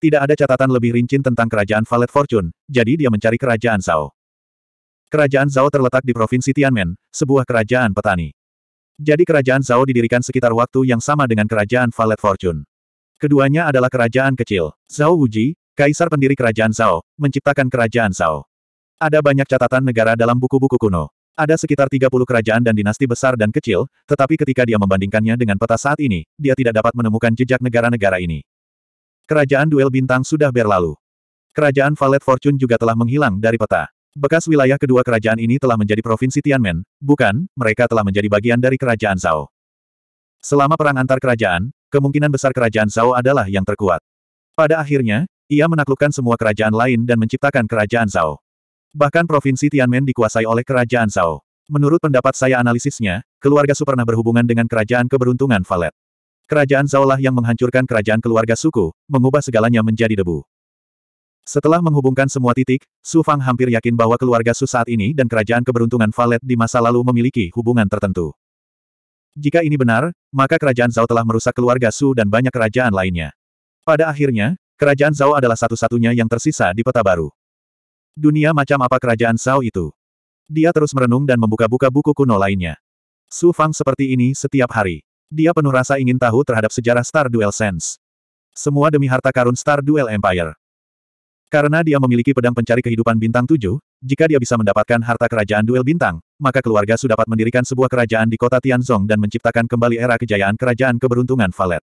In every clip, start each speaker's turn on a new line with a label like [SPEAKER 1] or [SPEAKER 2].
[SPEAKER 1] Tidak ada catatan lebih rinci tentang kerajaan Valet Fortune, jadi dia mencari kerajaan Zhao. Kerajaan Zhao terletak di Provinsi Tianmen, sebuah kerajaan petani. Jadi kerajaan Zhao didirikan sekitar waktu yang sama dengan kerajaan Valet Fortune. Keduanya adalah kerajaan kecil. Zhao Wuji, kaisar pendiri kerajaan Zhao, menciptakan kerajaan Zhao. Ada banyak catatan negara dalam buku-buku kuno. Ada sekitar 30 kerajaan dan dinasti besar dan kecil, tetapi ketika dia membandingkannya dengan peta saat ini, dia tidak dapat menemukan jejak negara-negara ini. Kerajaan duel bintang sudah berlalu. Kerajaan Valet Fortune juga telah menghilang dari peta. Bekas wilayah kedua kerajaan ini telah menjadi provinsi Tianmen, bukan, mereka telah menjadi bagian dari kerajaan Zhao. Selama perang antar kerajaan, kemungkinan besar kerajaan Zhao adalah yang terkuat. Pada akhirnya, ia menaklukkan semua kerajaan lain dan menciptakan kerajaan Zhao. Bahkan provinsi Tianmen dikuasai oleh kerajaan Zhao. Menurut pendapat saya analisisnya, keluarga Su pernah berhubungan dengan kerajaan keberuntungan Valet. Kerajaan Zaulah yang menghancurkan kerajaan keluarga suku, mengubah segalanya menjadi debu. Setelah menghubungkan semua titik, Su Fang hampir yakin bahwa keluarga Su saat ini dan kerajaan keberuntungan Valet di masa lalu memiliki hubungan tertentu. Jika ini benar, maka kerajaan Zhao telah merusak keluarga Su dan banyak kerajaan lainnya. Pada akhirnya, kerajaan Zhao adalah satu-satunya yang tersisa di peta baru. Dunia macam apa kerajaan Zhao itu? Dia terus merenung dan membuka-buka buku kuno lainnya. Su Fang seperti ini setiap hari. Dia penuh rasa ingin tahu terhadap sejarah Star Duel Sense. Semua demi harta karun Star Duel Empire. Karena dia memiliki pedang pencari kehidupan bintang 7, jika dia bisa mendapatkan harta kerajaan duel bintang, maka keluarga sudah dapat mendirikan sebuah kerajaan di kota Tianzong dan menciptakan kembali era kejayaan kerajaan keberuntungan Valet.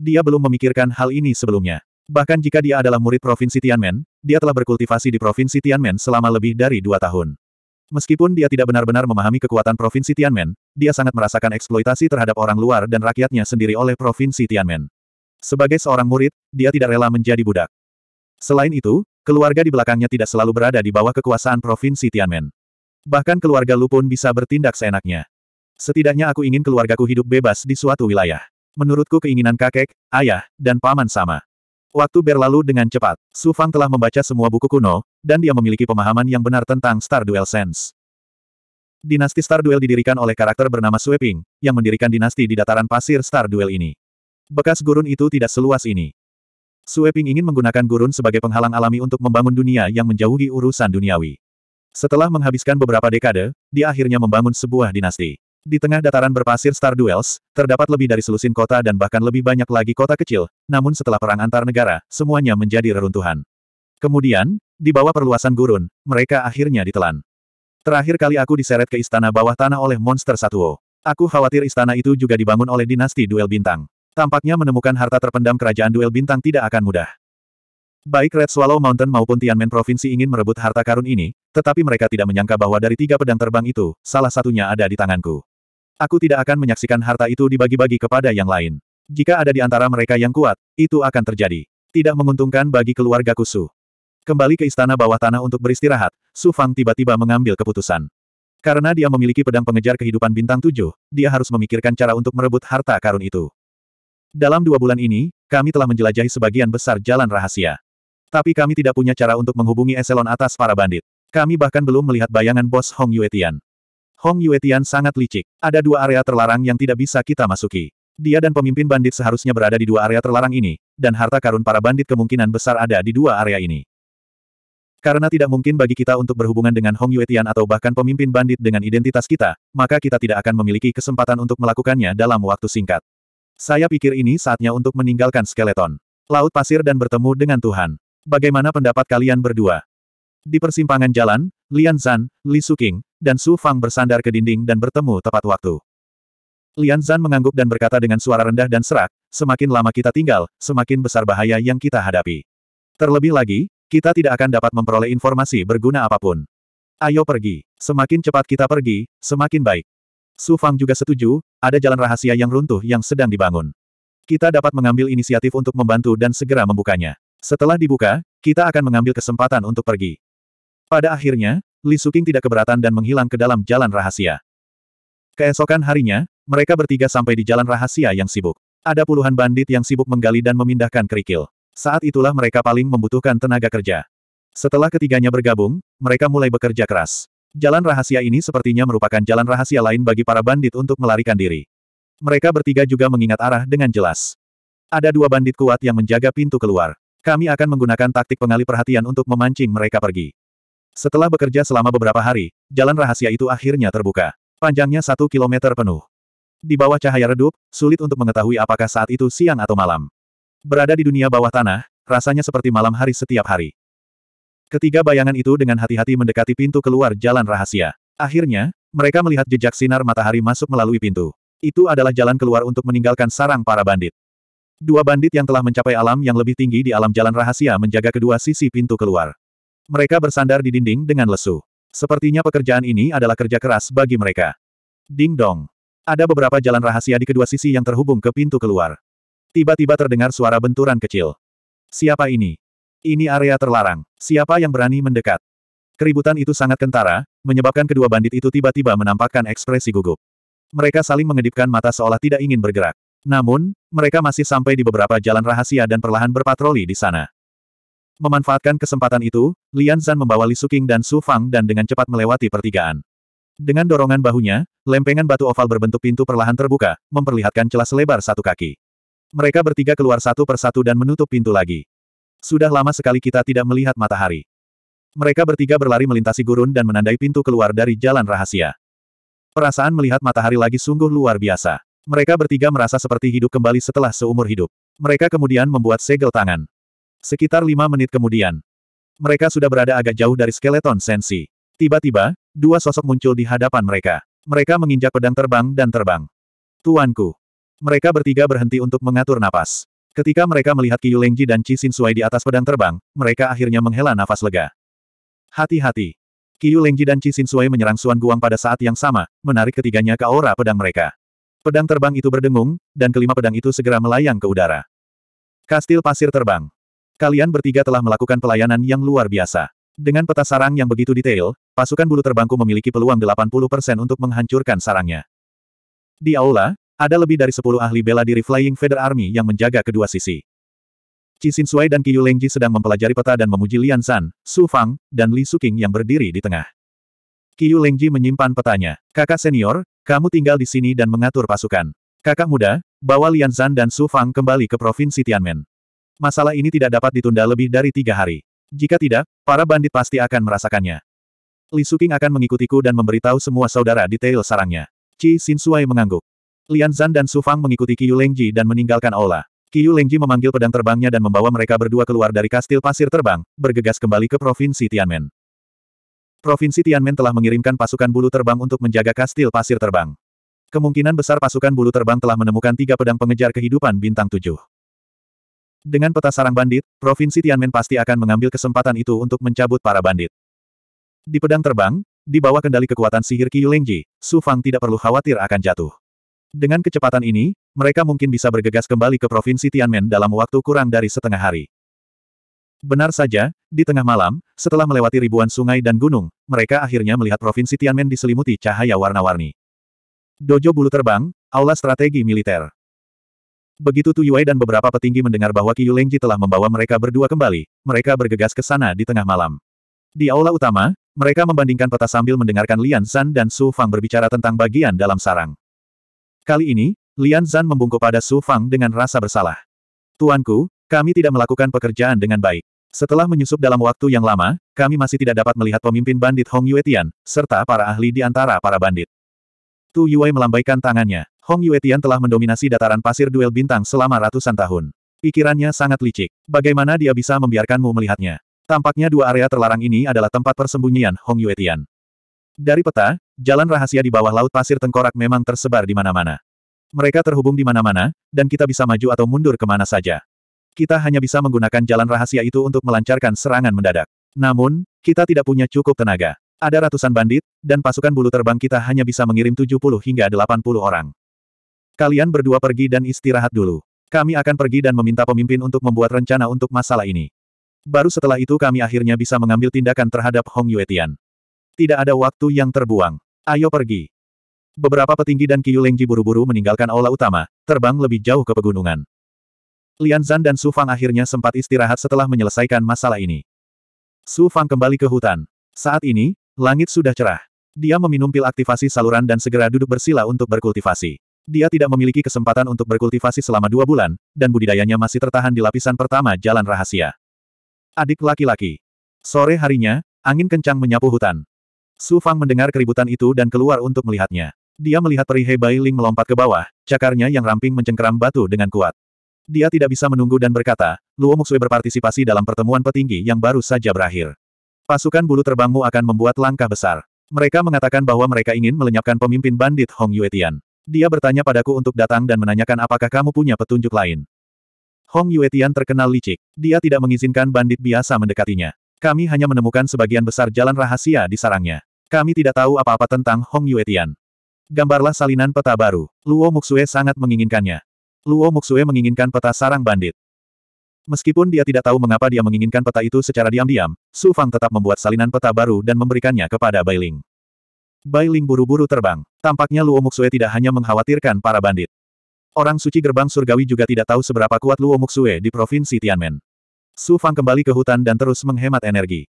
[SPEAKER 1] Dia belum memikirkan hal ini sebelumnya. Bahkan jika dia adalah murid Provinsi Tianmen, dia telah berkultivasi di Provinsi Tianmen selama lebih dari dua tahun. Meskipun dia tidak benar-benar memahami kekuatan Provinsi Tianmen, dia sangat merasakan eksploitasi terhadap orang luar dan rakyatnya sendiri oleh Provinsi Tianmen. Sebagai seorang murid, dia tidak rela menjadi budak. Selain itu, keluarga di belakangnya tidak selalu berada di bawah kekuasaan Provinsi Tianmen. Bahkan keluarga Lu pun bisa bertindak seenaknya. Setidaknya aku ingin keluargaku hidup bebas di suatu wilayah. Menurutku keinginan kakek, ayah, dan paman sama. Waktu berlalu dengan cepat. Su Fang telah membaca semua buku kuno, dan dia memiliki pemahaman yang benar tentang Star Duel Sense. Dinasti Star Duel didirikan oleh karakter bernama Ping, yang mendirikan dinasti di dataran pasir Star Duel ini. Bekas gurun itu tidak seluas ini. Ping ingin menggunakan gurun sebagai penghalang alami untuk membangun dunia yang menjauhi urusan duniawi. Setelah menghabiskan beberapa dekade, dia akhirnya membangun sebuah dinasti. Di tengah dataran berpasir Star Duels, terdapat lebih dari selusin kota dan bahkan lebih banyak lagi kota kecil, namun setelah perang antar negara, semuanya menjadi reruntuhan. Kemudian, di bawah perluasan gurun, mereka akhirnya ditelan. Terakhir kali aku diseret ke istana bawah tanah oleh monster Satuo. Aku khawatir istana itu juga dibangun oleh dinasti duel bintang. Tampaknya menemukan harta terpendam kerajaan duel bintang tidak akan mudah. Baik Red Swallow Mountain maupun Tianmen Provinsi ingin merebut harta karun ini, tetapi mereka tidak menyangka bahwa dari tiga pedang terbang itu, salah satunya ada di tanganku. Aku tidak akan menyaksikan harta itu dibagi-bagi kepada yang lain. Jika ada di antara mereka yang kuat, itu akan terjadi. Tidak menguntungkan bagi keluarga Kusu. Kembali ke istana bawah tanah untuk beristirahat, Su Fang tiba-tiba mengambil keputusan. Karena dia memiliki pedang pengejar kehidupan bintang tujuh, dia harus memikirkan cara untuk merebut harta karun itu. Dalam dua bulan ini, kami telah menjelajahi sebagian besar jalan rahasia. Tapi kami tidak punya cara untuk menghubungi eselon atas para bandit. Kami bahkan belum melihat bayangan bos Hong Yuetian. Hong Yuetian sangat licik. Ada dua area terlarang yang tidak bisa kita masuki. Dia dan pemimpin bandit seharusnya berada di dua area terlarang ini, dan harta karun para bandit kemungkinan besar ada di dua area ini. Karena tidak mungkin bagi kita untuk berhubungan dengan Hong Yuetian atau bahkan pemimpin bandit dengan identitas kita, maka kita tidak akan memiliki kesempatan untuk melakukannya dalam waktu singkat. Saya pikir ini saatnya untuk meninggalkan skeleton. Laut pasir dan bertemu dengan Tuhan. Bagaimana pendapat kalian berdua? Di persimpangan jalan, Lian Zan, Li Suking, dan Su Fang bersandar ke dinding dan bertemu tepat waktu. Lian Zan mengangguk dan berkata dengan suara rendah dan serak, semakin lama kita tinggal, semakin besar bahaya yang kita hadapi. Terlebih lagi, kita tidak akan dapat memperoleh informasi berguna apapun. Ayo pergi. Semakin cepat kita pergi, semakin baik. Su Fang juga setuju, ada jalan rahasia yang runtuh yang sedang dibangun. Kita dapat mengambil inisiatif untuk membantu dan segera membukanya. Setelah dibuka, kita akan mengambil kesempatan untuk pergi. Pada akhirnya, Li Suking tidak keberatan dan menghilang ke dalam jalan rahasia. Keesokan harinya, mereka bertiga sampai di jalan rahasia yang sibuk. Ada puluhan bandit yang sibuk menggali dan memindahkan kerikil. Saat itulah mereka paling membutuhkan tenaga kerja. Setelah ketiganya bergabung, mereka mulai bekerja keras. Jalan rahasia ini sepertinya merupakan jalan rahasia lain bagi para bandit untuk melarikan diri. Mereka bertiga juga mengingat arah dengan jelas. Ada dua bandit kuat yang menjaga pintu keluar. Kami akan menggunakan taktik pengalih perhatian untuk memancing mereka pergi. Setelah bekerja selama beberapa hari, jalan rahasia itu akhirnya terbuka. Panjangnya satu kilometer penuh. Di bawah cahaya redup, sulit untuk mengetahui apakah saat itu siang atau malam. Berada di dunia bawah tanah, rasanya seperti malam hari setiap hari. Ketiga bayangan itu dengan hati-hati mendekati pintu keluar jalan rahasia. Akhirnya, mereka melihat jejak sinar matahari masuk melalui pintu. Itu adalah jalan keluar untuk meninggalkan sarang para bandit. Dua bandit yang telah mencapai alam yang lebih tinggi di alam jalan rahasia menjaga kedua sisi pintu keluar. Mereka bersandar di dinding dengan lesu. Sepertinya pekerjaan ini adalah kerja keras bagi mereka. Ding dong. Ada beberapa jalan rahasia di kedua sisi yang terhubung ke pintu keluar. Tiba-tiba terdengar suara benturan kecil. Siapa ini? Ini area terlarang. Siapa yang berani mendekat? Keributan itu sangat kentara, menyebabkan kedua bandit itu tiba-tiba menampakkan ekspresi gugup. Mereka saling mengedipkan mata seolah tidak ingin bergerak. Namun, mereka masih sampai di beberapa jalan rahasia dan perlahan berpatroli di sana. Memanfaatkan kesempatan itu, Lian Zan membawa Li Suking dan Su Fang dan dengan cepat melewati pertigaan. Dengan dorongan bahunya, lempengan batu oval berbentuk pintu perlahan terbuka, memperlihatkan celah selebar satu kaki. Mereka bertiga keluar satu persatu dan menutup pintu lagi. Sudah lama sekali kita tidak melihat matahari. Mereka bertiga berlari melintasi gurun dan menandai pintu keluar dari jalan rahasia. Perasaan melihat matahari lagi sungguh luar biasa. Mereka bertiga merasa seperti hidup kembali setelah seumur hidup. Mereka kemudian membuat segel tangan. Sekitar lima menit kemudian, mereka sudah berada agak jauh dari skeleton sensi. Tiba-tiba, dua sosok muncul di hadapan mereka. Mereka menginjak pedang terbang dan terbang. Tuanku. Mereka bertiga berhenti untuk mengatur napas. Ketika mereka melihat Qiyu Lengji dan Qi Xin Sui di atas pedang terbang, mereka akhirnya menghela nafas lega. Hati-hati. Qiyu Lengji dan Qi Xin Sui menyerang Suan Guang pada saat yang sama, menarik ketiganya ke aura pedang mereka. Pedang terbang itu berdengung, dan kelima pedang itu segera melayang ke udara. Kastil pasir terbang. Kalian bertiga telah melakukan pelayanan yang luar biasa. Dengan peta sarang yang begitu detail, pasukan bulu terbangku memiliki peluang 80% untuk menghancurkan sarangnya. Di aula, ada lebih dari 10 ahli bela diri Flying Feather Army yang menjaga kedua sisi. Qi Shui dan Qiyu Lengji sedang mempelajari peta dan memuji Lian San, Su Fang, dan Li Suking yang berdiri di tengah. Qiyu Lengji menyimpan petanya. Kakak senior, kamu tinggal di sini dan mengatur pasukan. Kakak muda, bawa Lian San dan Su Fang kembali ke Provinsi Tianmen. Masalah ini tidak dapat ditunda lebih dari tiga hari. Jika tidak, para bandit pasti akan merasakannya. Li Suking akan mengikutiku dan memberitahu semua saudara detail sarangnya. Qi Xin Suai mengangguk. Lian Zan dan Su Fang mengikuti Qiu Lengji dan meninggalkan aula. Qiu Lengji memanggil pedang terbangnya dan membawa mereka berdua keluar dari kastil pasir terbang, bergegas kembali ke Provinsi Tianmen. Provinsi Tianmen telah mengirimkan pasukan bulu terbang untuk menjaga kastil pasir terbang. Kemungkinan besar pasukan bulu terbang telah menemukan tiga pedang pengejar kehidupan bintang tujuh. Dengan peta sarang bandit, Provinsi Tianmen pasti akan mengambil kesempatan itu untuk mencabut para bandit. Di pedang terbang, di bawah kendali kekuatan sihir Qiyu Lengji, Su Fang tidak perlu khawatir akan jatuh. Dengan kecepatan ini, mereka mungkin bisa bergegas kembali ke Provinsi Tianmen dalam waktu kurang dari setengah hari. Benar saja, di tengah malam, setelah melewati ribuan sungai dan gunung, mereka akhirnya melihat Provinsi Tianmen diselimuti cahaya warna-warni. Dojo bulu terbang, aula strategi militer. Begitu Tu Yue dan beberapa petinggi mendengar bahwa Qiyu Lengji telah membawa mereka berdua kembali, mereka bergegas ke sana di tengah malam. Di aula utama, mereka membandingkan peta sambil mendengarkan Lian Zan dan Su Fang berbicara tentang bagian dalam sarang. Kali ini, Lian Zan membungkuk pada Su Fang dengan rasa bersalah. Tuanku, kami tidak melakukan pekerjaan dengan baik. Setelah menyusup dalam waktu yang lama, kami masih tidak dapat melihat pemimpin bandit Hong Yue Tian, serta para ahli di antara para bandit. Tu Yue melambaikan tangannya. Hong Yuetian telah mendominasi dataran pasir duel bintang selama ratusan tahun. Pikirannya sangat licik. Bagaimana dia bisa membiarkanmu melihatnya? Tampaknya dua area terlarang ini adalah tempat persembunyian Hong Yuetian. Dari peta, jalan rahasia di bawah laut pasir tengkorak memang tersebar di mana-mana. Mereka terhubung di mana-mana, dan kita bisa maju atau mundur kemana saja. Kita hanya bisa menggunakan jalan rahasia itu untuk melancarkan serangan mendadak. Namun, kita tidak punya cukup tenaga. Ada ratusan bandit, dan pasukan bulu terbang kita hanya bisa mengirim 70 hingga 80 orang. Kalian berdua pergi dan istirahat dulu. Kami akan pergi dan meminta pemimpin untuk membuat rencana untuk masalah ini. Baru setelah itu kami akhirnya bisa mengambil tindakan terhadap Hong Yuetian. Tidak ada waktu yang terbuang. Ayo pergi. Beberapa petinggi dan Qiu Lengji buru-buru meninggalkan aula utama, terbang lebih jauh ke pegunungan. Lian Zan dan Su Fang akhirnya sempat istirahat setelah menyelesaikan masalah ini. Su Fang kembali ke hutan. Saat ini, langit sudah cerah. Dia meminum pil aktivasi saluran dan segera duduk bersila untuk berkultivasi. Dia tidak memiliki kesempatan untuk berkultivasi selama dua bulan, dan budidayanya masih tertahan di lapisan pertama jalan rahasia. Adik laki-laki. Sore harinya, angin kencang menyapu hutan. Su Fang mendengar keributan itu dan keluar untuk melihatnya. Dia melihat perihai Bai Ling melompat ke bawah, cakarnya yang ramping mencengkeram batu dengan kuat. Dia tidak bisa menunggu dan berkata, Luo Muxue berpartisipasi dalam pertemuan petinggi yang baru saja berakhir. Pasukan bulu terbangmu akan membuat langkah besar. Mereka mengatakan bahwa mereka ingin melenyapkan pemimpin bandit Hong Yuetian. Dia bertanya padaku untuk datang dan menanyakan apakah kamu punya petunjuk lain. Hong Yuetian terkenal licik. Dia tidak mengizinkan bandit biasa mendekatinya. Kami hanya menemukan sebagian besar jalan rahasia di sarangnya. Kami tidak tahu apa-apa tentang Hong Yuetian. Gambarlah salinan peta baru. Luo Muxue sangat menginginkannya. Luo Muxue menginginkan peta sarang bandit. Meskipun dia tidak tahu mengapa dia menginginkan peta itu secara diam-diam, Su Fang tetap membuat salinan peta baru dan memberikannya kepada Bailing. Bai Ling buru-buru terbang. Tampaknya Luo Muxue tidak hanya mengkhawatirkan para bandit. Orang suci gerbang surgawi juga tidak tahu seberapa kuat Luo Muxue di provinsi Tianmen. Su Fang kembali ke hutan dan terus menghemat energi.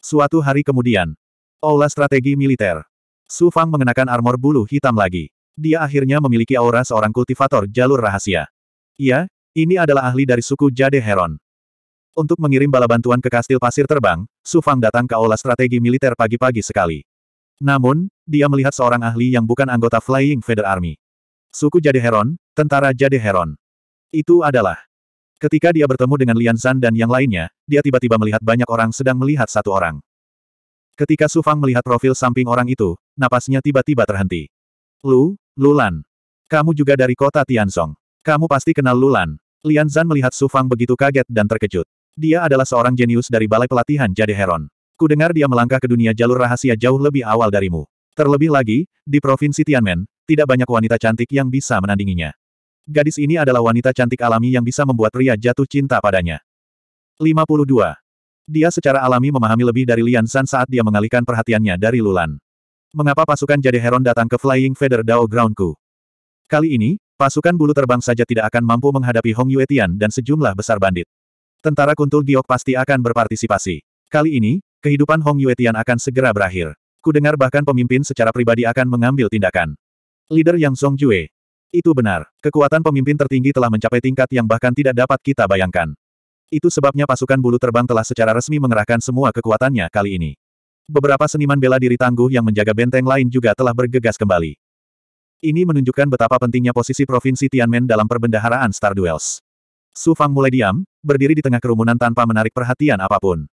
[SPEAKER 1] Suatu hari kemudian, aula strategi militer. Su Fang mengenakan armor bulu hitam lagi. Dia akhirnya memiliki aura seorang kultivator jalur rahasia. Ia, ini adalah ahli dari suku Jade Heron. Untuk mengirim bala bantuan ke kastil pasir terbang, Su Fang datang ke aula strategi militer pagi-pagi sekali. Namun, dia melihat seorang ahli yang bukan anggota Flying Feather Army. Suku Jade Heron, tentara Jade Heron. Itu adalah. Ketika dia bertemu dengan Lian San dan yang lainnya, dia tiba-tiba melihat banyak orang sedang melihat satu orang. Ketika Su Fang melihat profil samping orang itu, napasnya tiba-tiba terhenti. Lu, Lulan. Kamu juga dari kota Tiansong. Kamu pasti kenal Lulan. Lian Zan melihat Su Fang begitu kaget dan terkejut. Dia adalah seorang jenius dari Balai Pelatihan Jade Heron. Ku dengar dia melangkah ke dunia jalur rahasia jauh lebih awal darimu. Terlebih lagi, di provinsi Tianmen, tidak banyak wanita cantik yang bisa menandinginya. Gadis ini adalah wanita cantik alami yang bisa membuat pria jatuh cinta padanya. 52. Dia secara alami memahami lebih dari Lian San saat dia mengalihkan perhatiannya dari Lulan. Mengapa pasukan Jade Heron datang ke Flying Feather Dao Groundku? Kali ini, pasukan bulu terbang saja tidak akan mampu menghadapi Hong Yuetian dan sejumlah besar bandit. Tentara kuntul giok pasti akan berpartisipasi. Kali ini, Kehidupan Hong Yuetian akan segera berakhir. Kudengar bahkan pemimpin secara pribadi akan mengambil tindakan. Leader Yang Song Jue. Itu benar, kekuatan pemimpin tertinggi telah mencapai tingkat yang bahkan tidak dapat kita bayangkan. Itu sebabnya pasukan bulu terbang telah secara resmi mengerahkan semua kekuatannya kali ini. Beberapa seniman bela diri tangguh yang menjaga benteng lain juga telah bergegas kembali. Ini menunjukkan betapa pentingnya posisi Provinsi Tianmen dalam perbendaharaan Star Duels. Su Fang mulai diam, berdiri di tengah kerumunan tanpa menarik perhatian apapun.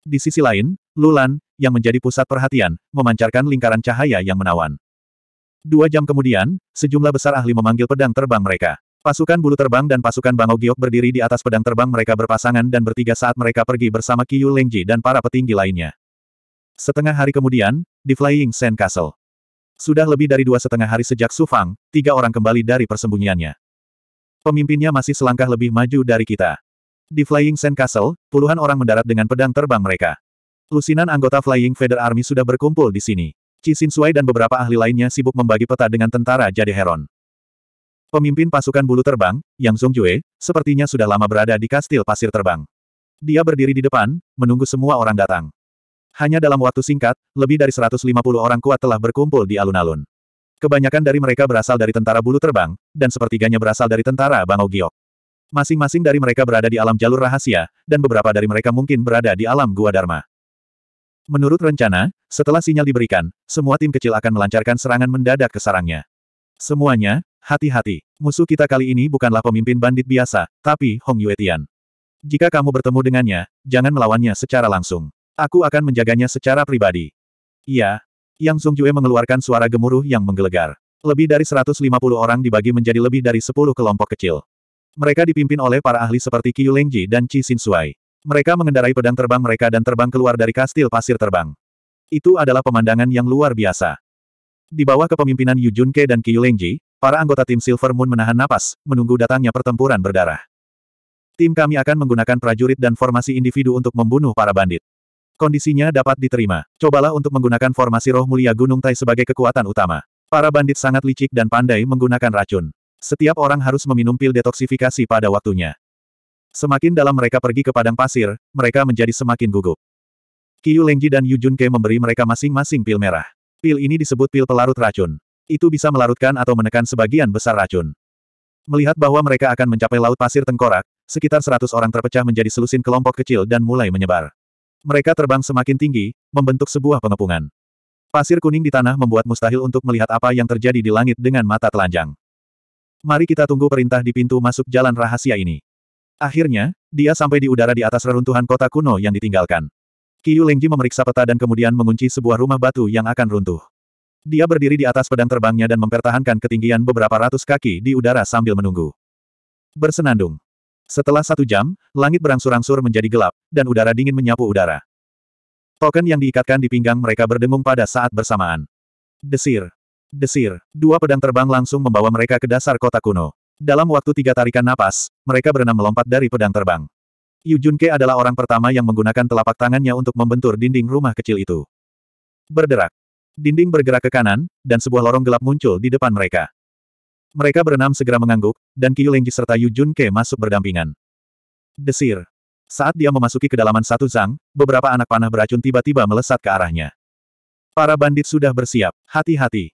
[SPEAKER 1] Di sisi lain, Lulan, yang menjadi pusat perhatian, memancarkan lingkaran cahaya yang menawan. Dua jam kemudian, sejumlah besar ahli memanggil pedang terbang mereka. Pasukan bulu terbang dan pasukan Bangau Giok berdiri di atas pedang terbang mereka berpasangan dan bertiga saat mereka pergi bersama Kiyu Lengji dan para petinggi lainnya. Setengah hari kemudian, di Flying Sand Castle. Sudah lebih dari dua setengah hari sejak Su Fang, tiga orang kembali dari persembunyiannya. Pemimpinnya masih selangkah lebih maju dari kita. Di Flying Sand Castle, puluhan orang mendarat dengan pedang terbang mereka. Lusinan anggota Flying Feather Army sudah berkumpul di sini. Chi Suai dan beberapa ahli lainnya sibuk membagi peta dengan tentara jadi heron. Pemimpin pasukan bulu terbang, Yang Jue, sepertinya sudah lama berada di kastil pasir terbang. Dia berdiri di depan, menunggu semua orang datang. Hanya dalam waktu singkat, lebih dari 150 orang kuat telah berkumpul di alun-alun. Kebanyakan dari mereka berasal dari tentara bulu terbang, dan sepertiganya berasal dari tentara Bangau Giok. Masing-masing dari mereka berada di alam jalur rahasia, dan beberapa dari mereka mungkin berada di alam gua Dharma. Menurut rencana, setelah sinyal diberikan, semua tim kecil akan melancarkan serangan mendadak ke sarangnya. Semuanya, hati-hati. Musuh kita kali ini bukanlah pemimpin bandit biasa, tapi Hong Yuetian. Jika kamu bertemu dengannya, jangan melawannya secara langsung. Aku akan menjaganya secara pribadi. Iya. Yang Sung Jue mengeluarkan suara gemuruh yang menggelegar. Lebih dari 150 orang dibagi menjadi lebih dari 10 kelompok kecil. Mereka dipimpin oleh para ahli seperti Qiu Lengji dan Qi Xinsuai. Mereka mengendarai pedang terbang mereka dan terbang keluar dari kastil pasir terbang. Itu adalah pemandangan yang luar biasa. Di bawah kepemimpinan Yu Junke dan Qiu Lengji, para anggota tim Silver Moon menahan napas, menunggu datangnya pertempuran berdarah. Tim kami akan menggunakan prajurit dan formasi individu untuk membunuh para bandit. Kondisinya dapat diterima. Cobalah untuk menggunakan formasi roh mulia Gunung Tai sebagai kekuatan utama. Para bandit sangat licik dan pandai menggunakan racun. Setiap orang harus meminum pil detoksifikasi pada waktunya. Semakin dalam mereka pergi ke padang pasir, mereka menjadi semakin gugup. Qiyu Lengji dan Yu Junke memberi mereka masing-masing pil merah. Pil ini disebut pil pelarut racun. Itu bisa melarutkan atau menekan sebagian besar racun. Melihat bahwa mereka akan mencapai laut pasir tengkorak, sekitar 100 orang terpecah menjadi selusin kelompok kecil dan mulai menyebar. Mereka terbang semakin tinggi, membentuk sebuah pengepungan. Pasir kuning di tanah membuat mustahil untuk melihat apa yang terjadi di langit dengan mata telanjang. Mari kita tunggu perintah di pintu masuk jalan rahasia ini. Akhirnya, dia sampai di udara di atas reruntuhan kota kuno yang ditinggalkan. Kiyu Lengji memeriksa peta dan kemudian mengunci sebuah rumah batu yang akan runtuh. Dia berdiri di atas pedang terbangnya dan mempertahankan ketinggian beberapa ratus kaki di udara sambil menunggu. Bersenandung. Setelah satu jam, langit berangsur-angsur menjadi gelap, dan udara dingin menyapu udara. Token yang diikatkan di pinggang mereka berdengung pada saat bersamaan. Desir. Desir, dua pedang terbang langsung membawa mereka ke dasar kota kuno. Dalam waktu tiga tarikan napas, mereka berenam melompat dari pedang terbang. Yu Junke adalah orang pertama yang menggunakan telapak tangannya untuk membentur dinding rumah kecil itu. Berderak. Dinding bergerak ke kanan, dan sebuah lorong gelap muncul di depan mereka. Mereka berenam segera mengangguk, dan Qiu Lengji serta Yu Junke masuk berdampingan. Desir. Saat dia memasuki kedalaman satu zang, beberapa anak panah beracun tiba-tiba melesat ke arahnya. Para bandit sudah bersiap. Hati-hati.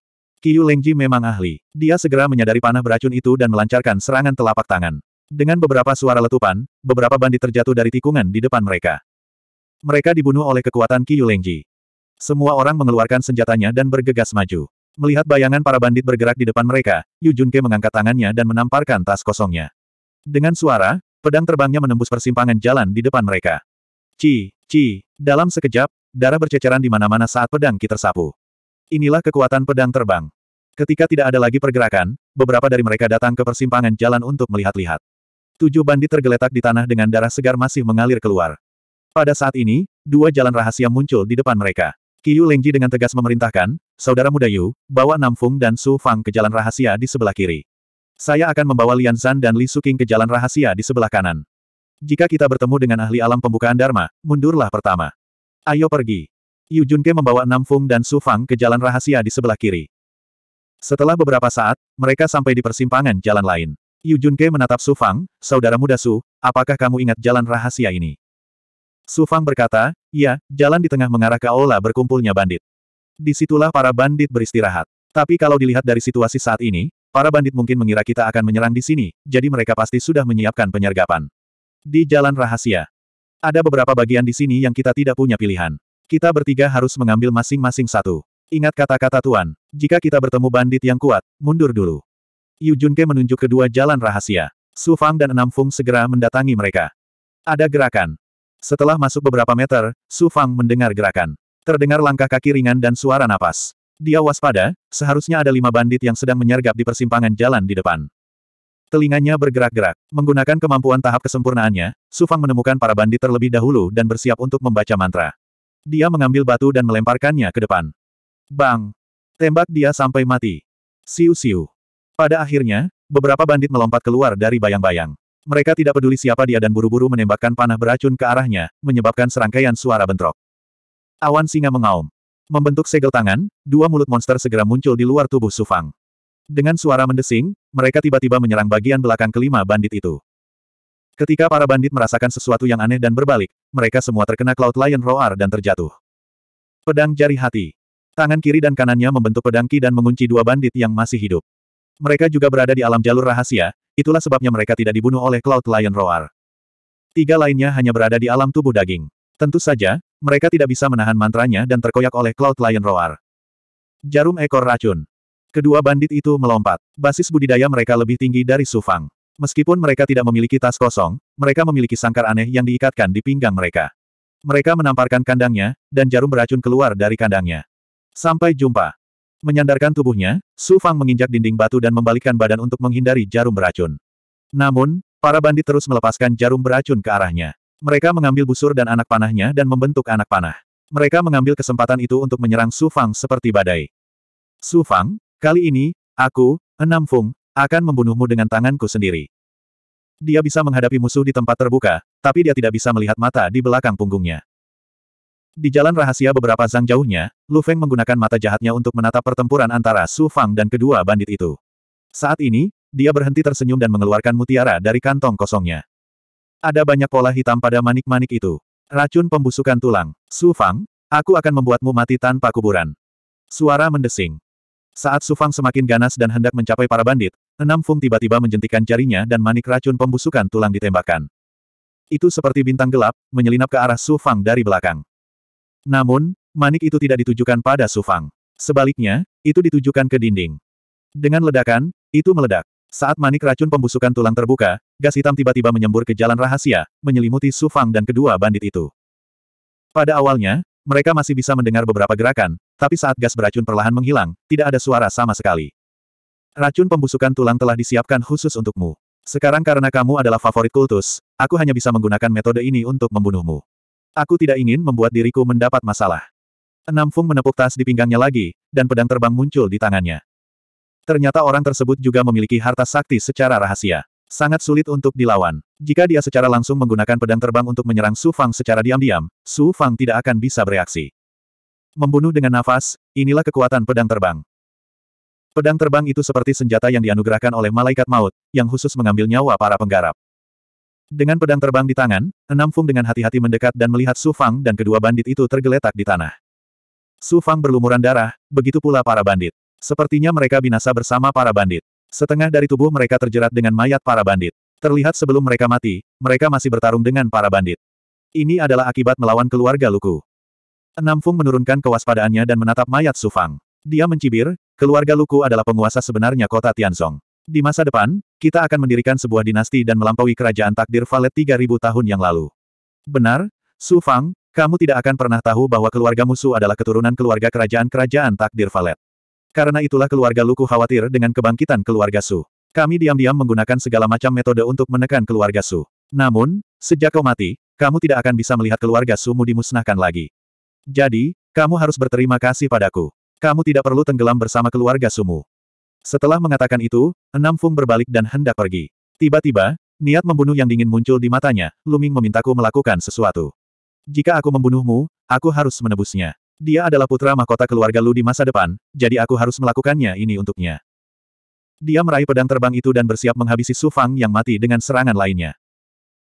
[SPEAKER 1] Qiyu Lengji memang ahli. Dia segera menyadari panah beracun itu dan melancarkan serangan telapak tangan. Dengan beberapa suara letupan, beberapa bandit terjatuh dari tikungan di depan mereka. Mereka dibunuh oleh kekuatan Qiyu Lengji. Semua orang mengeluarkan senjatanya dan bergegas maju. Melihat bayangan para bandit bergerak di depan mereka, Yu Junke mengangkat tangannya dan menamparkan tas kosongnya. Dengan suara, pedang terbangnya menembus persimpangan jalan di depan mereka. Ci, ci, dalam sekejap, darah berceceran di mana-mana saat pedang Ki sapu. Inilah kekuatan pedang terbang. Ketika tidak ada lagi pergerakan, beberapa dari mereka datang ke persimpangan jalan untuk melihat-lihat. Tujuh bandit tergeletak di tanah dengan darah segar masih mengalir keluar. Pada saat ini, dua jalan rahasia muncul di depan mereka. Yu Lengji dengan tegas memerintahkan, Saudara muda Yu, bawa Namfung dan Su Fang ke jalan rahasia di sebelah kiri. Saya akan membawa Lian Zan dan Li Suking ke jalan rahasia di sebelah kanan. Jika kita bertemu dengan ahli alam pembukaan Dharma, mundurlah pertama. Ayo pergi. Yu Junke membawa Namfung dan Su Fang ke jalan rahasia di sebelah kiri. Setelah beberapa saat, mereka sampai di persimpangan jalan lain. Yu Junke menatap Su Fang, saudara muda Su, apakah kamu ingat jalan rahasia ini? Su Fang berkata, "Ya, jalan di tengah mengarah ke aula berkumpulnya bandit. Disitulah para bandit beristirahat. Tapi kalau dilihat dari situasi saat ini, para bandit mungkin mengira kita akan menyerang di sini, jadi mereka pasti sudah menyiapkan penyergapan. Di jalan rahasia. Ada beberapa bagian di sini yang kita tidak punya pilihan. Kita bertiga harus mengambil masing-masing satu. Ingat kata-kata Tuan, jika kita bertemu bandit yang kuat, mundur dulu. Yu Junke menunjuk kedua jalan rahasia. Su Fang dan Enam Fung segera mendatangi mereka. Ada gerakan. Setelah masuk beberapa meter, Su Fang mendengar gerakan. Terdengar langkah kaki ringan dan suara napas. Dia waspada, seharusnya ada lima bandit yang sedang menyergap di persimpangan jalan di depan. Telinganya bergerak-gerak. Menggunakan kemampuan tahap kesempurnaannya, Su Fang menemukan para bandit terlebih dahulu dan bersiap untuk membaca mantra. Dia mengambil batu dan melemparkannya ke depan. Bang! Tembak dia sampai mati. Siu-siu. Pada akhirnya, beberapa bandit melompat keluar dari bayang-bayang. Mereka tidak peduli siapa dia dan buru-buru menembakkan panah beracun ke arahnya, menyebabkan serangkaian suara bentrok. Awan singa mengaum. Membentuk segel tangan, dua mulut monster segera muncul di luar tubuh Sufang. Dengan suara mendesing, mereka tiba-tiba menyerang bagian belakang kelima bandit itu. Ketika para bandit merasakan sesuatu yang aneh dan berbalik, mereka semua terkena Cloud Lion Roar dan terjatuh. Pedang jari hati. Tangan kiri dan kanannya membentuk pedangki dan mengunci dua bandit yang masih hidup. Mereka juga berada di alam jalur rahasia, itulah sebabnya mereka tidak dibunuh oleh Cloud Lion Roar. Tiga lainnya hanya berada di alam tubuh daging. Tentu saja, mereka tidak bisa menahan mantranya dan terkoyak oleh Cloud Lion Roar. Jarum ekor racun. Kedua bandit itu melompat. Basis budidaya mereka lebih tinggi dari Sufang. Meskipun mereka tidak memiliki tas kosong, mereka memiliki sangkar aneh yang diikatkan di pinggang mereka. Mereka menamparkan kandangnya, dan jarum beracun keluar dari kandangnya. Sampai jumpa. Menyandarkan tubuhnya, Su Fang menginjak dinding batu dan membalikkan badan untuk menghindari jarum beracun. Namun, para bandit terus melepaskan jarum beracun ke arahnya. Mereka mengambil busur dan anak panahnya dan membentuk anak panah. Mereka mengambil kesempatan itu untuk menyerang Su Fang seperti badai. Su Fang, kali ini, aku, Enam Fung, akan membunuhmu dengan tanganku sendiri. Dia bisa menghadapi musuh di tempat terbuka, tapi dia tidak bisa melihat mata di belakang punggungnya. Di jalan rahasia beberapa zang jauhnya, Lu Feng menggunakan mata jahatnya untuk menatap pertempuran antara Su Fang dan kedua bandit itu. Saat ini, dia berhenti tersenyum dan mengeluarkan mutiara dari kantong kosongnya. Ada banyak pola hitam pada manik-manik itu. Racun pembusukan tulang. Su Fang, aku akan membuatmu mati tanpa kuburan. Suara mendesing. Saat Su Fang semakin ganas dan hendak mencapai para bandit, Enam Fung tiba-tiba menjentikan jarinya dan manik racun pembusukan tulang ditembakkan. Itu seperti bintang gelap, menyelinap ke arah Su Fang dari belakang. Namun, manik itu tidak ditujukan pada Sufang. Sebaliknya, itu ditujukan ke dinding. Dengan ledakan, itu meledak. Saat manik racun pembusukan tulang terbuka, gas hitam tiba-tiba menyembur ke jalan rahasia, menyelimuti Sufang dan kedua bandit itu. Pada awalnya, mereka masih bisa mendengar beberapa gerakan, tapi saat gas beracun perlahan menghilang, tidak ada suara sama sekali. Racun pembusukan tulang telah disiapkan khusus untukmu. Sekarang karena kamu adalah favorit kultus, aku hanya bisa menggunakan metode ini untuk membunuhmu. Aku tidak ingin membuat diriku mendapat masalah. Enam Fung menepuk tas di pinggangnya lagi, dan pedang terbang muncul di tangannya. Ternyata orang tersebut juga memiliki harta sakti secara rahasia. Sangat sulit untuk dilawan. Jika dia secara langsung menggunakan pedang terbang untuk menyerang Su Fang secara diam-diam, Su Fang tidak akan bisa bereaksi. Membunuh dengan nafas, inilah kekuatan pedang terbang. Pedang terbang itu seperti senjata yang dianugerahkan oleh malaikat maut, yang khusus mengambil nyawa para penggarap. Dengan pedang terbang di tangan, Enam Fung dengan hati-hati mendekat dan melihat Su Fang dan kedua bandit itu tergeletak di tanah. Su Fang berlumuran darah, begitu pula para bandit. Sepertinya mereka binasa bersama para bandit. Setengah dari tubuh mereka terjerat dengan mayat para bandit. Terlihat sebelum mereka mati, mereka masih bertarung dengan para bandit. Ini adalah akibat melawan keluarga Luku. Enam Fung menurunkan kewaspadaannya dan menatap mayat Su Fang. Dia mencibir, keluarga Luku adalah penguasa sebenarnya kota Tianzong. Di masa depan, kita akan mendirikan sebuah dinasti dan melampaui kerajaan takdir Valet 3000 tahun yang lalu. Benar, Su Fang, kamu tidak akan pernah tahu bahwa keluarga musuh adalah keturunan keluarga kerajaan-kerajaan takdir Valet. Karena itulah keluarga Luku khawatir dengan kebangkitan keluarga Su. Kami diam-diam menggunakan segala macam metode untuk menekan keluarga Su. Namun, sejak kau mati, kamu tidak akan bisa melihat keluarga Sumu dimusnahkan lagi. Jadi, kamu harus berterima kasih padaku. Kamu tidak perlu tenggelam bersama keluarga Sumu. Setelah mengatakan itu, Enam Fung berbalik dan hendak pergi. Tiba-tiba, niat membunuh yang dingin muncul di matanya, Luming memintaku melakukan sesuatu. Jika aku membunuhmu, aku harus menebusnya. Dia adalah putra mahkota keluarga Lu di masa depan, jadi aku harus melakukannya ini untuknya. Dia meraih pedang terbang itu dan bersiap menghabisi Su Fang yang mati dengan serangan lainnya.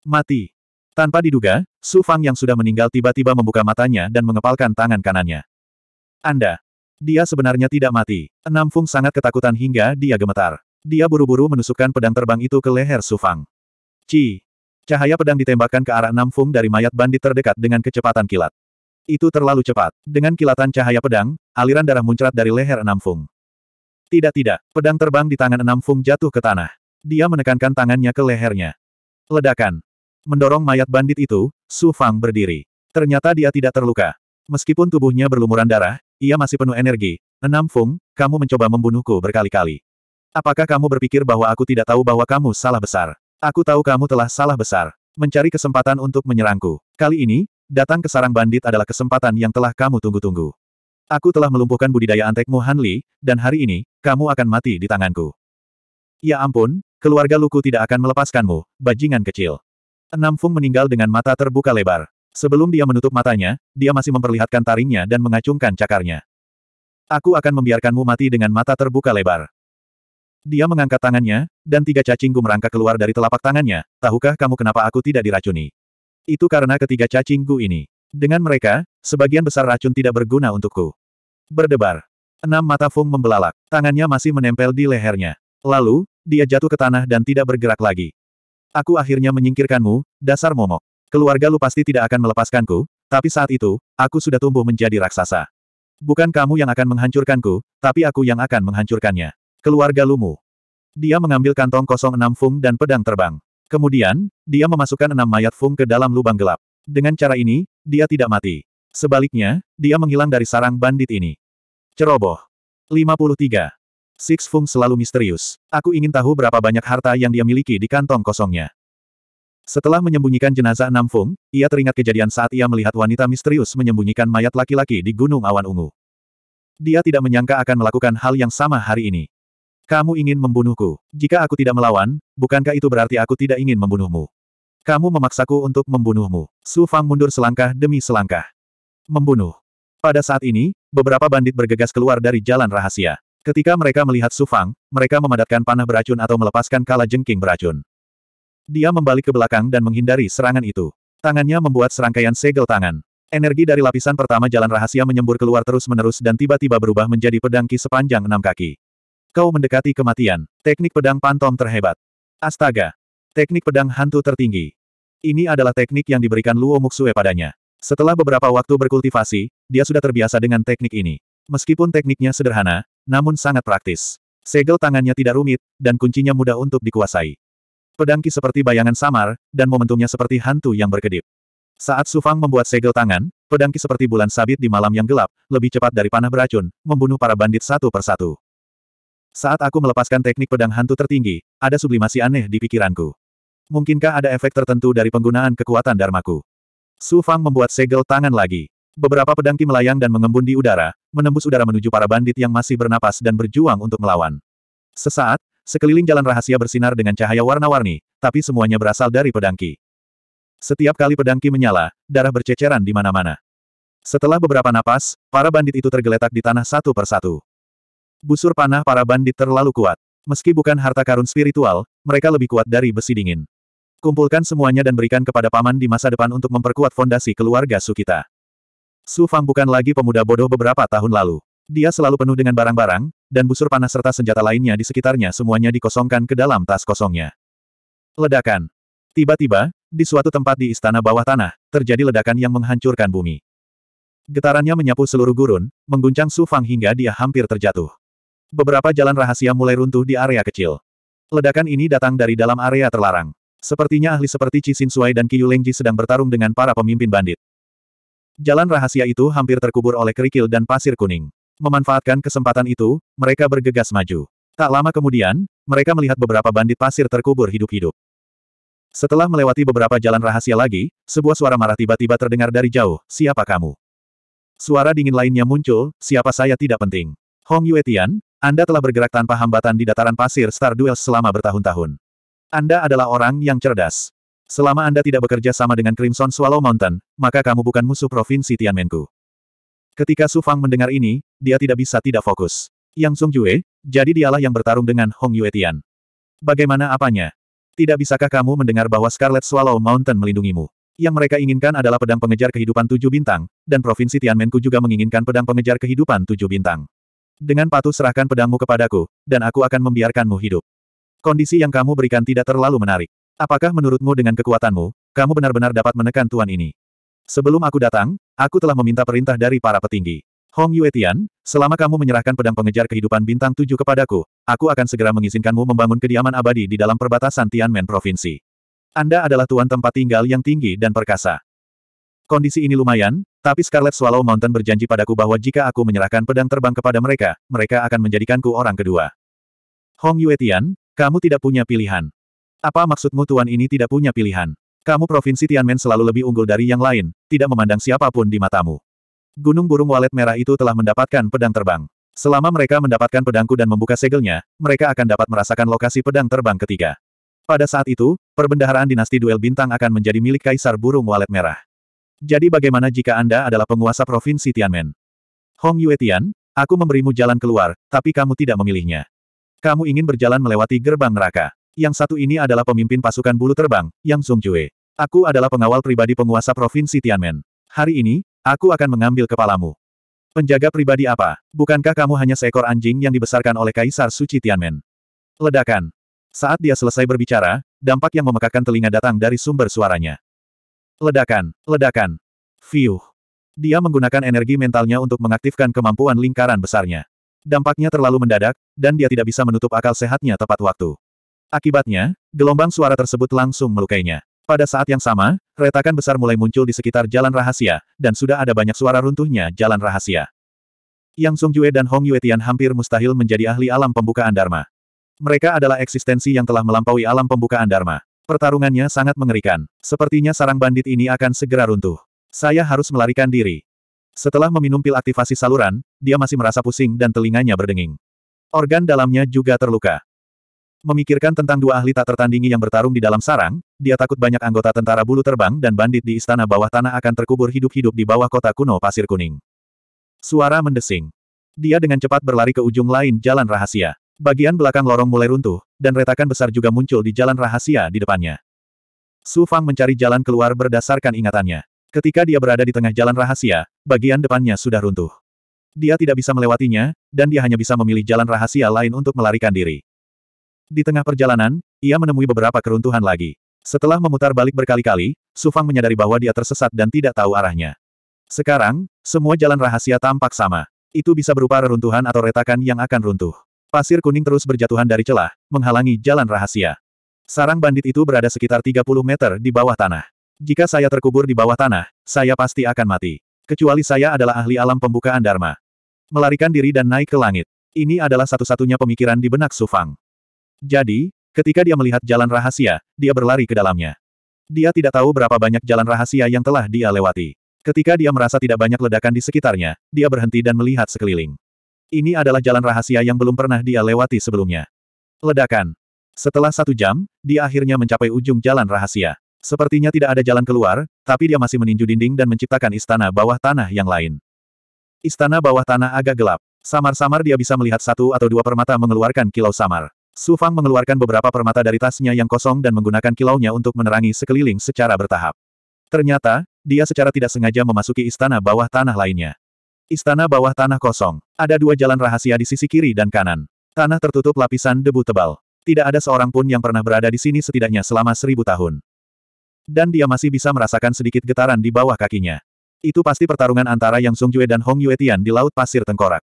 [SPEAKER 1] Mati. Tanpa diduga, Su Fang yang sudah meninggal tiba-tiba membuka matanya dan mengepalkan tangan kanannya. Anda, dia sebenarnya tidak mati. Enam Fung sangat ketakutan hingga dia gemetar. Dia buru-buru menusukkan pedang terbang itu ke leher Sufang. Ci. Cahaya pedang ditembakkan ke arah Enam Fung dari mayat bandit terdekat dengan kecepatan kilat. Itu terlalu cepat. Dengan kilatan cahaya pedang, aliran darah muncrat dari leher Enam Fung. Tidak tidak, pedang terbang di tangan Enam Fung jatuh ke tanah. Dia menekankan tangannya ke lehernya. Ledakan. Mendorong mayat bandit itu, Su Fang berdiri. Ternyata dia tidak terluka. Meskipun tubuhnya berlumuran darah, ia masih penuh energi. Enam Fung, kamu mencoba membunuhku berkali-kali. Apakah kamu berpikir bahwa aku tidak tahu bahwa kamu salah besar? Aku tahu kamu telah salah besar. Mencari kesempatan untuk menyerangku. Kali ini, datang ke sarang bandit adalah kesempatan yang telah kamu tunggu-tunggu. Aku telah melumpuhkan budidaya antekmu Hanli, dan hari ini, kamu akan mati di tanganku. Ya ampun, keluarga Luku tidak akan melepaskanmu, bajingan kecil. Enam Fung meninggal dengan mata terbuka lebar. Sebelum dia menutup matanya, dia masih memperlihatkan taringnya dan mengacungkan cakarnya. Aku akan membiarkanmu mati dengan mata terbuka lebar. Dia mengangkat tangannya, dan tiga cacingku merangkak keluar dari telapak tangannya, tahukah kamu kenapa aku tidak diracuni? Itu karena ketiga cacingku ini. Dengan mereka, sebagian besar racun tidak berguna untukku. Berdebar. Enam mata Fung membelalak, tangannya masih menempel di lehernya. Lalu, dia jatuh ke tanah dan tidak bergerak lagi. Aku akhirnya menyingkirkanmu, dasar momok. Keluarga lu pasti tidak akan melepaskanku, tapi saat itu, aku sudah tumbuh menjadi raksasa. Bukan kamu yang akan menghancurkanku, tapi aku yang akan menghancurkannya. Keluarga Lumu. Dia mengambil kantong kosong enam Fung dan pedang terbang. Kemudian, dia memasukkan enam mayat Fung ke dalam lubang gelap. Dengan cara ini, dia tidak mati. Sebaliknya, dia menghilang dari sarang bandit ini. Ceroboh. 53. Six Fung selalu misterius. Aku ingin tahu berapa banyak harta yang dia miliki di kantong kosongnya. Setelah menyembunyikan jenazah Nam Fung, ia teringat kejadian saat ia melihat wanita misterius menyembunyikan mayat laki-laki di Gunung Awan Ungu. Dia tidak menyangka akan melakukan hal yang sama hari ini. Kamu ingin membunuhku. Jika aku tidak melawan, bukankah itu berarti aku tidak ingin membunuhmu? Kamu memaksaku untuk membunuhmu. Su Fang mundur selangkah demi selangkah. Membunuh. Pada saat ini, beberapa bandit bergegas keluar dari jalan rahasia. Ketika mereka melihat Su Fang, mereka memadatkan panah beracun atau melepaskan kala jengking beracun. Dia membalik ke belakang dan menghindari serangan itu. Tangannya membuat serangkaian segel tangan. Energi dari lapisan pertama jalan rahasia menyembur keluar terus-menerus dan tiba-tiba berubah menjadi pedang ki sepanjang enam kaki. Kau mendekati kematian. Teknik pedang pantom terhebat. Astaga. Teknik pedang hantu tertinggi. Ini adalah teknik yang diberikan Luo Muxue padanya. Setelah beberapa waktu berkultivasi, dia sudah terbiasa dengan teknik ini. Meskipun tekniknya sederhana, namun sangat praktis. Segel tangannya tidak rumit, dan kuncinya mudah untuk dikuasai. Pedangki seperti bayangan samar, dan momentumnya seperti hantu yang berkedip. Saat Sufang membuat segel tangan, pedangki seperti bulan sabit di malam yang gelap, lebih cepat dari panah beracun, membunuh para bandit satu persatu. Saat aku melepaskan teknik pedang hantu tertinggi, ada sublimasi aneh di pikiranku. Mungkinkah ada efek tertentu dari penggunaan kekuatan Darmaku? Su Fang membuat segel tangan lagi. Beberapa pedangki melayang dan mengembun di udara, menembus udara menuju para bandit yang masih bernapas dan berjuang untuk melawan. Sesaat, Sekeliling jalan rahasia bersinar dengan cahaya warna-warni, tapi semuanya berasal dari pedangki. Setiap kali pedangki menyala, darah berceceran di mana-mana. Setelah beberapa napas, para bandit itu tergeletak di tanah satu persatu. Busur panah para bandit terlalu kuat. Meski bukan harta karun spiritual, mereka lebih kuat dari besi dingin. Kumpulkan semuanya dan berikan kepada paman di masa depan untuk memperkuat fondasi keluarga Sukita. Su Fang bukan lagi pemuda bodoh beberapa tahun lalu. Dia selalu penuh dengan barang-barang, dan busur panah serta senjata lainnya di sekitarnya semuanya dikosongkan ke dalam tas kosongnya. Ledakan. Tiba-tiba, di suatu tempat di istana bawah tanah, terjadi ledakan yang menghancurkan bumi. Getarannya menyapu seluruh gurun, mengguncang Su Fang hingga dia hampir terjatuh. Beberapa jalan rahasia mulai runtuh di area kecil. Ledakan ini datang dari dalam area terlarang. Sepertinya ahli seperti Ci dan Qiyu Lengji sedang bertarung dengan para pemimpin bandit. Jalan rahasia itu hampir terkubur oleh kerikil dan pasir kuning. Memanfaatkan kesempatan itu, mereka bergegas maju. Tak lama kemudian, mereka melihat beberapa bandit pasir terkubur hidup-hidup. Setelah melewati beberapa jalan rahasia lagi, sebuah suara marah tiba-tiba terdengar dari jauh, siapa kamu? Suara dingin lainnya muncul, siapa saya tidak penting. Hong Yuetian, Anda telah bergerak tanpa hambatan di dataran pasir Star Duel selama bertahun-tahun. Anda adalah orang yang cerdas. Selama Anda tidak bekerja sama dengan Crimson Swallow Mountain, maka kamu bukan musuh provinsi Tianmenku. Ketika Su Fang mendengar ini, dia tidak bisa tidak fokus. Yang Song Jue, jadi dialah yang bertarung dengan Hong Yue Tian. Bagaimana apanya? Tidak bisakah kamu mendengar bahwa Scarlet Swallow Mountain melindungimu? Yang mereka inginkan adalah pedang pengejar kehidupan tujuh bintang, dan Provinsi Tianmenku juga menginginkan pedang pengejar kehidupan tujuh bintang. Dengan patuh serahkan pedangmu kepadaku, dan aku akan membiarkanmu hidup. Kondisi yang kamu berikan tidak terlalu menarik. Apakah menurutmu dengan kekuatanmu, kamu benar-benar dapat menekan tuan ini? Sebelum aku datang, aku telah meminta perintah dari para petinggi. Hong Yuetian, selama kamu menyerahkan pedang pengejar kehidupan bintang tujuh kepadaku, aku akan segera mengizinkanmu membangun kediaman abadi di dalam perbatasan Tianmen Provinsi. Anda adalah tuan tempat tinggal yang tinggi dan perkasa. Kondisi ini lumayan, tapi Scarlet Swallow Mountain berjanji padaku bahwa jika aku menyerahkan pedang terbang kepada mereka, mereka akan menjadikanku orang kedua. Hong Yuetian, kamu tidak punya pilihan. Apa maksudmu tuan ini tidak punya pilihan? Kamu provinsi Tianmen selalu lebih unggul dari yang lain, tidak memandang siapapun di matamu. Gunung burung walet merah itu telah mendapatkan pedang terbang. Selama mereka mendapatkan pedangku dan membuka segelnya, mereka akan dapat merasakan lokasi pedang terbang ketiga. Pada saat itu, perbendaharaan dinasti duel bintang akan menjadi milik Kaisar Burung Walet Merah. Jadi bagaimana jika Anda adalah penguasa Provinsi Tianmen? Hong Yue Tian, aku memberimu jalan keluar, tapi kamu tidak memilihnya. Kamu ingin berjalan melewati gerbang neraka. Yang satu ini adalah pemimpin pasukan bulu terbang, Yang Zhongjue. Aku adalah pengawal pribadi penguasa Provinsi Tianmen. Hari ini, Aku akan mengambil kepalamu. Penjaga pribadi apa? Bukankah kamu hanya seekor anjing yang dibesarkan oleh Kaisar Suci Tianmen? Ledakan. Saat dia selesai berbicara, dampak yang memekakkan telinga datang dari sumber suaranya. Ledakan, ledakan. Fiuh. Dia menggunakan energi mentalnya untuk mengaktifkan kemampuan lingkaran besarnya. Dampaknya terlalu mendadak, dan dia tidak bisa menutup akal sehatnya tepat waktu. Akibatnya, gelombang suara tersebut langsung melukainya. Pada saat yang sama, retakan besar mulai muncul di sekitar jalan rahasia, dan sudah ada banyak suara runtuhnya jalan rahasia. Yang Sung Jue dan Hong Yuetian hampir mustahil menjadi ahli alam pembukaan Dharma. Mereka adalah eksistensi yang telah melampaui alam pembukaan Dharma. Pertarungannya sangat mengerikan. Sepertinya sarang bandit ini akan segera runtuh. Saya harus melarikan diri. Setelah meminum pil aktivasi saluran, dia masih merasa pusing dan telinganya berdenging. Organ dalamnya juga terluka. Memikirkan tentang dua ahli tak tertandingi yang bertarung di dalam sarang, dia takut banyak anggota tentara bulu terbang dan bandit di istana bawah tanah akan terkubur hidup-hidup di bawah kota kuno pasir kuning. Suara mendesing. Dia dengan cepat berlari ke ujung lain jalan rahasia. Bagian belakang lorong mulai runtuh, dan retakan besar juga muncul di jalan rahasia di depannya. Su Fang mencari jalan keluar berdasarkan ingatannya. Ketika dia berada di tengah jalan rahasia, bagian depannya sudah runtuh. Dia tidak bisa melewatinya, dan dia hanya bisa memilih jalan rahasia lain untuk melarikan diri. Di tengah perjalanan, ia menemui beberapa keruntuhan lagi. Setelah memutar balik berkali-kali, Sufang menyadari bahwa dia tersesat dan tidak tahu arahnya. Sekarang, semua jalan rahasia tampak sama. Itu bisa berupa reruntuhan atau retakan yang akan runtuh. Pasir kuning terus berjatuhan dari celah, menghalangi jalan rahasia. Sarang bandit itu berada sekitar 30 meter di bawah tanah. Jika saya terkubur di bawah tanah, saya pasti akan mati. Kecuali saya adalah ahli alam pembukaan Dharma. Melarikan diri dan naik ke langit. Ini adalah satu-satunya pemikiran di benak Sufang. Jadi, ketika dia melihat jalan rahasia, dia berlari ke dalamnya. Dia tidak tahu berapa banyak jalan rahasia yang telah dia lewati. Ketika dia merasa tidak banyak ledakan di sekitarnya, dia berhenti dan melihat sekeliling. Ini adalah jalan rahasia yang belum pernah dia lewati sebelumnya. Ledakan. Setelah satu jam, dia akhirnya mencapai ujung jalan rahasia. Sepertinya tidak ada jalan keluar, tapi dia masih meninju dinding dan menciptakan istana bawah tanah yang lain. Istana bawah tanah agak gelap. Samar-samar dia bisa melihat satu atau dua permata mengeluarkan kilau samar. Su Fang mengeluarkan beberapa permata dari tasnya yang kosong dan menggunakan kilaunya untuk menerangi sekeliling secara bertahap. Ternyata, dia secara tidak sengaja memasuki istana bawah tanah lainnya. Istana bawah tanah kosong. Ada dua jalan rahasia di sisi kiri dan kanan. Tanah tertutup lapisan debu tebal. Tidak ada seorang pun yang pernah berada di sini setidaknya selama seribu tahun. Dan dia masih bisa merasakan sedikit getaran di bawah kakinya. Itu pasti pertarungan antara Yang Jue dan Hong Yue Tian di Laut Pasir Tengkorak.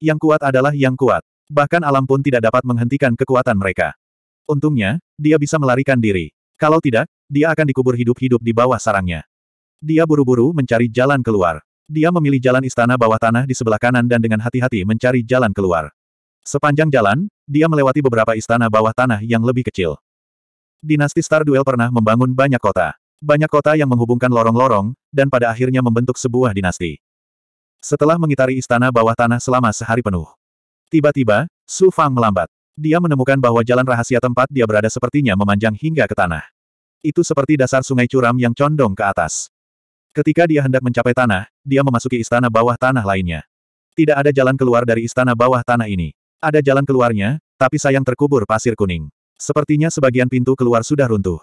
[SPEAKER 1] Yang kuat adalah yang kuat. Bahkan alam pun tidak dapat menghentikan kekuatan mereka. Untungnya, dia bisa melarikan diri. Kalau tidak, dia akan dikubur hidup-hidup di bawah sarangnya. Dia buru-buru mencari jalan keluar. Dia memilih jalan istana bawah tanah di sebelah kanan dan dengan hati-hati mencari jalan keluar. Sepanjang jalan, dia melewati beberapa istana bawah tanah yang lebih kecil. Dinasti Star Duel pernah membangun banyak kota. Banyak kota yang menghubungkan lorong-lorong, dan pada akhirnya membentuk sebuah dinasti. Setelah mengitari istana bawah tanah selama sehari penuh, Tiba-tiba, Su Fang melambat. Dia menemukan bahwa jalan rahasia tempat dia berada sepertinya memanjang hingga ke tanah. Itu seperti dasar sungai curam yang condong ke atas. Ketika dia hendak mencapai tanah, dia memasuki istana bawah tanah lainnya. Tidak ada jalan keluar dari istana bawah tanah ini. Ada jalan keluarnya, tapi sayang terkubur pasir kuning. Sepertinya sebagian pintu keluar sudah runtuh.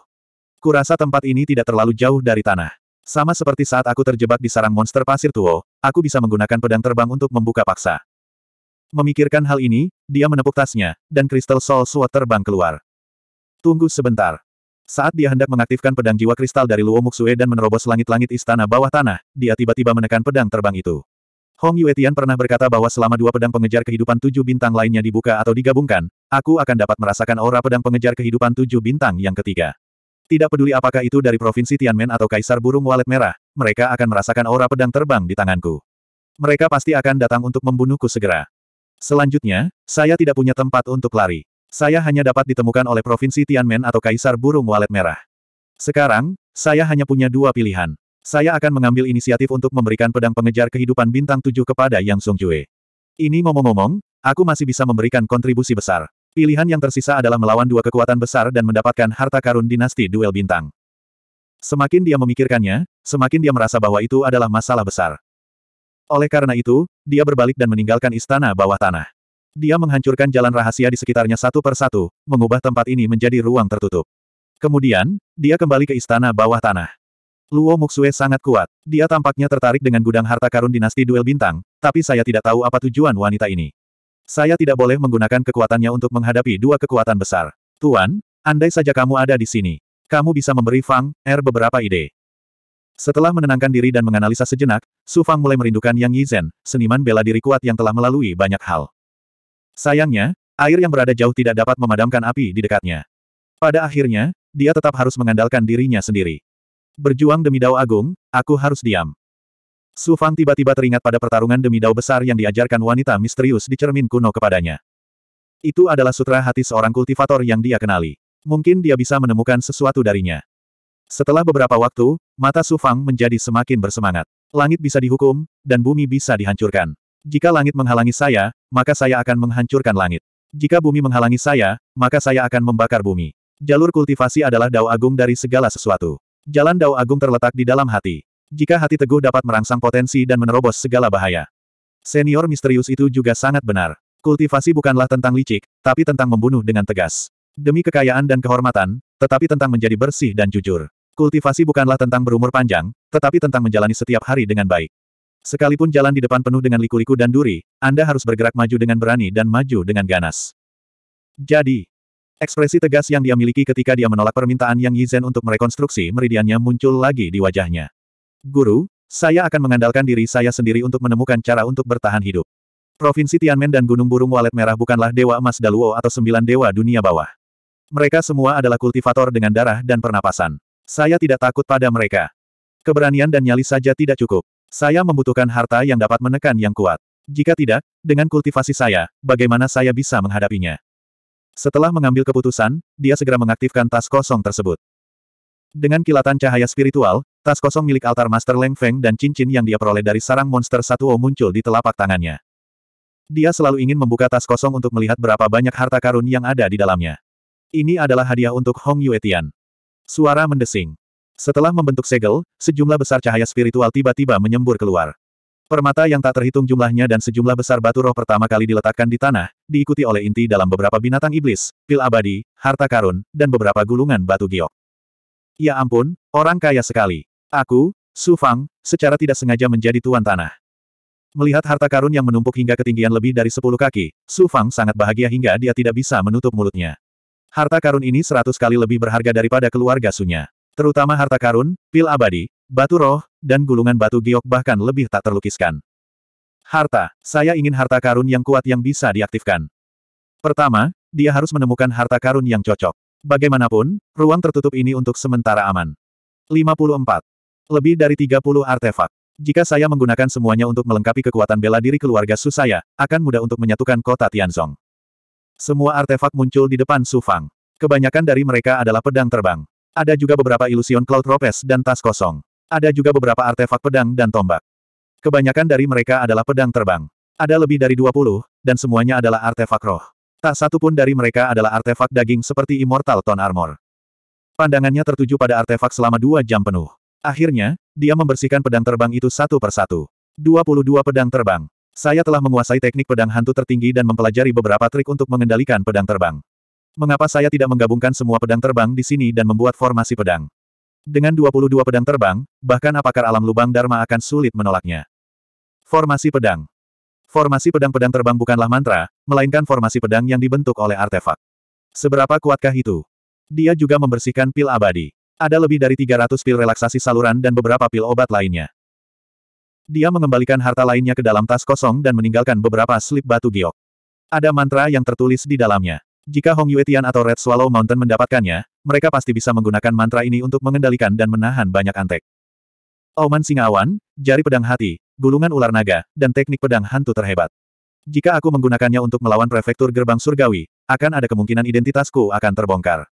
[SPEAKER 1] Kurasa tempat ini tidak terlalu jauh dari tanah. Sama seperti saat aku terjebak di sarang monster pasir tuo, aku bisa menggunakan pedang terbang untuk membuka paksa. Memikirkan hal ini, dia menepuk tasnya, dan kristal Soul Sword terbang keluar. Tunggu sebentar. Saat dia hendak mengaktifkan pedang jiwa kristal dari Luo Muxue dan menerobos langit-langit istana bawah tanah, dia tiba-tiba menekan pedang terbang itu. Hong Yuetian pernah berkata bahwa selama dua pedang pengejar kehidupan tujuh bintang lainnya dibuka atau digabungkan, aku akan dapat merasakan aura pedang pengejar kehidupan tujuh bintang yang ketiga. Tidak peduli apakah itu dari Provinsi Tianmen atau Kaisar Burung Walet Merah, mereka akan merasakan aura pedang terbang di tanganku. Mereka pasti akan datang untuk membunuhku segera. Selanjutnya, saya tidak punya tempat untuk lari. Saya hanya dapat ditemukan oleh Provinsi Tianmen atau Kaisar Burung Walet Merah. Sekarang, saya hanya punya dua pilihan. Saya akan mengambil inisiatif untuk memberikan pedang pengejar kehidupan bintang tujuh kepada Yang Jue. Ini ngomong-ngomong, aku masih bisa memberikan kontribusi besar. Pilihan yang tersisa adalah melawan dua kekuatan besar dan mendapatkan harta karun dinasti duel bintang. Semakin dia memikirkannya, semakin dia merasa bahwa itu adalah masalah besar. Oleh karena itu, dia berbalik dan meninggalkan istana bawah tanah. Dia menghancurkan jalan rahasia di sekitarnya satu per satu, mengubah tempat ini menjadi ruang tertutup. Kemudian, dia kembali ke istana bawah tanah. Luo Muxue sangat kuat. Dia tampaknya tertarik dengan gudang harta karun dinasti duel bintang, tapi saya tidak tahu apa tujuan wanita ini. Saya tidak boleh menggunakan kekuatannya untuk menghadapi dua kekuatan besar. Tuan, andai saja kamu ada di sini. Kamu bisa memberi Fang, Er beberapa ide. Setelah menenangkan diri dan menganalisa sejenak, Su Fang mulai merindukan Yang Yizhen, seniman bela diri kuat yang telah melalui banyak hal. Sayangnya, air yang berada jauh tidak dapat memadamkan api di dekatnya. Pada akhirnya, dia tetap harus mengandalkan dirinya sendiri. Berjuang demi Dao Agung, aku harus diam. Su Fang tiba-tiba teringat pada pertarungan demi Dao besar yang diajarkan wanita misterius di cermin kuno kepadanya. Itu adalah sutra hati seorang kultivator yang dia kenali. Mungkin dia bisa menemukan sesuatu darinya. Setelah beberapa waktu, mata Su Fang menjadi semakin bersemangat. Langit bisa dihukum, dan bumi bisa dihancurkan. Jika langit menghalangi saya, maka saya akan menghancurkan langit. Jika bumi menghalangi saya, maka saya akan membakar bumi. Jalur kultivasi adalah dao agung dari segala sesuatu. Jalan dao agung terletak di dalam hati. Jika hati teguh dapat merangsang potensi dan menerobos segala bahaya. Senior misterius itu juga sangat benar. Kultivasi bukanlah tentang licik, tapi tentang membunuh dengan tegas. Demi kekayaan dan kehormatan, tetapi tentang menjadi bersih dan jujur. Kultivasi bukanlah tentang berumur panjang, tetapi tentang menjalani setiap hari dengan baik. Sekalipun jalan di depan penuh dengan liku-liku dan duri, Anda harus bergerak maju dengan berani dan maju dengan ganas. Jadi, ekspresi tegas yang dia miliki ketika dia menolak permintaan Yang Yizhen untuk merekonstruksi meridiannya muncul lagi di wajahnya. Guru, saya akan mengandalkan diri saya sendiri untuk menemukan cara untuk bertahan hidup. Provinsi Tianmen dan Gunung Burung Walet Merah bukanlah Dewa Emas Daluo atau Sembilan Dewa Dunia Bawah. Mereka semua adalah kultivator dengan darah dan pernapasan. Saya tidak takut pada mereka. Keberanian dan nyali saja tidak cukup. Saya membutuhkan harta yang dapat menekan yang kuat. Jika tidak, dengan kultivasi saya, bagaimana saya bisa menghadapinya? Setelah mengambil keputusan, dia segera mengaktifkan tas kosong tersebut. Dengan kilatan cahaya spiritual, tas kosong milik altar Master Leng Feng dan cincin yang dia peroleh dari sarang monster satu Satuo muncul di telapak tangannya. Dia selalu ingin membuka tas kosong untuk melihat berapa banyak harta karun yang ada di dalamnya. Ini adalah hadiah untuk Hong Yuetian. Suara mendesing. Setelah membentuk segel, sejumlah besar cahaya spiritual tiba-tiba menyembur keluar. Permata yang tak terhitung jumlahnya dan sejumlah besar batu roh pertama kali diletakkan di tanah, diikuti oleh inti dalam beberapa binatang iblis, pil abadi, harta karun, dan beberapa gulungan batu giok. Ya ampun, orang kaya sekali. Aku, Su Fang, secara tidak sengaja menjadi tuan tanah. Melihat harta karun yang menumpuk hingga ketinggian lebih dari 10 kaki, Su Fang sangat bahagia hingga dia tidak bisa menutup mulutnya. Harta karun ini seratus kali lebih berharga daripada keluarga Sunya. Terutama harta karun, pil abadi, batu roh, dan gulungan batu giok bahkan lebih tak terlukiskan. Harta, saya ingin harta karun yang kuat yang bisa diaktifkan. Pertama, dia harus menemukan harta karun yang cocok. Bagaimanapun, ruang tertutup ini untuk sementara aman. 54. Lebih dari 30 artefak. Jika saya menggunakan semuanya untuk melengkapi kekuatan bela diri keluarga Su saya, akan mudah untuk menyatukan kota Tianzong. Semua artefak muncul di depan Su Fang. Kebanyakan dari mereka adalah pedang terbang. Ada juga beberapa ilusion cloud ropes dan tas kosong. Ada juga beberapa artefak pedang dan tombak. Kebanyakan dari mereka adalah pedang terbang. Ada lebih dari 20, dan semuanya adalah artefak roh. Tak satu pun dari mereka adalah artefak daging seperti Immortal Tone Armor. Pandangannya tertuju pada artefak selama dua jam penuh. Akhirnya, dia membersihkan pedang terbang itu satu persatu. 22 pedang terbang. Saya telah menguasai teknik pedang hantu tertinggi dan mempelajari beberapa trik untuk mengendalikan pedang terbang. Mengapa saya tidak menggabungkan semua pedang terbang di sini dan membuat formasi pedang? Dengan 22 pedang terbang, bahkan apakah alam lubang Dharma akan sulit menolaknya. Formasi pedang Formasi pedang-pedang terbang bukanlah mantra, melainkan formasi pedang yang dibentuk oleh artefak. Seberapa kuatkah itu? Dia juga membersihkan pil abadi. Ada lebih dari 300 pil relaksasi saluran dan beberapa pil obat lainnya. Dia mengembalikan harta lainnya ke dalam tas kosong dan meninggalkan beberapa slip batu giok. Ada mantra yang tertulis di dalamnya. Jika Hong Yuetian atau Red Swallow Mountain mendapatkannya, mereka pasti bisa menggunakan mantra ini untuk mengendalikan dan menahan banyak antek. Auman oh Singawan, Jari Pedang Hati, Gulungan Ular Naga, dan Teknik Pedang Hantu Terhebat. Jika aku menggunakannya untuk melawan prefektur gerbang surgawi, akan ada kemungkinan identitasku akan terbongkar.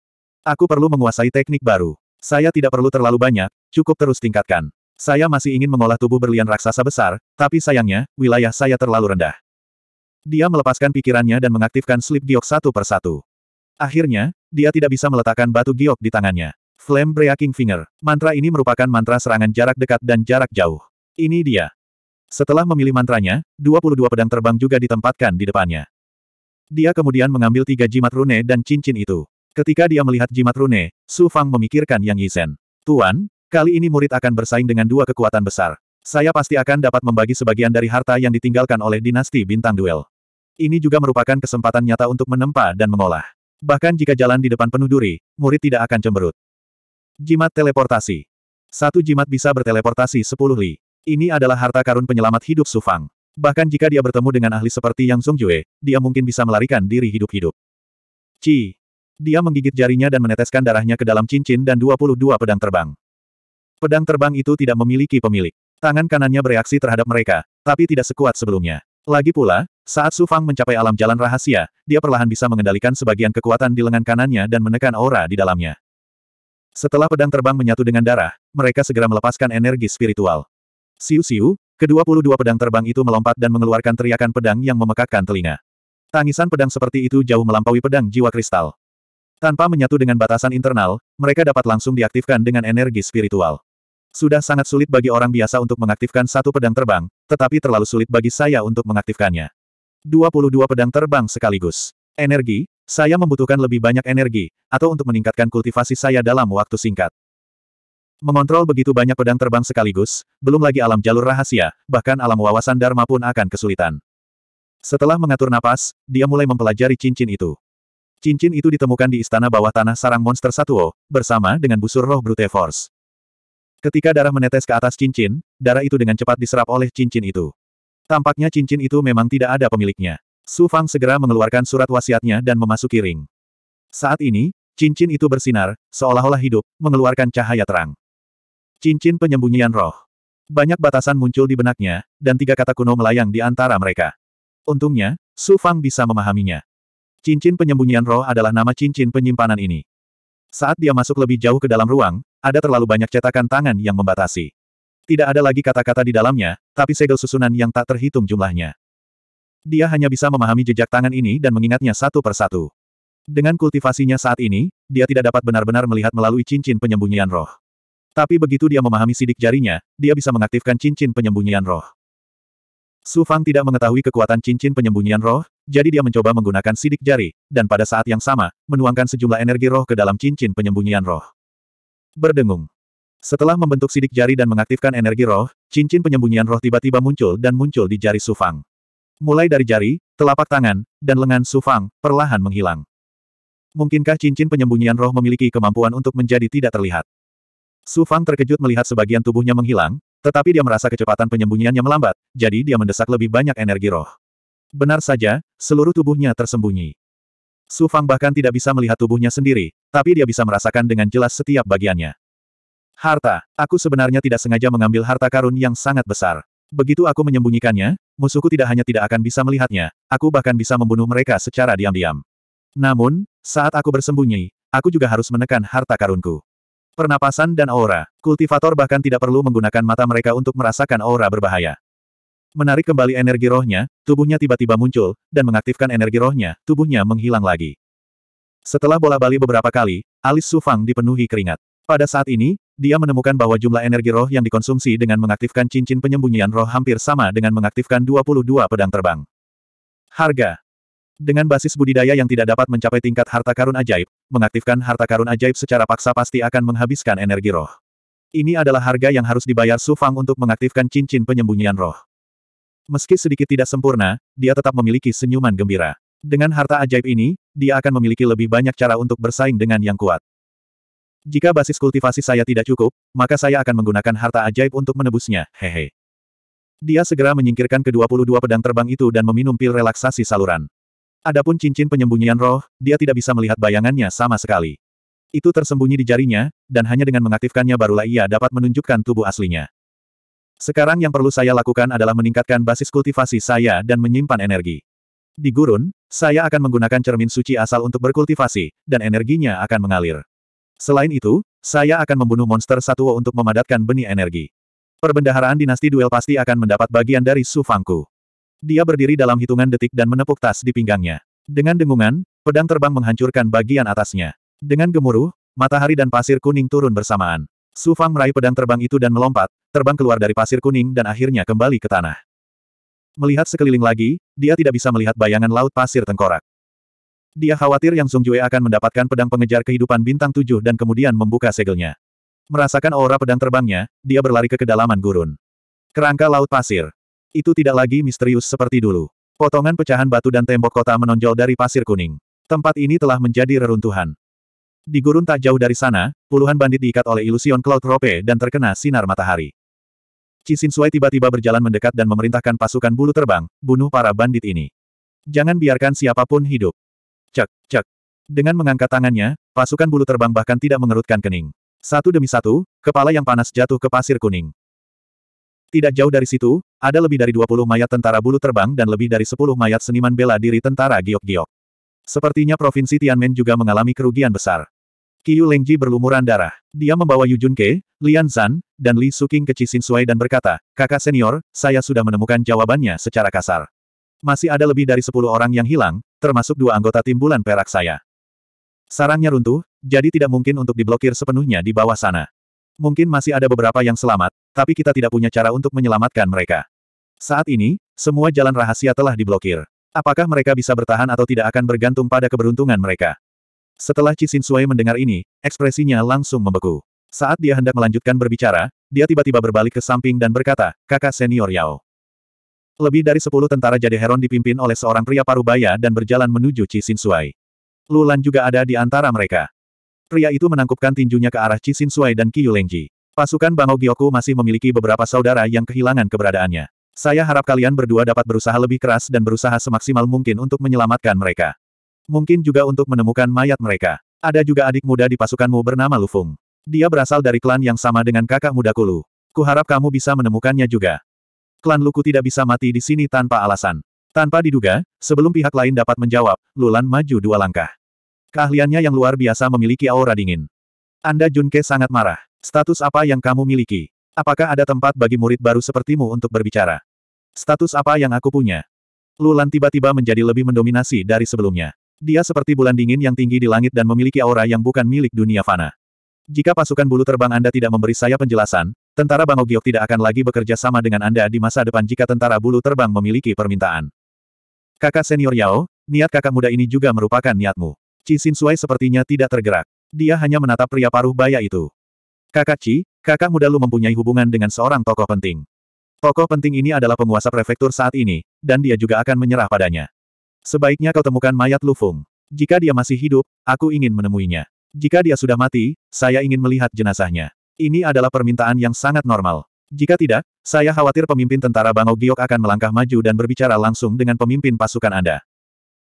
[SPEAKER 1] Aku perlu menguasai teknik baru. Saya tidak perlu terlalu banyak, cukup terus tingkatkan. Saya masih ingin mengolah tubuh berlian raksasa besar, tapi sayangnya, wilayah saya terlalu rendah. Dia melepaskan pikirannya dan mengaktifkan slip giok satu persatu. Akhirnya, dia tidak bisa meletakkan batu giok di tangannya. Flame Breaking Finger. Mantra ini merupakan mantra serangan jarak dekat dan jarak jauh. Ini dia. Setelah memilih mantranya, 22 pedang terbang juga ditempatkan di depannya. Dia kemudian mengambil tiga jimat rune dan cincin itu. Ketika dia melihat jimat rune, Su Fang memikirkan Yang Yisen. Tuan, Kali ini murid akan bersaing dengan dua kekuatan besar. Saya pasti akan dapat membagi sebagian dari harta yang ditinggalkan oleh dinasti bintang duel. Ini juga merupakan kesempatan nyata untuk menempa dan mengolah. Bahkan jika jalan di depan penuh duri, murid tidak akan cemberut. Jimat teleportasi. Satu jimat bisa berteleportasi 10 li. Ini adalah harta karun penyelamat hidup Sufang. Bahkan jika dia bertemu dengan ahli seperti Yang Zongjue, dia mungkin bisa melarikan diri hidup-hidup. Ci. Dia menggigit jarinya dan meneteskan darahnya ke dalam cincin dan 22 pedang terbang. Pedang terbang itu tidak memiliki pemilik. Tangan kanannya bereaksi terhadap mereka, tapi tidak sekuat sebelumnya. Lagi pula, saat Su Fang mencapai alam jalan rahasia, dia perlahan bisa mengendalikan sebagian kekuatan di lengan kanannya dan menekan aura di dalamnya. Setelah pedang terbang menyatu dengan darah, mereka segera melepaskan energi spiritual. Siu-siu, ke-22 pedang terbang itu melompat dan mengeluarkan teriakan pedang yang memekakkan telinga. Tangisan pedang seperti itu jauh melampaui pedang jiwa kristal. Tanpa menyatu dengan batasan internal, mereka dapat langsung diaktifkan dengan energi spiritual. Sudah sangat sulit bagi orang biasa untuk mengaktifkan satu pedang terbang, tetapi terlalu sulit bagi saya untuk mengaktifkannya. 22 pedang terbang sekaligus. Energi, saya membutuhkan lebih banyak energi, atau untuk meningkatkan kultivasi saya dalam waktu singkat. Mengontrol begitu banyak pedang terbang sekaligus, belum lagi alam jalur rahasia, bahkan alam wawasan Dharma pun akan kesulitan. Setelah mengatur napas, dia mulai mempelajari cincin itu. Cincin itu ditemukan di istana bawah tanah sarang monster Satuo, bersama dengan busur roh Brute Force. Ketika darah menetes ke atas cincin, darah itu dengan cepat diserap oleh cincin itu. Tampaknya cincin itu memang tidak ada pemiliknya. Su Fang segera mengeluarkan surat wasiatnya dan memasuki ring. Saat ini, cincin itu bersinar, seolah-olah hidup, mengeluarkan cahaya terang. Cincin penyembunyian roh. Banyak batasan muncul di benaknya, dan tiga kata kuno melayang di antara mereka. Untungnya, Su Fang bisa memahaminya. Cincin penyembunyian roh adalah nama cincin penyimpanan ini. Saat dia masuk lebih jauh ke dalam ruang, ada terlalu banyak cetakan tangan yang membatasi. Tidak ada lagi kata-kata di dalamnya, tapi segel susunan yang tak terhitung jumlahnya. Dia hanya bisa memahami jejak tangan ini dan mengingatnya satu persatu. Dengan kultivasinya saat ini, dia tidak dapat benar-benar melihat melalui cincin penyembunyian roh. Tapi begitu dia memahami sidik jarinya, dia bisa mengaktifkan cincin penyembunyian roh. Su Fang tidak mengetahui kekuatan cincin penyembunyian roh, jadi dia mencoba menggunakan sidik jari, dan pada saat yang sama, menuangkan sejumlah energi roh ke dalam cincin penyembunyian roh. Berdengung. Setelah membentuk sidik jari dan mengaktifkan energi roh, cincin penyembunyian roh tiba-tiba muncul dan muncul di jari Sufang. Mulai dari jari, telapak tangan, dan lengan Sufang, perlahan menghilang. Mungkinkah cincin penyembunyian roh memiliki kemampuan untuk menjadi tidak terlihat? Sufang terkejut melihat sebagian tubuhnya menghilang, tetapi dia merasa kecepatan penyembunyiannya melambat, jadi dia mendesak lebih banyak energi roh. Benar saja, seluruh tubuhnya tersembunyi. Su Fang bahkan tidak bisa melihat tubuhnya sendiri, tapi dia bisa merasakan dengan jelas setiap bagiannya. Harta, aku sebenarnya tidak sengaja mengambil harta karun yang sangat besar. Begitu aku menyembunyikannya, musuhku tidak hanya tidak akan bisa melihatnya, aku bahkan bisa membunuh mereka secara diam-diam. Namun, saat aku bersembunyi, aku juga harus menekan harta karunku. Pernapasan dan aura, kultivator bahkan tidak perlu menggunakan mata mereka untuk merasakan aura berbahaya. Menarik kembali energi rohnya, tubuhnya tiba-tiba muncul, dan mengaktifkan energi rohnya, tubuhnya menghilang lagi. Setelah bola-bali beberapa kali, alis Su Fang dipenuhi keringat. Pada saat ini, dia menemukan bahwa jumlah energi roh yang dikonsumsi dengan mengaktifkan cincin penyembunyian roh hampir sama dengan mengaktifkan 22 pedang terbang. Harga Dengan basis budidaya yang tidak dapat mencapai tingkat harta karun ajaib, mengaktifkan harta karun ajaib secara paksa pasti akan menghabiskan energi roh. Ini adalah harga yang harus dibayar Su Fang untuk mengaktifkan cincin penyembunyian roh. Meski sedikit tidak sempurna, dia tetap memiliki senyuman gembira. Dengan harta ajaib ini, dia akan memiliki lebih banyak cara untuk bersaing dengan yang kuat. Jika basis kultivasi saya tidak cukup, maka saya akan menggunakan harta ajaib untuk menebusnya, hehe. Dia segera menyingkirkan ke-22 pedang terbang itu dan meminum pil relaksasi saluran. Adapun cincin penyembunyian roh, dia tidak bisa melihat bayangannya sama sekali. Itu tersembunyi di jarinya, dan hanya dengan mengaktifkannya barulah ia dapat menunjukkan tubuh aslinya. Sekarang yang perlu saya lakukan adalah meningkatkan basis kultivasi saya dan menyimpan energi. Di gurun, saya akan menggunakan cermin suci asal untuk berkultivasi, dan energinya akan mengalir. Selain itu, saya akan membunuh monster satwa untuk memadatkan benih energi. Perbendaharaan dinasti duel pasti akan mendapat bagian dari Su Fangku. Dia berdiri dalam hitungan detik dan menepuk tas di pinggangnya. Dengan dengungan, pedang terbang menghancurkan bagian atasnya. Dengan gemuruh, matahari dan pasir kuning turun bersamaan. Su Fang meraih pedang terbang itu dan melompat, terbang keluar dari pasir kuning dan akhirnya kembali ke tanah. Melihat sekeliling lagi, dia tidak bisa melihat bayangan laut pasir tengkorak. Dia khawatir Yang Sung Jue akan mendapatkan pedang pengejar kehidupan bintang tujuh dan kemudian membuka segelnya. Merasakan aura pedang terbangnya, dia berlari ke kedalaman gurun. Kerangka laut pasir. Itu tidak lagi misterius seperti dulu. Potongan pecahan batu dan tembok kota menonjol dari pasir kuning. Tempat ini telah menjadi reruntuhan. Di gurun tak jauh dari sana, puluhan bandit diikat oleh ilusion Cloud Rope dan terkena sinar matahari. Cisin Suai tiba-tiba berjalan mendekat dan memerintahkan pasukan bulu terbang, bunuh para bandit ini. Jangan biarkan siapapun hidup. Cek, cek. Dengan mengangkat tangannya, pasukan bulu terbang bahkan tidak mengerutkan kening. Satu demi satu, kepala yang panas jatuh ke pasir kuning. Tidak jauh dari situ, ada lebih dari 20 mayat tentara bulu terbang dan lebih dari 10 mayat seniman bela diri tentara giok-giok. Sepertinya Provinsi Tianmen juga mengalami kerugian besar. Qiu Lengji berlumuran darah. Dia membawa Yu Junke, Lian Zan, dan Li Suking ke Cixin Sui dan berkata, Kakak senior, saya sudah menemukan jawabannya secara kasar. Masih ada lebih dari sepuluh orang yang hilang, termasuk dua anggota timbulan perak saya. Sarangnya runtuh, jadi tidak mungkin untuk diblokir sepenuhnya di bawah sana. Mungkin masih ada beberapa yang selamat, tapi kita tidak punya cara untuk menyelamatkan mereka. Saat ini, semua jalan rahasia telah diblokir. Apakah mereka bisa bertahan atau tidak akan bergantung pada keberuntungan mereka? Setelah Cixin Sui mendengar ini, ekspresinya langsung membeku. Saat dia hendak melanjutkan berbicara, dia tiba-tiba berbalik ke samping dan berkata, kakak senior Yao. Lebih dari sepuluh tentara jadi heron dipimpin oleh seorang pria parubaya dan berjalan menuju Cixin Sui. Lulan juga ada di antara mereka. Pria itu menangkupkan tinjunya ke arah Cixin Sui dan Qiyu Lengji. Pasukan Bangau Gyoku masih memiliki beberapa saudara yang kehilangan keberadaannya. Saya harap kalian berdua dapat berusaha lebih keras dan berusaha semaksimal mungkin untuk menyelamatkan mereka. Mungkin juga untuk menemukan mayat mereka. Ada juga adik muda di pasukanmu bernama Lufung. Dia berasal dari klan yang sama dengan kakak muda Kulu. Kuharap kamu bisa menemukannya juga. Klan Luku tidak bisa mati di sini tanpa alasan. Tanpa diduga, sebelum pihak lain dapat menjawab, Lulan maju dua langkah. Keahliannya yang luar biasa memiliki aura dingin. Anda Junke sangat marah. Status apa yang kamu miliki? Apakah ada tempat bagi murid baru sepertimu untuk berbicara? Status apa yang aku punya? Lulan tiba-tiba menjadi lebih mendominasi dari sebelumnya. Dia seperti bulan dingin yang tinggi di langit dan memiliki aura yang bukan milik dunia fana. Jika pasukan bulu terbang Anda tidak memberi saya penjelasan, tentara Ogiok tidak akan lagi bekerja sama dengan Anda di masa depan jika tentara bulu terbang memiliki permintaan. Kakak senior Yao, niat kakak muda ini juga merupakan niatmu. Cixin Suai sepertinya tidak tergerak. Dia hanya menatap pria paruh baya itu. Kakak Ci, Kakak muda Lu mempunyai hubungan dengan seorang tokoh penting. Tokoh penting ini adalah penguasa prefektur saat ini, dan dia juga akan menyerah padanya. Sebaiknya kau temukan mayat Lu Fung. Jika dia masih hidup, aku ingin menemuinya. Jika dia sudah mati, saya ingin melihat jenazahnya. Ini adalah permintaan yang sangat normal. Jika tidak, saya khawatir pemimpin tentara Bangau Giok akan melangkah maju dan berbicara langsung dengan pemimpin pasukan Anda.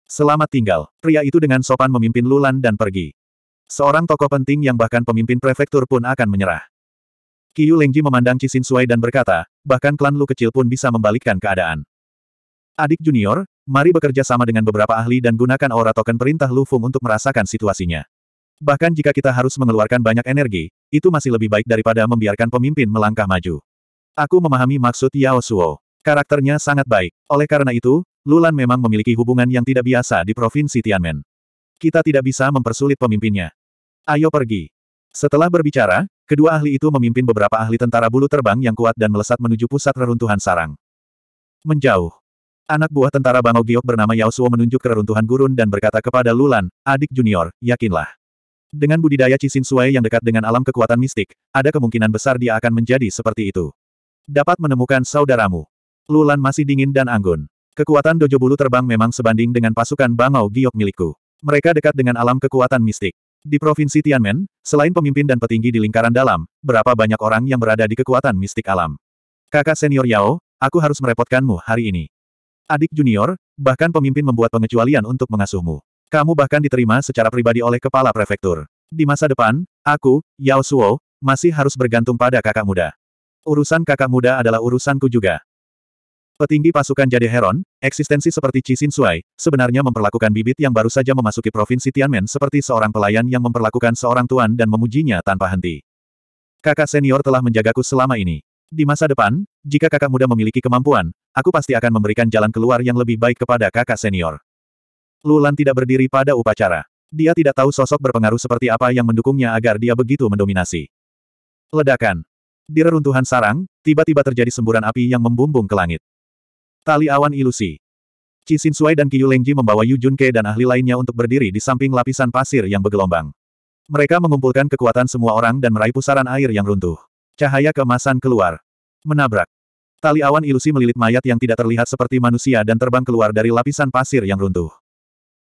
[SPEAKER 1] Selamat tinggal, pria itu dengan sopan memimpin Lulan dan pergi. Seorang tokoh penting yang bahkan pemimpin prefektur pun akan menyerah. Qiyu Lengji memandang Cisin Sui dan berkata, bahkan klan Lu kecil pun bisa membalikkan keadaan. Adik junior, mari bekerja sama dengan beberapa ahli dan gunakan aura token perintah Lu Feng untuk merasakan situasinya. Bahkan jika kita harus mengeluarkan banyak energi, itu masih lebih baik daripada membiarkan pemimpin melangkah maju. Aku memahami maksud Yao Suo. Karakternya sangat baik. Oleh karena itu, Lulan memang memiliki hubungan yang tidak biasa di Provinsi Tianmen. Kita tidak bisa mempersulit pemimpinnya. Ayo pergi. Setelah berbicara, Kedua ahli itu memimpin beberapa ahli tentara bulu terbang yang kuat dan melesat menuju pusat reruntuhan sarang. Menjauh. Anak buah tentara Bangau Giok bernama Yao Suo menunjuk reruntuhan gurun dan berkata kepada Lulan, adik junior, yakinlah. Dengan budidaya Cisin Suai yang dekat dengan alam kekuatan mistik, ada kemungkinan besar dia akan menjadi seperti itu. Dapat menemukan saudaramu. Lulan masih dingin dan anggun. Kekuatan dojo bulu terbang memang sebanding dengan pasukan Bangau Giok milikku. Mereka dekat dengan alam kekuatan mistik. Di Provinsi Tianmen, selain pemimpin dan petinggi di lingkaran dalam, berapa banyak orang yang berada di kekuatan mistik alam? Kakak senior Yao, aku harus merepotkanmu hari ini. Adik junior, bahkan pemimpin membuat pengecualian untuk mengasuhmu. Kamu bahkan diterima secara pribadi oleh kepala prefektur. Di masa depan, aku, Yao Suo, masih harus bergantung pada kakak muda. Urusan kakak muda adalah urusanku juga. Petinggi pasukan Jade Heron, eksistensi seperti Qi Xin Sui, sebenarnya memperlakukan bibit yang baru saja memasuki provinsi Tianmen seperti seorang pelayan yang memperlakukan seorang tuan dan memujinya tanpa henti. Kakak senior telah menjagaku selama ini. Di masa depan, jika kakak muda memiliki kemampuan, aku pasti akan memberikan jalan keluar yang lebih baik kepada kakak senior. Lulan tidak berdiri pada upacara. Dia tidak tahu sosok berpengaruh seperti apa yang mendukungnya agar dia begitu mendominasi. Ledakan. Di reruntuhan sarang, tiba-tiba terjadi semburan api yang membumbung ke langit. Tali awan ilusi. Qi Xinsuai dan Qiyu Lengji membawa Yu Junke dan ahli lainnya untuk berdiri di samping lapisan pasir yang bergelombang. Mereka mengumpulkan kekuatan semua orang dan meraih pusaran air yang runtuh. Cahaya kemasan keluar. Menabrak. Tali awan ilusi melilit mayat yang tidak terlihat seperti manusia dan terbang keluar dari lapisan pasir yang runtuh.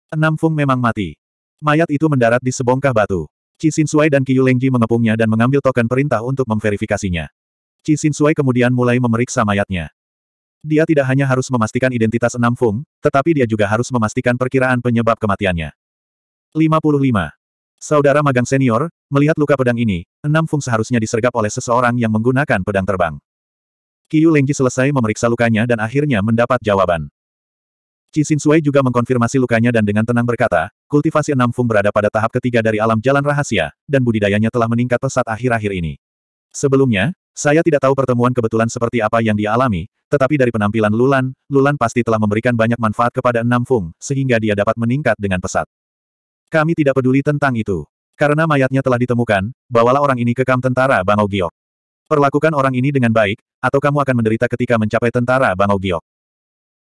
[SPEAKER 1] Enam Fung memang mati. Mayat itu mendarat di sebongkah batu. Qi Xinsuai dan Qiyu Lengji mengepungnya dan mengambil token perintah untuk memverifikasinya. Qi Xinsuai kemudian mulai memeriksa mayatnya. Dia tidak hanya harus memastikan identitas enam Fung, tetapi dia juga harus memastikan perkiraan penyebab kematiannya. 55. Saudara magang senior, melihat luka pedang ini, enam Fung seharusnya disergap oleh seseorang yang menggunakan pedang terbang. Kiyu Lengji selesai memeriksa lukanya dan akhirnya mendapat jawaban. Xin Sui juga mengkonfirmasi lukanya dan dengan tenang berkata, kultivasi enam fung berada pada tahap ketiga dari alam jalan rahasia, dan budidayanya telah meningkat pesat akhir-akhir ini. Sebelumnya, saya tidak tahu pertemuan kebetulan seperti apa yang dialami." Tetapi dari penampilan Lulan, Lulan pasti telah memberikan banyak manfaat kepada Enam Fung, sehingga dia dapat meningkat dengan pesat. Kami tidak peduli tentang itu. Karena mayatnya telah ditemukan, bawalah orang ini ke kamp tentara Bangau Giok. Perlakukan orang ini dengan baik, atau kamu akan menderita ketika mencapai tentara Bangau Giok.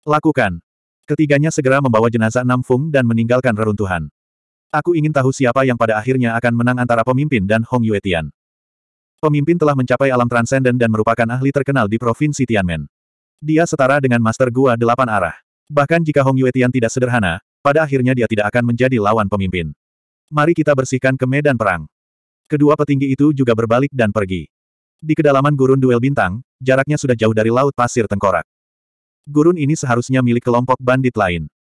[SPEAKER 1] Lakukan. Ketiganya segera membawa jenazah Enam Fung dan meninggalkan reruntuhan. Aku ingin tahu siapa yang pada akhirnya akan menang antara pemimpin dan Hong Yuetian. Pemimpin telah mencapai alam transenden dan merupakan ahli terkenal di Provinsi Tianmen. Dia setara dengan master gua delapan arah. Bahkan jika Hong Yuetian tidak sederhana, pada akhirnya dia tidak akan menjadi lawan pemimpin. Mari kita bersihkan ke medan perang. Kedua petinggi itu juga berbalik dan pergi. Di kedalaman gurun duel bintang, jaraknya sudah jauh dari laut pasir tengkorak. Gurun ini seharusnya milik kelompok bandit lain.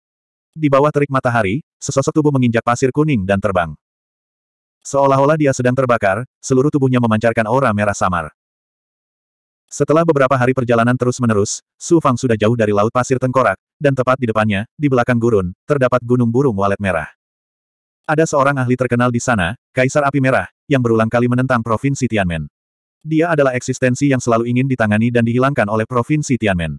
[SPEAKER 1] Di bawah terik matahari, sesosok tubuh menginjak pasir kuning dan terbang. Seolah-olah dia sedang terbakar, seluruh tubuhnya memancarkan aura merah samar. Setelah beberapa hari perjalanan terus-menerus, Su Fang sudah jauh dari Laut Pasir Tengkorak, dan tepat di depannya, di belakang gurun, terdapat gunung burung walet merah. Ada seorang ahli terkenal di sana, Kaisar Api Merah, yang berulang kali menentang Provinsi Tianmen. Dia adalah eksistensi yang selalu ingin ditangani dan dihilangkan oleh Provinsi Tianmen.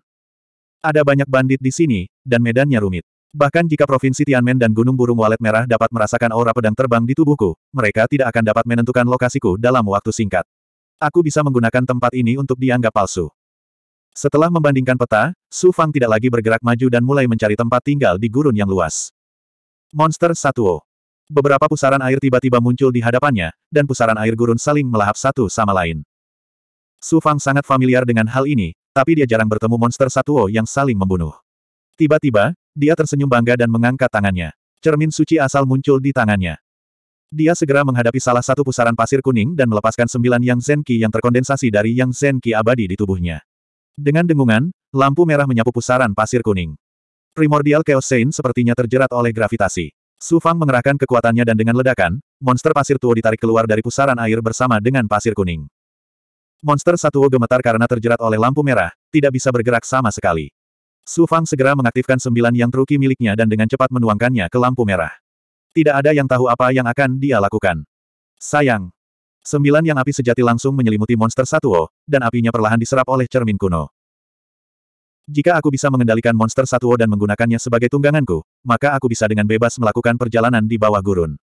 [SPEAKER 1] Ada banyak bandit di sini, dan medannya rumit. Bahkan jika Provinsi Tianmen dan Gunung Burung Walet Merah dapat merasakan aura pedang terbang di tubuhku, mereka tidak akan dapat menentukan lokasiku dalam waktu singkat. Aku bisa menggunakan tempat ini untuk dianggap palsu. Setelah membandingkan peta, Su Fang tidak lagi bergerak maju dan mulai mencari tempat tinggal di gurun yang luas. Monster Satuo. Beberapa pusaran air tiba-tiba muncul di hadapannya, dan pusaran air gurun saling melahap satu sama lain. Su Fang sangat familiar dengan hal ini, tapi dia jarang bertemu monster Satuo yang saling membunuh. Tiba-tiba, dia tersenyum bangga dan mengangkat tangannya. Cermin suci asal muncul di tangannya. Dia segera menghadapi salah satu pusaran pasir kuning dan melepaskan sembilan yang Zenki yang terkondensasi dari yang Zenki abadi di tubuhnya. Dengan dengungan, lampu merah menyapu pusaran pasir kuning. Primordial Chaos Saint sepertinya terjerat oleh gravitasi. Su Fang mengerahkan kekuatannya dan dengan ledakan, monster pasir tua ditarik keluar dari pusaran air bersama dengan pasir kuning. Monster Satuo gemetar karena terjerat oleh lampu merah, tidak bisa bergerak sama sekali. Su Fang segera mengaktifkan sembilan yang truki miliknya dan dengan cepat menuangkannya ke lampu merah. Tidak ada yang tahu apa yang akan dia lakukan. Sayang. Sembilan yang api sejati langsung menyelimuti monster Satuo, oh, dan apinya perlahan diserap oleh cermin kuno. Jika aku bisa mengendalikan monster Satuo oh, dan menggunakannya sebagai tungganganku, maka aku bisa dengan bebas melakukan perjalanan di bawah gurun.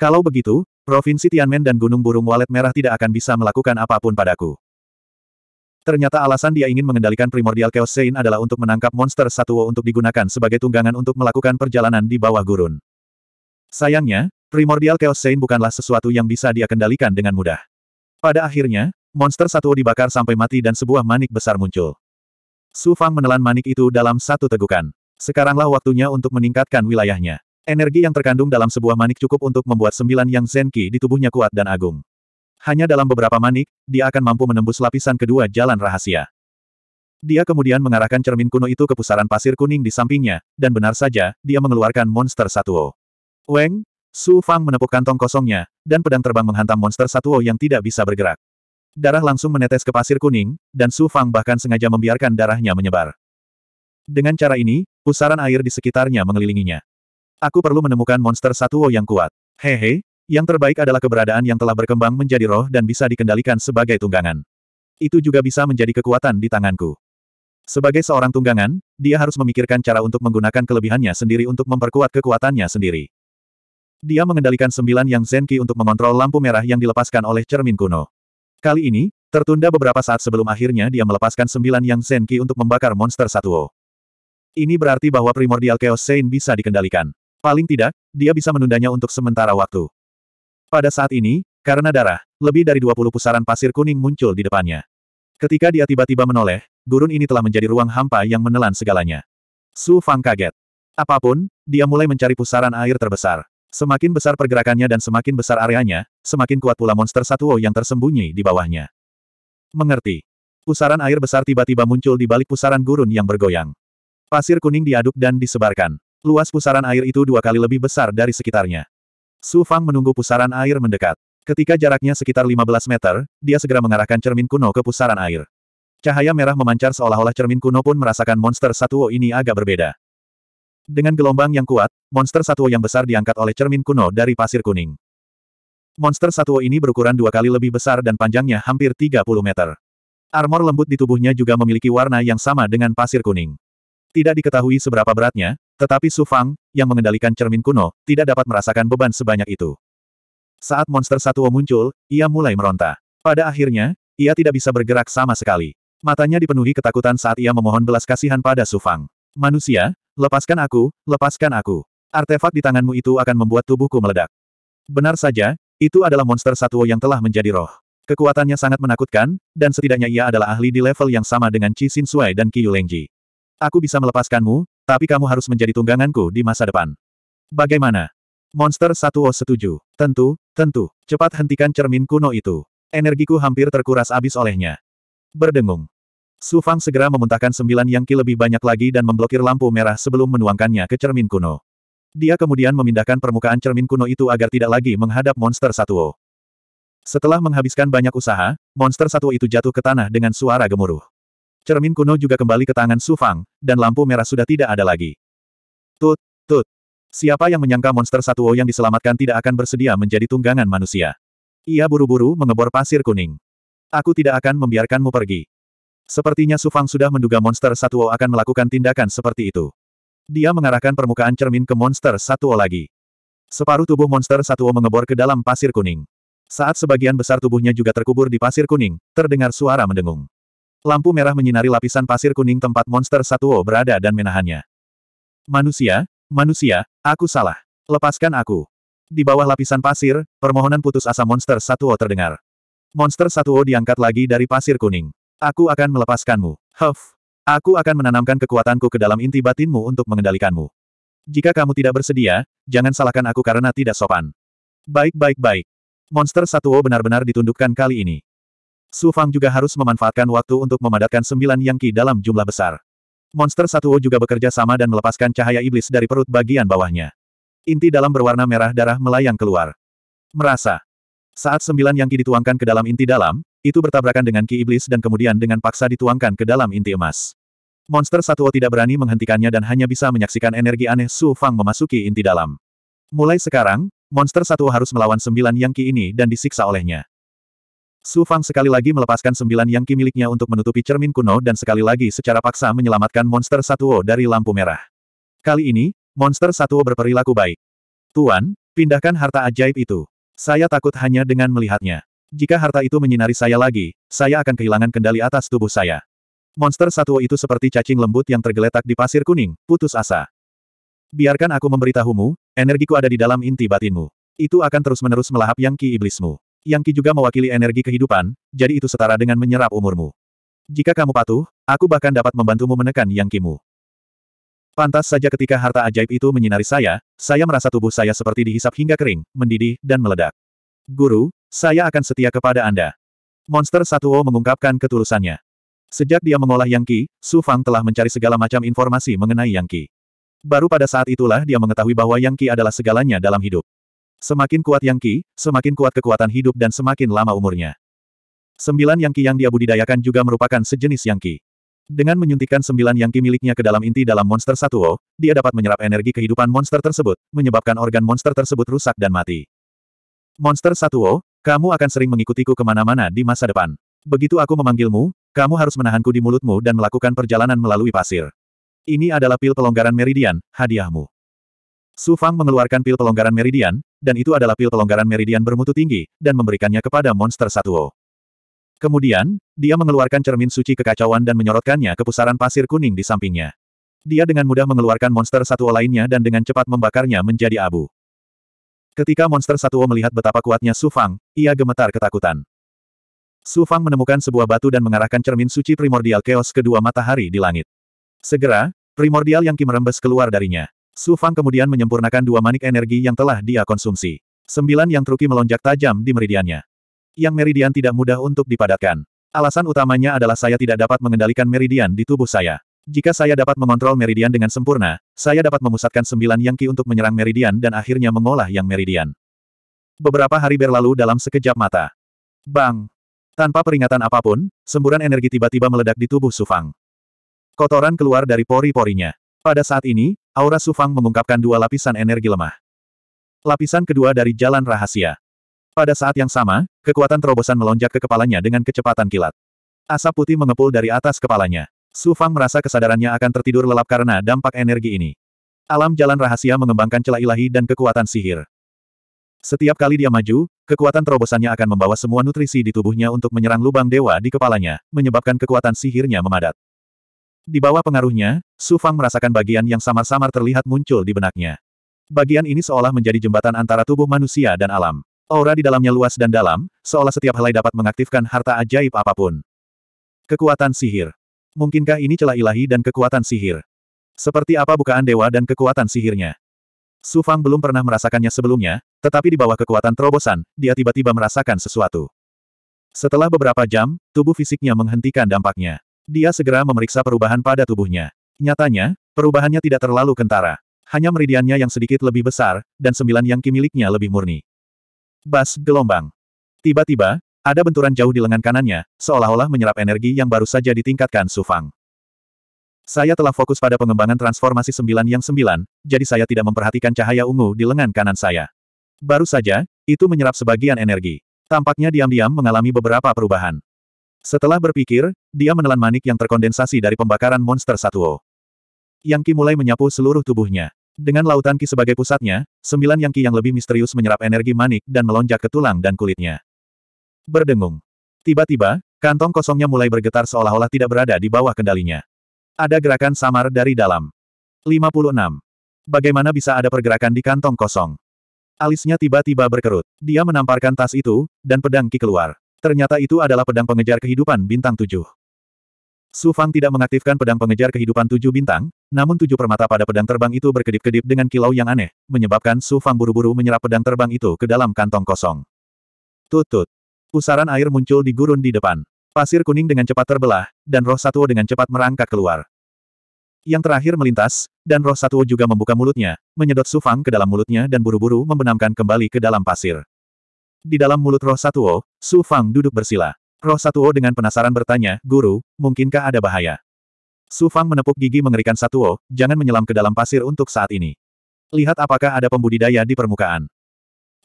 [SPEAKER 1] Kalau begitu, Provinsi Tianmen dan Gunung Burung Walet Merah tidak akan bisa melakukan apapun padaku. Ternyata alasan dia ingin mengendalikan primordial Chaos Sein adalah untuk menangkap monster Satuo oh, untuk digunakan sebagai tunggangan untuk melakukan perjalanan di bawah gurun. Sayangnya, primordial Chaos Saint bukanlah sesuatu yang bisa dia kendalikan dengan mudah. Pada akhirnya, monster satu dibakar sampai mati dan sebuah manik besar muncul. Su Fang menelan manik itu dalam satu tegukan. Sekaranglah waktunya untuk meningkatkan wilayahnya. Energi yang terkandung dalam sebuah manik cukup untuk membuat sembilan yang Zenki di tubuhnya kuat dan agung. Hanya dalam beberapa manik, dia akan mampu menembus lapisan kedua jalan rahasia. Dia kemudian mengarahkan cermin kuno itu ke pusaran pasir kuning di sampingnya, dan benar saja, dia mengeluarkan monster satuo. Weng, Su Fang menepuk kantong kosongnya, dan pedang terbang menghantam monster Satuo yang tidak bisa bergerak. Darah langsung menetes ke pasir kuning, dan Su Fang bahkan sengaja membiarkan darahnya menyebar. Dengan cara ini, pusaran air di sekitarnya mengelilinginya. Aku perlu menemukan monster Satuo yang kuat. Hehe, yang terbaik adalah keberadaan yang telah berkembang menjadi roh dan bisa dikendalikan sebagai tunggangan. Itu juga bisa menjadi kekuatan di tanganku. Sebagai seorang tunggangan, dia harus memikirkan cara untuk menggunakan kelebihannya sendiri untuk memperkuat kekuatannya sendiri. Dia mengendalikan sembilan yang Zenki untuk mengontrol lampu merah yang dilepaskan oleh cermin kuno. Kali ini, tertunda beberapa saat sebelum akhirnya dia melepaskan sembilan yang Zenki untuk membakar monster Satuo. Ini berarti bahwa primordial Chaos Sein bisa dikendalikan. Paling tidak, dia bisa menundanya untuk sementara waktu. Pada saat ini, karena darah, lebih dari 20 pusaran pasir kuning muncul di depannya. Ketika dia tiba-tiba menoleh, gurun ini telah menjadi ruang hampa yang menelan segalanya. Su Fang kaget. Apapun, dia mulai mencari pusaran air terbesar. Semakin besar pergerakannya dan semakin besar areanya, semakin kuat pula monster Satuo yang tersembunyi di bawahnya. Mengerti. Pusaran air besar tiba-tiba muncul di balik pusaran gurun yang bergoyang. Pasir kuning diaduk dan disebarkan. Luas pusaran air itu dua kali lebih besar dari sekitarnya. Su Fang menunggu pusaran air mendekat. Ketika jaraknya sekitar 15 meter, dia segera mengarahkan cermin kuno ke pusaran air. Cahaya merah memancar seolah-olah cermin kuno pun merasakan monster Satuo ini agak berbeda. Dengan gelombang yang kuat, monster satwa yang besar diangkat oleh cermin kuno dari pasir kuning. Monster satwa ini berukuran dua kali lebih besar dan panjangnya hampir 30 meter. Armor lembut di tubuhnya juga memiliki warna yang sama dengan pasir kuning. Tidak diketahui seberapa beratnya, tetapi Su Fang, yang mengendalikan cermin kuno, tidak dapat merasakan beban sebanyak itu. Saat monster satwa muncul, ia mulai meronta. Pada akhirnya, ia tidak bisa bergerak sama sekali. Matanya dipenuhi ketakutan saat ia memohon belas kasihan pada Su Fang. Manusia, Lepaskan aku, lepaskan aku. Artefak di tanganmu itu akan membuat tubuhku meledak. Benar saja, itu adalah monster Satuo yang telah menjadi roh. Kekuatannya sangat menakutkan, dan setidaknya ia adalah ahli di level yang sama dengan Qi Xin Sui dan Qiyu Lengji. Aku bisa melepaskanmu, tapi kamu harus menjadi tungganganku di masa depan. Bagaimana? Monster Satuo oh setuju. Tentu, tentu. Cepat hentikan cermin kuno itu. Energiku hampir terkuras habis olehnya. Berdengung. Su Fang segera memuntahkan sembilan yang ki lebih banyak lagi dan memblokir lampu merah sebelum menuangkannya ke cermin kuno. Dia kemudian memindahkan permukaan cermin kuno itu agar tidak lagi menghadap monster Satuo. Setelah menghabiskan banyak usaha, monster Satuo itu jatuh ke tanah dengan suara gemuruh. Cermin kuno juga kembali ke tangan Su Fang, dan lampu merah sudah tidak ada lagi. Tut, tut. Siapa yang menyangka monster Satuo yang diselamatkan tidak akan bersedia menjadi tunggangan manusia? Ia buru-buru mengebor pasir kuning. Aku tidak akan membiarkanmu pergi. Sepertinya Su Fang sudah menduga monster Satuo akan melakukan tindakan seperti itu. Dia mengarahkan permukaan cermin ke monster Satuo lagi. Separuh tubuh monster Satuo mengebor ke dalam pasir kuning. Saat sebagian besar tubuhnya juga terkubur di pasir kuning, terdengar suara mendengung. Lampu merah menyinari lapisan pasir kuning tempat monster Satuo berada dan menahannya. Manusia, manusia, aku salah. Lepaskan aku. Di bawah lapisan pasir, permohonan putus asa monster Satuo terdengar. Monster Satuo diangkat lagi dari pasir kuning. Aku akan melepaskanmu. Huff. Aku akan menanamkan kekuatanku ke dalam inti batinmu untuk mengendalikanmu. Jika kamu tidak bersedia, jangan salahkan aku karena tidak sopan. Baik baik baik. Monster Satuo benar-benar ditundukkan kali ini. Su Fang juga harus memanfaatkan waktu untuk memadatkan sembilan yang ki dalam jumlah besar. Monster Satuo juga bekerja sama dan melepaskan cahaya iblis dari perut bagian bawahnya. Inti dalam berwarna merah darah melayang keluar. Merasa. Saat sembilan yang ki dituangkan ke dalam inti dalam, itu bertabrakan dengan ki iblis dan kemudian dengan paksa dituangkan ke dalam inti emas. Monster Satuo tidak berani menghentikannya dan hanya bisa menyaksikan energi aneh Su Fang memasuki inti dalam. Mulai sekarang, monster Satuo harus melawan sembilan yang ki ini dan disiksa olehnya. Su Fang sekali lagi melepaskan sembilan yang ki miliknya untuk menutupi cermin kuno dan sekali lagi secara paksa menyelamatkan monster Satuo dari lampu merah. Kali ini, monster Satuo berperilaku baik. Tuan, pindahkan harta ajaib itu. Saya takut hanya dengan melihatnya. Jika harta itu menyinari saya lagi, saya akan kehilangan kendali atas tubuh saya. Monster satwa itu seperti cacing lembut yang tergeletak di pasir kuning, putus asa. Biarkan aku memberitahumu, energiku ada di dalam inti batinmu. Itu akan terus-menerus melahap yang ki iblismu. Yang ki juga mewakili energi kehidupan, jadi itu setara dengan menyerap umurmu. Jika kamu patuh, aku bahkan dapat membantumu menekan yang kimu. Pantas saja ketika harta ajaib itu menyinari saya, saya merasa tubuh saya seperti dihisap hingga kering, mendidih, dan meledak. Guru, saya akan setia kepada Anda. Monster Satuo mengungkapkan ketulusannya. Sejak dia mengolah Yang Qi, Su Fang telah mencari segala macam informasi mengenai Yang Qi. Baru pada saat itulah dia mengetahui bahwa Yang Qi adalah segalanya dalam hidup. Semakin kuat Yang Qi, semakin kuat kekuatan hidup dan semakin lama umurnya. Sembilan Yang Qi yang dia budidayakan juga merupakan sejenis Yang Qi. Dengan menyuntikkan sembilan Yang Qi miliknya ke dalam inti dalam monster Satuo, dia dapat menyerap energi kehidupan monster tersebut, menyebabkan organ monster tersebut rusak dan mati. Monster Satuo, kamu akan sering mengikutiku kemana-mana di masa depan. Begitu aku memanggilmu, kamu harus menahanku di mulutmu dan melakukan perjalanan melalui pasir. Ini adalah pil pelonggaran meridian, hadiahmu. Su Fang mengeluarkan pil pelonggaran meridian, dan itu adalah pil pelonggaran meridian bermutu tinggi, dan memberikannya kepada monster Satuo. Kemudian, dia mengeluarkan cermin suci kekacauan dan menyorotkannya ke pusaran pasir kuning di sampingnya. Dia dengan mudah mengeluarkan monster Satuo lainnya dan dengan cepat membakarnya menjadi abu. Ketika monster Satuo melihat betapa kuatnya Su Fang, ia gemetar ketakutan. Su Fang menemukan sebuah batu dan mengarahkan cermin suci primordial keos kedua matahari di langit. Segera, primordial yang kim merembes keluar darinya. Su Fang kemudian menyempurnakan dua manik energi yang telah dia konsumsi. Sembilan yang truki melonjak tajam di meridiannya. Yang meridian tidak mudah untuk dipadatkan. Alasan utamanya adalah saya tidak dapat mengendalikan meridian di tubuh saya. Jika saya dapat mengontrol meridian dengan sempurna, saya dapat memusatkan sembilan yang ki untuk menyerang meridian dan akhirnya mengolah yang meridian. Beberapa hari berlalu dalam sekejap mata. Bang! Tanpa peringatan apapun, semburan energi tiba-tiba meledak di tubuh Sufang. Kotoran keluar dari pori-porinya. Pada saat ini, aura Sufang mengungkapkan dua lapisan energi lemah. Lapisan kedua dari jalan rahasia. Pada saat yang sama, kekuatan terobosan melonjak ke kepalanya dengan kecepatan kilat. Asap putih mengepul dari atas kepalanya. Su Fang merasa kesadarannya akan tertidur lelap karena dampak energi ini. Alam jalan rahasia mengembangkan celah ilahi dan kekuatan sihir. Setiap kali dia maju, kekuatan terobosannya akan membawa semua nutrisi di tubuhnya untuk menyerang lubang dewa di kepalanya, menyebabkan kekuatan sihirnya memadat. Di bawah pengaruhnya, Su Fang merasakan bagian yang samar-samar terlihat muncul di benaknya. Bagian ini seolah menjadi jembatan antara tubuh manusia dan alam. Aura di dalamnya luas dan dalam, seolah setiap helai dapat mengaktifkan harta ajaib apapun. Kekuatan sihir. Mungkinkah ini celah ilahi dan kekuatan sihir? Seperti apa bukaan dewa dan kekuatan sihirnya? Su Fang belum pernah merasakannya sebelumnya, tetapi di bawah kekuatan terobosan, dia tiba-tiba merasakan sesuatu. Setelah beberapa jam, tubuh fisiknya menghentikan dampaknya. Dia segera memeriksa perubahan pada tubuhnya. Nyatanya, perubahannya tidak terlalu kentara. Hanya meridiannya yang sedikit lebih besar, dan sembilan yang kimiliknya lebih murni. Bas, gelombang. Tiba-tiba, ada benturan jauh di lengan kanannya, seolah-olah menyerap energi yang baru saja ditingkatkan Sufang. Saya telah fokus pada pengembangan transformasi sembilan yang sembilan, jadi saya tidak memperhatikan cahaya ungu di lengan kanan saya. Baru saja, itu menyerap sebagian energi. Tampaknya diam-diam mengalami beberapa perubahan. Setelah berpikir, dia menelan manik yang terkondensasi dari pembakaran monster Satuo. Yang Ki mulai menyapu seluruh tubuhnya. Dengan lautan Ki sebagai pusatnya, sembilan Yang Ki yang lebih misterius menyerap energi manik dan melonjak ke tulang dan kulitnya. Berdengung. Tiba-tiba, kantong kosongnya mulai bergetar seolah-olah tidak berada di bawah kendalinya. Ada gerakan samar dari dalam. 56. Bagaimana bisa ada pergerakan di kantong kosong? Alisnya tiba-tiba berkerut. Dia menamparkan tas itu, dan pedang Ki keluar. Ternyata itu adalah pedang pengejar kehidupan bintang tujuh. Su Fang tidak mengaktifkan pedang pengejar kehidupan tujuh bintang, namun tujuh permata pada pedang terbang itu berkedip-kedip dengan kilau yang aneh, menyebabkan Su Fang buru-buru menyerap pedang terbang itu ke dalam kantong kosong. Tutut. Pusaran air muncul di gurun di depan. Pasir kuning dengan cepat terbelah, dan roh satu dengan cepat merangkak keluar. Yang terakhir melintas, dan roh satu juga membuka mulutnya, menyedot sufang ke dalam mulutnya dan buru-buru membenamkan kembali ke dalam pasir. Di dalam mulut roh satu sufang duduk bersila. Roh satu dengan penasaran bertanya, Guru, mungkinkah ada bahaya? Sufang menepuk gigi mengerikan Satuo, jangan menyelam ke dalam pasir untuk saat ini. Lihat apakah ada pembudidaya di permukaan.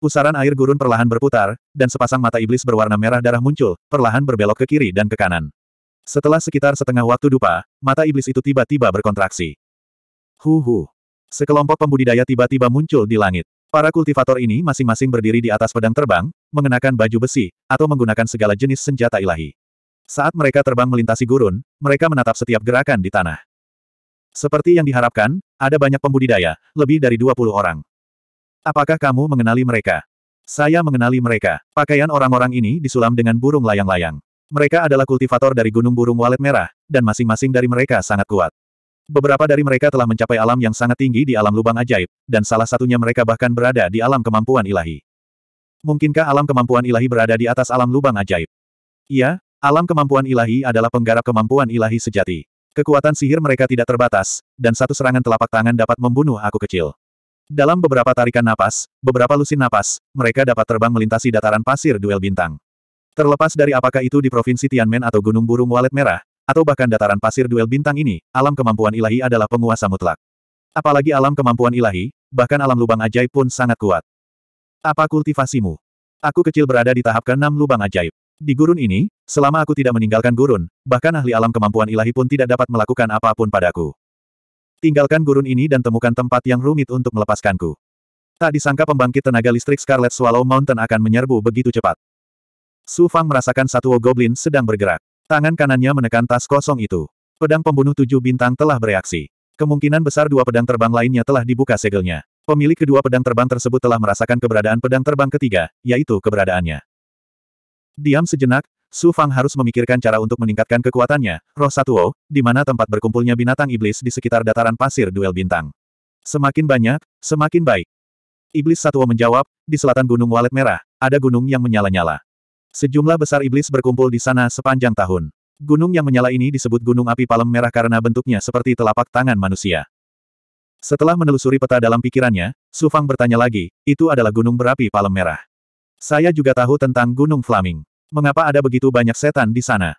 [SPEAKER 1] Pusaran air gurun perlahan berputar, dan sepasang mata iblis berwarna merah darah muncul, perlahan berbelok ke kiri dan ke kanan. Setelah sekitar setengah waktu dupa, mata iblis itu tiba-tiba berkontraksi. Hu-hu. Sekelompok pembudidaya tiba-tiba muncul di langit. Para kultivator ini masing-masing berdiri di atas pedang terbang, mengenakan baju besi, atau menggunakan segala jenis senjata ilahi. Saat mereka terbang melintasi gurun, mereka menatap setiap gerakan di tanah. Seperti yang diharapkan, ada banyak pembudidaya, lebih dari 20 orang. Apakah kamu mengenali mereka? Saya mengenali mereka. Pakaian orang-orang ini disulam dengan burung layang-layang. Mereka adalah kultivator dari Gunung Burung Walet Merah, dan masing-masing dari mereka sangat kuat. Beberapa dari mereka telah mencapai alam yang sangat tinggi di alam lubang ajaib, dan salah satunya mereka bahkan berada di alam kemampuan ilahi. Mungkinkah alam kemampuan ilahi berada di atas alam lubang ajaib? Iya, alam kemampuan ilahi adalah penggarap kemampuan ilahi sejati. Kekuatan sihir mereka tidak terbatas, dan satu serangan telapak tangan dapat membunuh aku kecil. Dalam beberapa tarikan napas, beberapa lusin napas, mereka dapat terbang melintasi dataran pasir duel bintang. Terlepas dari apakah itu di Provinsi Tianmen atau Gunung Burung Walet Merah, atau bahkan dataran pasir duel bintang ini, alam kemampuan ilahi adalah penguasa mutlak. Apalagi alam kemampuan ilahi, bahkan alam lubang ajaib pun sangat kuat. Apa kultivasimu? Aku kecil berada di tahap keenam lubang ajaib. Di gurun ini, selama aku tidak meninggalkan gurun, bahkan ahli alam kemampuan ilahi pun tidak dapat melakukan apapun padaku. Tinggalkan gurun ini dan temukan tempat yang rumit untuk melepaskanku. Tak disangka pembangkit tenaga listrik Scarlet Swallow Mountain akan menyerbu begitu cepat. Su Fang merasakan satu goblin sedang bergerak. Tangan kanannya menekan tas kosong itu. Pedang pembunuh tujuh bintang telah bereaksi. Kemungkinan besar dua pedang terbang lainnya telah dibuka segelnya. Pemilik kedua pedang terbang tersebut telah merasakan keberadaan pedang terbang ketiga, yaitu keberadaannya. Diam sejenak, Su Fang harus memikirkan cara untuk meningkatkan kekuatannya, roh Satuo, di mana tempat berkumpulnya binatang iblis di sekitar dataran pasir duel bintang. Semakin banyak, semakin baik. Iblis Satuo menjawab, di selatan Gunung Walet Merah, ada gunung yang menyala-nyala. Sejumlah besar iblis berkumpul di sana sepanjang tahun. Gunung yang menyala ini disebut Gunung Api Palem Merah karena bentuknya seperti telapak tangan manusia. Setelah menelusuri peta dalam pikirannya, Su Fang bertanya lagi, itu adalah gunung berapi Palem Merah. Saya juga tahu tentang Gunung Flaming. Mengapa ada begitu banyak setan di sana?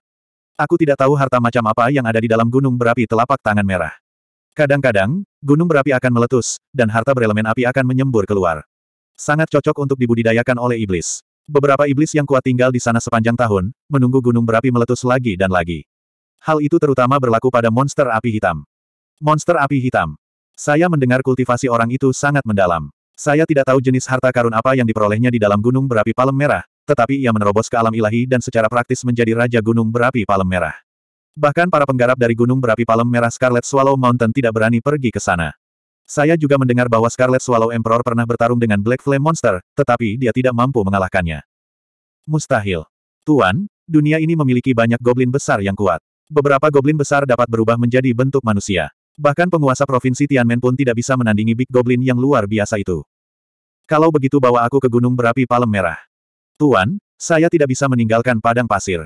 [SPEAKER 1] Aku tidak tahu harta macam apa yang ada di dalam gunung berapi telapak tangan merah. Kadang-kadang, gunung berapi akan meletus, dan harta berelemen api akan menyembur keluar. Sangat cocok untuk dibudidayakan oleh iblis. Beberapa iblis yang kuat tinggal di sana sepanjang tahun, menunggu gunung berapi meletus lagi dan lagi. Hal itu terutama berlaku pada monster api hitam. Monster api hitam. Saya mendengar kultivasi orang itu sangat mendalam. Saya tidak tahu jenis harta karun apa yang diperolehnya di dalam gunung berapi palem merah, tetapi ia menerobos ke alam ilahi dan secara praktis menjadi Raja Gunung Berapi Palem Merah. Bahkan para penggarap dari Gunung Berapi Palem Merah Scarlet Swallow Mountain tidak berani pergi ke sana. Saya juga mendengar bahwa Scarlet Swallow Emperor pernah bertarung dengan Black Flame Monster, tetapi dia tidak mampu mengalahkannya. Mustahil. Tuan, dunia ini memiliki banyak goblin besar yang kuat. Beberapa goblin besar dapat berubah menjadi bentuk manusia. Bahkan penguasa provinsi Tianmen pun tidak bisa menandingi Big Goblin yang luar biasa itu. Kalau begitu bawa aku ke Gunung Berapi Palem Merah. Tuan, saya tidak bisa meninggalkan padang pasir.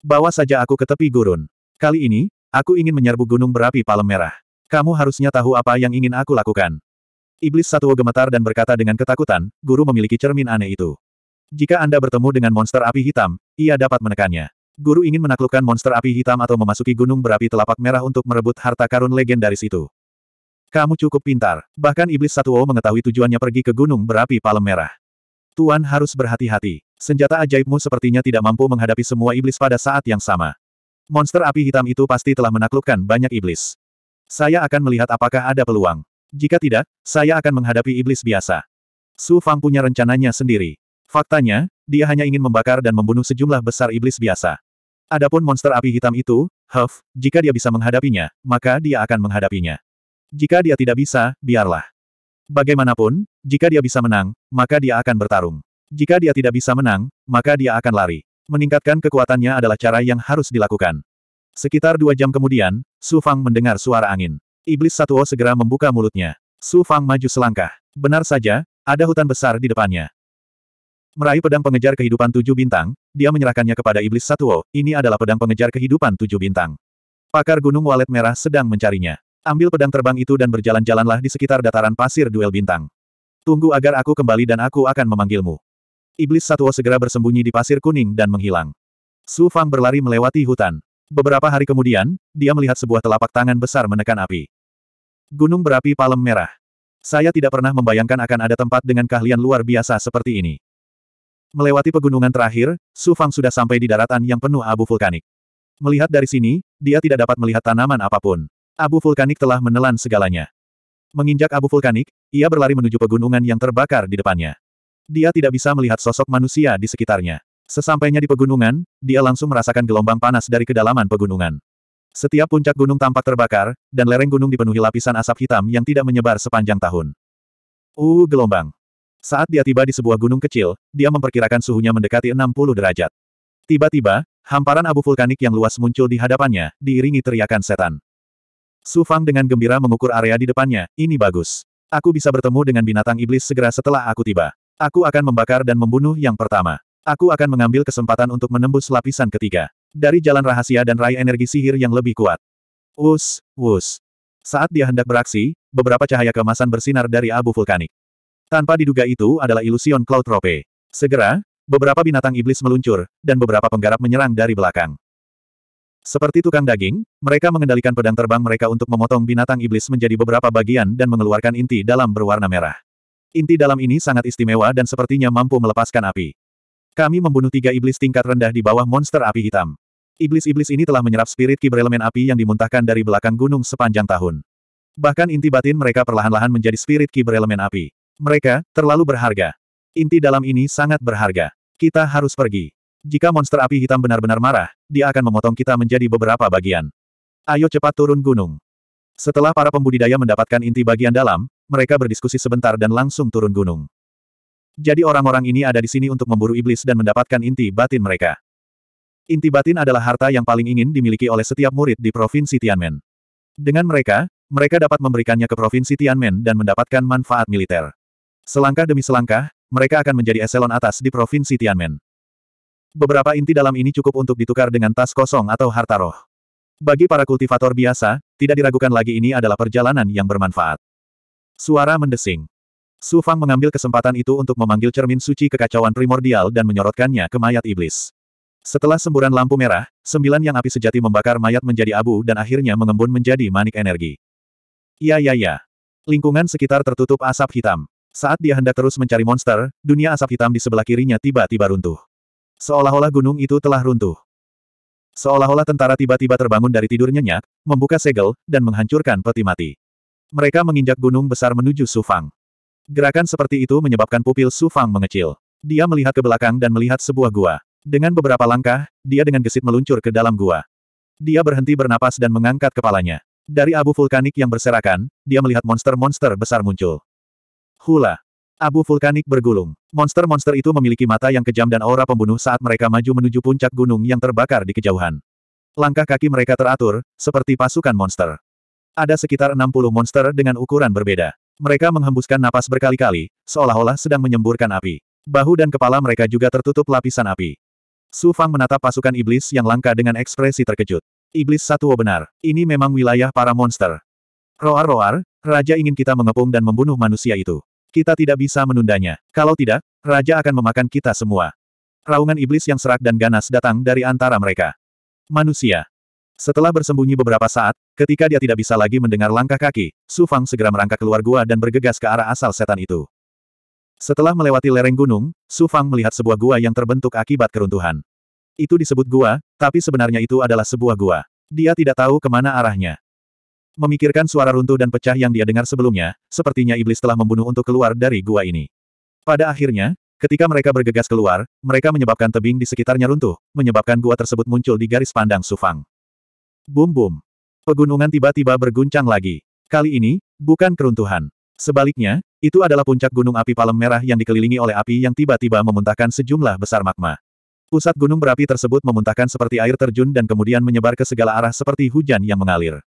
[SPEAKER 1] Bawa saja aku ke tepi gurun. Kali ini, aku ingin menyerbu gunung berapi palem merah. Kamu harusnya tahu apa yang ingin aku lakukan. Iblis Satuo gemetar dan berkata dengan ketakutan, guru memiliki cermin aneh itu. Jika Anda bertemu dengan monster api hitam, ia dapat menekannya. Guru ingin menaklukkan monster api hitam atau memasuki gunung berapi telapak merah untuk merebut harta karun legendaris itu. Kamu cukup pintar. Bahkan Iblis Satuo mengetahui tujuannya pergi ke gunung berapi palem merah. Tuan harus berhati-hati. Senjata ajaibmu sepertinya tidak mampu menghadapi semua iblis pada saat yang sama. Monster api hitam itu pasti telah menaklukkan banyak iblis. Saya akan melihat apakah ada peluang. Jika tidak, saya akan menghadapi iblis biasa. Su Fang punya rencananya sendiri. Faktanya, dia hanya ingin membakar dan membunuh sejumlah besar iblis biasa. Adapun monster api hitam itu, Huff, jika dia bisa menghadapinya, maka dia akan menghadapinya. Jika dia tidak bisa, biarlah. Bagaimanapun, jika dia bisa menang, maka dia akan bertarung. Jika dia tidak bisa menang, maka dia akan lari. Meningkatkan kekuatannya adalah cara yang harus dilakukan. Sekitar dua jam kemudian, Su Fang mendengar suara angin. Iblis Satuo segera membuka mulutnya. Su Fang maju selangkah. Benar saja, ada hutan besar di depannya. Meraih pedang pengejar kehidupan tujuh bintang, dia menyerahkannya kepada Iblis Satuo, ini adalah pedang pengejar kehidupan tujuh bintang. Pakar Gunung Walet Merah sedang mencarinya. Ambil pedang terbang itu dan berjalan-jalanlah di sekitar dataran pasir duel bintang. Tunggu agar aku kembali dan aku akan memanggilmu. Iblis Satwa segera bersembunyi di pasir kuning dan menghilang. Su Fang berlari melewati hutan. Beberapa hari kemudian, dia melihat sebuah telapak tangan besar menekan api. Gunung berapi palem merah. Saya tidak pernah membayangkan akan ada tempat dengan keahlian luar biasa seperti ini. Melewati pegunungan terakhir, Su Fang sudah sampai di daratan yang penuh abu vulkanik. Melihat dari sini, dia tidak dapat melihat tanaman apapun. Abu vulkanik telah menelan segalanya. Menginjak abu vulkanik, ia berlari menuju pegunungan yang terbakar di depannya. Dia tidak bisa melihat sosok manusia di sekitarnya. Sesampainya di pegunungan, dia langsung merasakan gelombang panas dari kedalaman pegunungan. Setiap puncak gunung tampak terbakar, dan lereng gunung dipenuhi lapisan asap hitam yang tidak menyebar sepanjang tahun. Uh, gelombang. Saat dia tiba di sebuah gunung kecil, dia memperkirakan suhunya mendekati 60 derajat. Tiba-tiba, hamparan abu vulkanik yang luas muncul di hadapannya, diiringi teriakan setan. Su Fang dengan gembira mengukur area di depannya, ini bagus. Aku bisa bertemu dengan binatang iblis segera setelah aku tiba. Aku akan membakar dan membunuh yang pertama. Aku akan mengambil kesempatan untuk menembus lapisan ketiga. Dari jalan rahasia dan rai energi sihir yang lebih kuat. Wus, wus. Saat dia hendak beraksi, beberapa cahaya kemasan bersinar dari abu vulkanik. Tanpa diduga itu adalah ilusion Cloud Rope. Segera, beberapa binatang iblis meluncur, dan beberapa penggarap menyerang dari belakang. Seperti tukang daging, mereka mengendalikan pedang terbang mereka untuk memotong binatang iblis menjadi beberapa bagian dan mengeluarkan inti dalam berwarna merah. Inti dalam ini sangat istimewa dan sepertinya mampu melepaskan api. Kami membunuh tiga iblis tingkat rendah di bawah monster api hitam. Iblis-iblis ini telah menyerap spirit kibrelemen api yang dimuntahkan dari belakang gunung sepanjang tahun. Bahkan inti batin mereka perlahan-lahan menjadi spirit kibrelemen api. Mereka, terlalu berharga. Inti dalam ini sangat berharga. Kita harus pergi. Jika monster api hitam benar-benar marah, dia akan memotong kita menjadi beberapa bagian. Ayo cepat turun gunung. Setelah para pembudidaya mendapatkan inti bagian dalam, mereka berdiskusi sebentar dan langsung turun gunung. Jadi orang-orang ini ada di sini untuk memburu iblis dan mendapatkan inti batin mereka. Inti batin adalah harta yang paling ingin dimiliki oleh setiap murid di Provinsi Tianmen. Dengan mereka, mereka dapat memberikannya ke Provinsi Tianmen dan mendapatkan manfaat militer. Selangkah demi selangkah, mereka akan menjadi eselon atas di Provinsi Tianmen. Beberapa inti dalam ini cukup untuk ditukar dengan tas kosong atau harta roh. Bagi para kultivator biasa, tidak diragukan lagi ini adalah perjalanan yang bermanfaat. Suara mendesing. Su Fang mengambil kesempatan itu untuk memanggil cermin suci kekacauan primordial dan menyorotkannya ke mayat iblis. Setelah semburan lampu merah, sembilan yang api sejati membakar mayat menjadi abu dan akhirnya mengembun menjadi manik energi. Ya ya ya. Lingkungan sekitar tertutup asap hitam. Saat dia hendak terus mencari monster, dunia asap hitam di sebelah kirinya tiba-tiba runtuh. Seolah-olah gunung itu telah runtuh. Seolah-olah tentara tiba-tiba terbangun dari tidur nyenyak, membuka segel, dan menghancurkan peti mati. Mereka menginjak gunung besar menuju Sufang. Gerakan seperti itu menyebabkan pupil Sufang mengecil. Dia melihat ke belakang dan melihat sebuah gua. Dengan beberapa langkah, dia dengan gesit meluncur ke dalam gua. Dia berhenti bernapas dan mengangkat kepalanya. Dari abu vulkanik yang berserakan, dia melihat monster-monster besar muncul. Hula. Abu vulkanik bergulung. Monster-monster itu memiliki mata yang kejam dan aura pembunuh saat mereka maju menuju puncak gunung yang terbakar di kejauhan. Langkah kaki mereka teratur, seperti pasukan monster. Ada sekitar 60 monster dengan ukuran berbeda. Mereka menghembuskan napas berkali-kali, seolah-olah sedang menyemburkan api. Bahu dan kepala mereka juga tertutup lapisan api. Su Fang menatap pasukan iblis yang langka dengan ekspresi terkejut. Iblis satu oh benar, ini memang wilayah para monster. Roar-roar, Raja ingin kita mengepung dan membunuh manusia itu. Kita tidak bisa menundanya. Kalau tidak, Raja akan memakan kita semua. Raungan iblis yang serak dan ganas datang dari antara mereka. Manusia. Setelah bersembunyi beberapa saat, ketika dia tidak bisa lagi mendengar langkah kaki, Su Fang segera merangkak keluar gua dan bergegas ke arah asal setan itu. Setelah melewati lereng gunung, Su Fang melihat sebuah gua yang terbentuk akibat keruntuhan. Itu disebut gua, tapi sebenarnya itu adalah sebuah gua. Dia tidak tahu kemana arahnya. Memikirkan suara runtuh dan pecah yang dia dengar sebelumnya, sepertinya iblis telah membunuh untuk keluar dari gua ini. Pada akhirnya, ketika mereka bergegas keluar, mereka menyebabkan tebing di sekitarnya runtuh, menyebabkan gua tersebut muncul di garis pandang Sufang. Bum bum. Pegunungan tiba-tiba berguncang lagi. Kali ini, bukan keruntuhan. Sebaliknya, itu adalah puncak gunung api palem merah yang dikelilingi oleh api yang tiba-tiba memuntahkan sejumlah besar magma. Pusat gunung berapi tersebut memuntahkan seperti air terjun dan kemudian menyebar ke segala arah seperti hujan yang mengalir.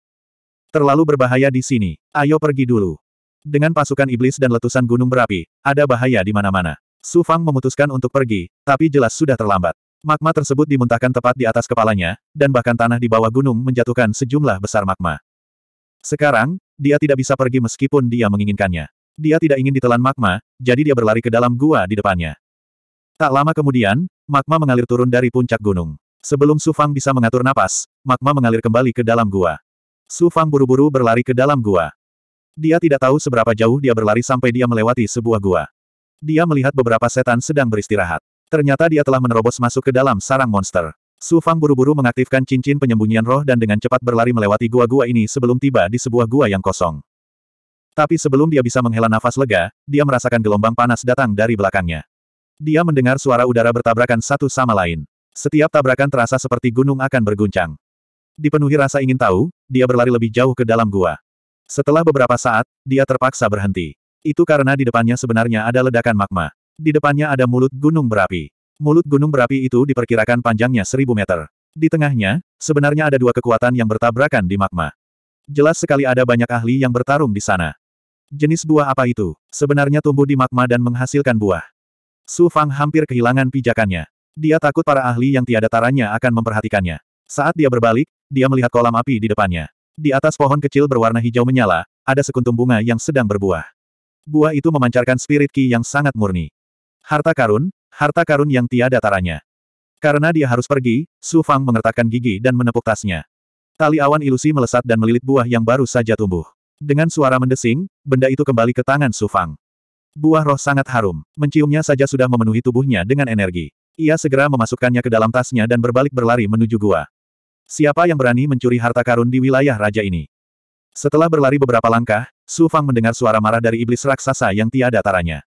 [SPEAKER 1] Terlalu berbahaya di sini. Ayo pergi dulu. Dengan pasukan iblis dan letusan gunung berapi, ada bahaya di mana-mana. Su Fang memutuskan untuk pergi, tapi jelas sudah terlambat. Magma tersebut dimuntahkan tepat di atas kepalanya, dan bahkan tanah di bawah gunung menjatuhkan sejumlah besar magma. Sekarang, dia tidak bisa pergi meskipun dia menginginkannya. Dia tidak ingin ditelan magma, jadi dia berlari ke dalam gua di depannya. Tak lama kemudian, magma mengalir turun dari puncak gunung. Sebelum Su Fang bisa mengatur napas, magma mengalir kembali ke dalam gua. Su Fang buru-buru berlari ke dalam gua. Dia tidak tahu seberapa jauh dia berlari sampai dia melewati sebuah gua. Dia melihat beberapa setan sedang beristirahat. Ternyata dia telah menerobos masuk ke dalam sarang monster. Su Fang buru-buru mengaktifkan cincin penyembunyian roh dan dengan cepat berlari melewati gua-gua ini sebelum tiba di sebuah gua yang kosong. Tapi sebelum dia bisa menghela nafas lega, dia merasakan gelombang panas datang dari belakangnya. Dia mendengar suara udara bertabrakan satu sama lain. Setiap tabrakan terasa seperti gunung akan berguncang. Dipenuhi rasa ingin tahu, dia berlari lebih jauh ke dalam gua. Setelah beberapa saat, dia terpaksa berhenti. Itu karena di depannya sebenarnya ada ledakan magma. Di depannya ada mulut gunung berapi. Mulut gunung berapi itu diperkirakan panjangnya seribu meter. Di tengahnya, sebenarnya ada dua kekuatan yang bertabrakan di magma. Jelas sekali ada banyak ahli yang bertarung di sana. Jenis buah apa itu? Sebenarnya tumbuh di magma dan menghasilkan buah. Su Fang hampir kehilangan pijakannya. Dia takut para ahli yang tiada taranya akan memperhatikannya. Saat dia berbalik, dia melihat kolam api di depannya. Di atas pohon kecil berwarna hijau menyala, ada sekuntum bunga yang sedang berbuah. Buah itu memancarkan spirit ki yang sangat murni. Harta karun, harta karun yang tiada taranya. Karena dia harus pergi, Su Fang mengertakkan gigi dan menepuk tasnya. Tali awan ilusi melesat dan melilit buah yang baru saja tumbuh. Dengan suara mendesing, benda itu kembali ke tangan Su Fang. Buah roh sangat harum, menciumnya saja sudah memenuhi tubuhnya dengan energi. Ia segera memasukkannya ke dalam tasnya dan berbalik berlari menuju gua. Siapa yang berani mencuri harta karun di wilayah raja ini? Setelah berlari beberapa langkah, Su Fang mendengar suara marah dari iblis raksasa yang tiada taranya.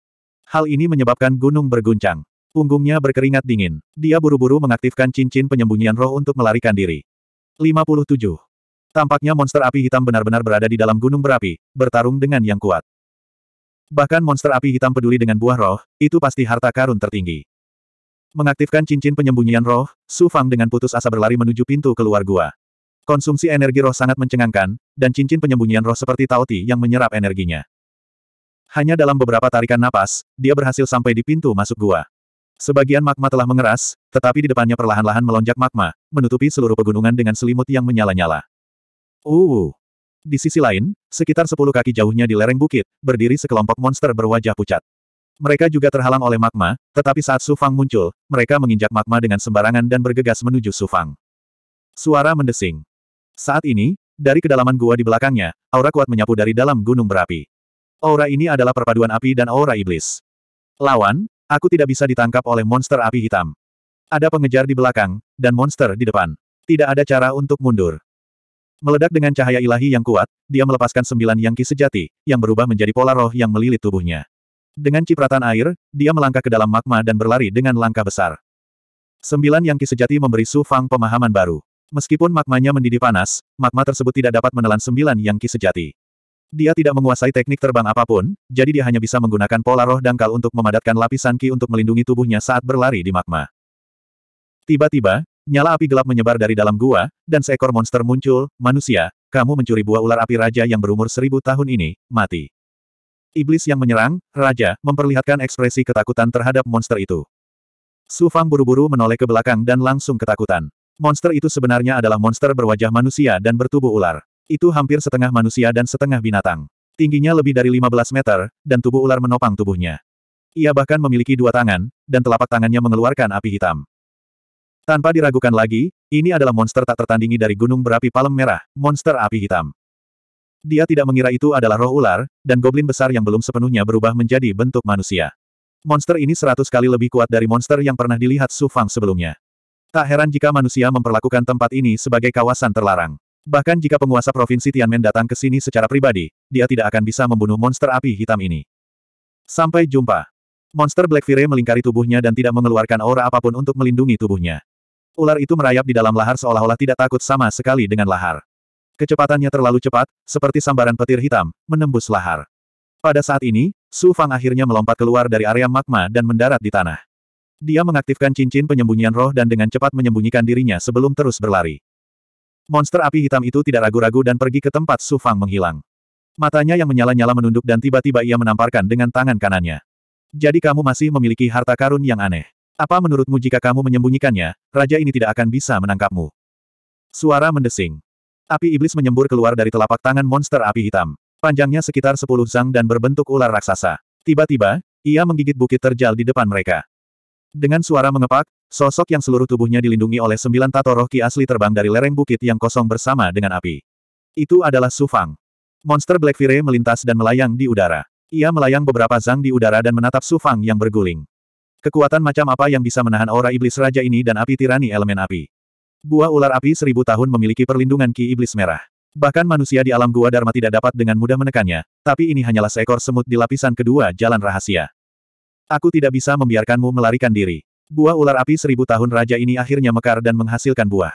[SPEAKER 1] Hal ini menyebabkan gunung berguncang. Punggungnya berkeringat dingin. Dia buru-buru mengaktifkan cincin penyembunyian roh untuk melarikan diri. 57. Tampaknya monster api hitam benar-benar berada di dalam gunung berapi, bertarung dengan yang kuat. Bahkan monster api hitam peduli dengan buah roh, itu pasti harta karun tertinggi. Mengaktifkan cincin penyembunyian roh, Su Fang dengan putus asa berlari menuju pintu keluar gua. Konsumsi energi roh sangat mencengangkan, dan cincin penyembunyian roh seperti Ti yang menyerap energinya. Hanya dalam beberapa tarikan napas, dia berhasil sampai di pintu masuk gua. Sebagian magma telah mengeras, tetapi di depannya perlahan-lahan melonjak magma, menutupi seluruh pegunungan dengan selimut yang menyala-nyala. Uh. Di sisi lain, sekitar sepuluh kaki jauhnya di lereng bukit, berdiri sekelompok monster berwajah pucat. Mereka juga terhalang oleh magma, tetapi saat Su Fang muncul, mereka menginjak magma dengan sembarangan dan bergegas menuju Su Fang. Suara mendesing. Saat ini, dari kedalaman gua di belakangnya, aura kuat menyapu dari dalam gunung berapi. Aura ini adalah perpaduan api dan aura iblis. Lawan, aku tidak bisa ditangkap oleh monster api hitam. Ada pengejar di belakang, dan monster di depan. Tidak ada cara untuk mundur. Meledak dengan cahaya ilahi yang kuat, dia melepaskan sembilan yangki sejati, yang berubah menjadi pola roh yang melilit tubuhnya. Dengan cipratan air, dia melangkah ke dalam magma dan berlari dengan langkah besar. Sembilan yang sejati memberi Su Fang pemahaman baru. Meskipun magmanya mendidih panas, magma tersebut tidak dapat menelan sembilan yang sejati. Dia tidak menguasai teknik terbang apapun, jadi dia hanya bisa menggunakan pola roh dangkal untuk memadatkan lapisan ki untuk melindungi tubuhnya saat berlari di magma. Tiba-tiba, nyala api gelap menyebar dari dalam gua, dan seekor monster muncul, manusia, kamu mencuri buah ular api raja yang berumur seribu tahun ini, mati. Iblis yang menyerang, Raja, memperlihatkan ekspresi ketakutan terhadap monster itu. Su Fang buru-buru menoleh ke belakang dan langsung ketakutan. Monster itu sebenarnya adalah monster berwajah manusia dan bertubuh ular. Itu hampir setengah manusia dan setengah binatang. Tingginya lebih dari 15 meter, dan tubuh ular menopang tubuhnya. Ia bahkan memiliki dua tangan, dan telapak tangannya mengeluarkan api hitam. Tanpa diragukan lagi, ini adalah monster tak tertandingi dari gunung berapi palem merah, monster api hitam. Dia tidak mengira itu adalah roh ular, dan goblin besar yang belum sepenuhnya berubah menjadi bentuk manusia. Monster ini seratus kali lebih kuat dari monster yang pernah dilihat Su Fang sebelumnya. Tak heran jika manusia memperlakukan tempat ini sebagai kawasan terlarang. Bahkan jika penguasa provinsi Tianmen datang ke sini secara pribadi, dia tidak akan bisa membunuh monster api hitam ini. Sampai jumpa. Monster Black Fire melingkari tubuhnya dan tidak mengeluarkan aura apapun untuk melindungi tubuhnya. Ular itu merayap di dalam lahar seolah-olah tidak takut sama sekali dengan lahar. Kecepatannya terlalu cepat, seperti sambaran petir hitam, menembus lahar. Pada saat ini, Su Fang akhirnya melompat keluar dari area magma dan mendarat di tanah. Dia mengaktifkan cincin penyembunyian roh dan dengan cepat menyembunyikan dirinya sebelum terus berlari. Monster api hitam itu tidak ragu-ragu dan pergi ke tempat Su Fang menghilang. Matanya yang menyala-nyala menunduk dan tiba-tiba ia menamparkan dengan tangan kanannya. Jadi kamu masih memiliki harta karun yang aneh. Apa menurutmu jika kamu menyembunyikannya, raja ini tidak akan bisa menangkapmu? Suara mendesing. Api iblis menyembur keluar dari telapak tangan monster api hitam. Panjangnya sekitar 10 zang dan berbentuk ular raksasa. Tiba-tiba, ia menggigit bukit terjal di depan mereka. Dengan suara mengepak, sosok yang seluruh tubuhnya dilindungi oleh sembilan tato roh ki asli terbang dari lereng bukit yang kosong bersama dengan api. Itu adalah Sufang. Monster Black Fire melintas dan melayang di udara. Ia melayang beberapa zang di udara dan menatap Sufang yang berguling. Kekuatan macam apa yang bisa menahan aura iblis raja ini dan api tirani elemen api? Buah ular api seribu tahun memiliki perlindungan ki iblis merah. Bahkan manusia di alam gua Dharma tidak dapat dengan mudah menekannya, tapi ini hanyalah seekor semut di lapisan kedua jalan rahasia. Aku tidak bisa membiarkanmu melarikan diri. Buah ular api seribu tahun raja ini akhirnya mekar dan menghasilkan buah.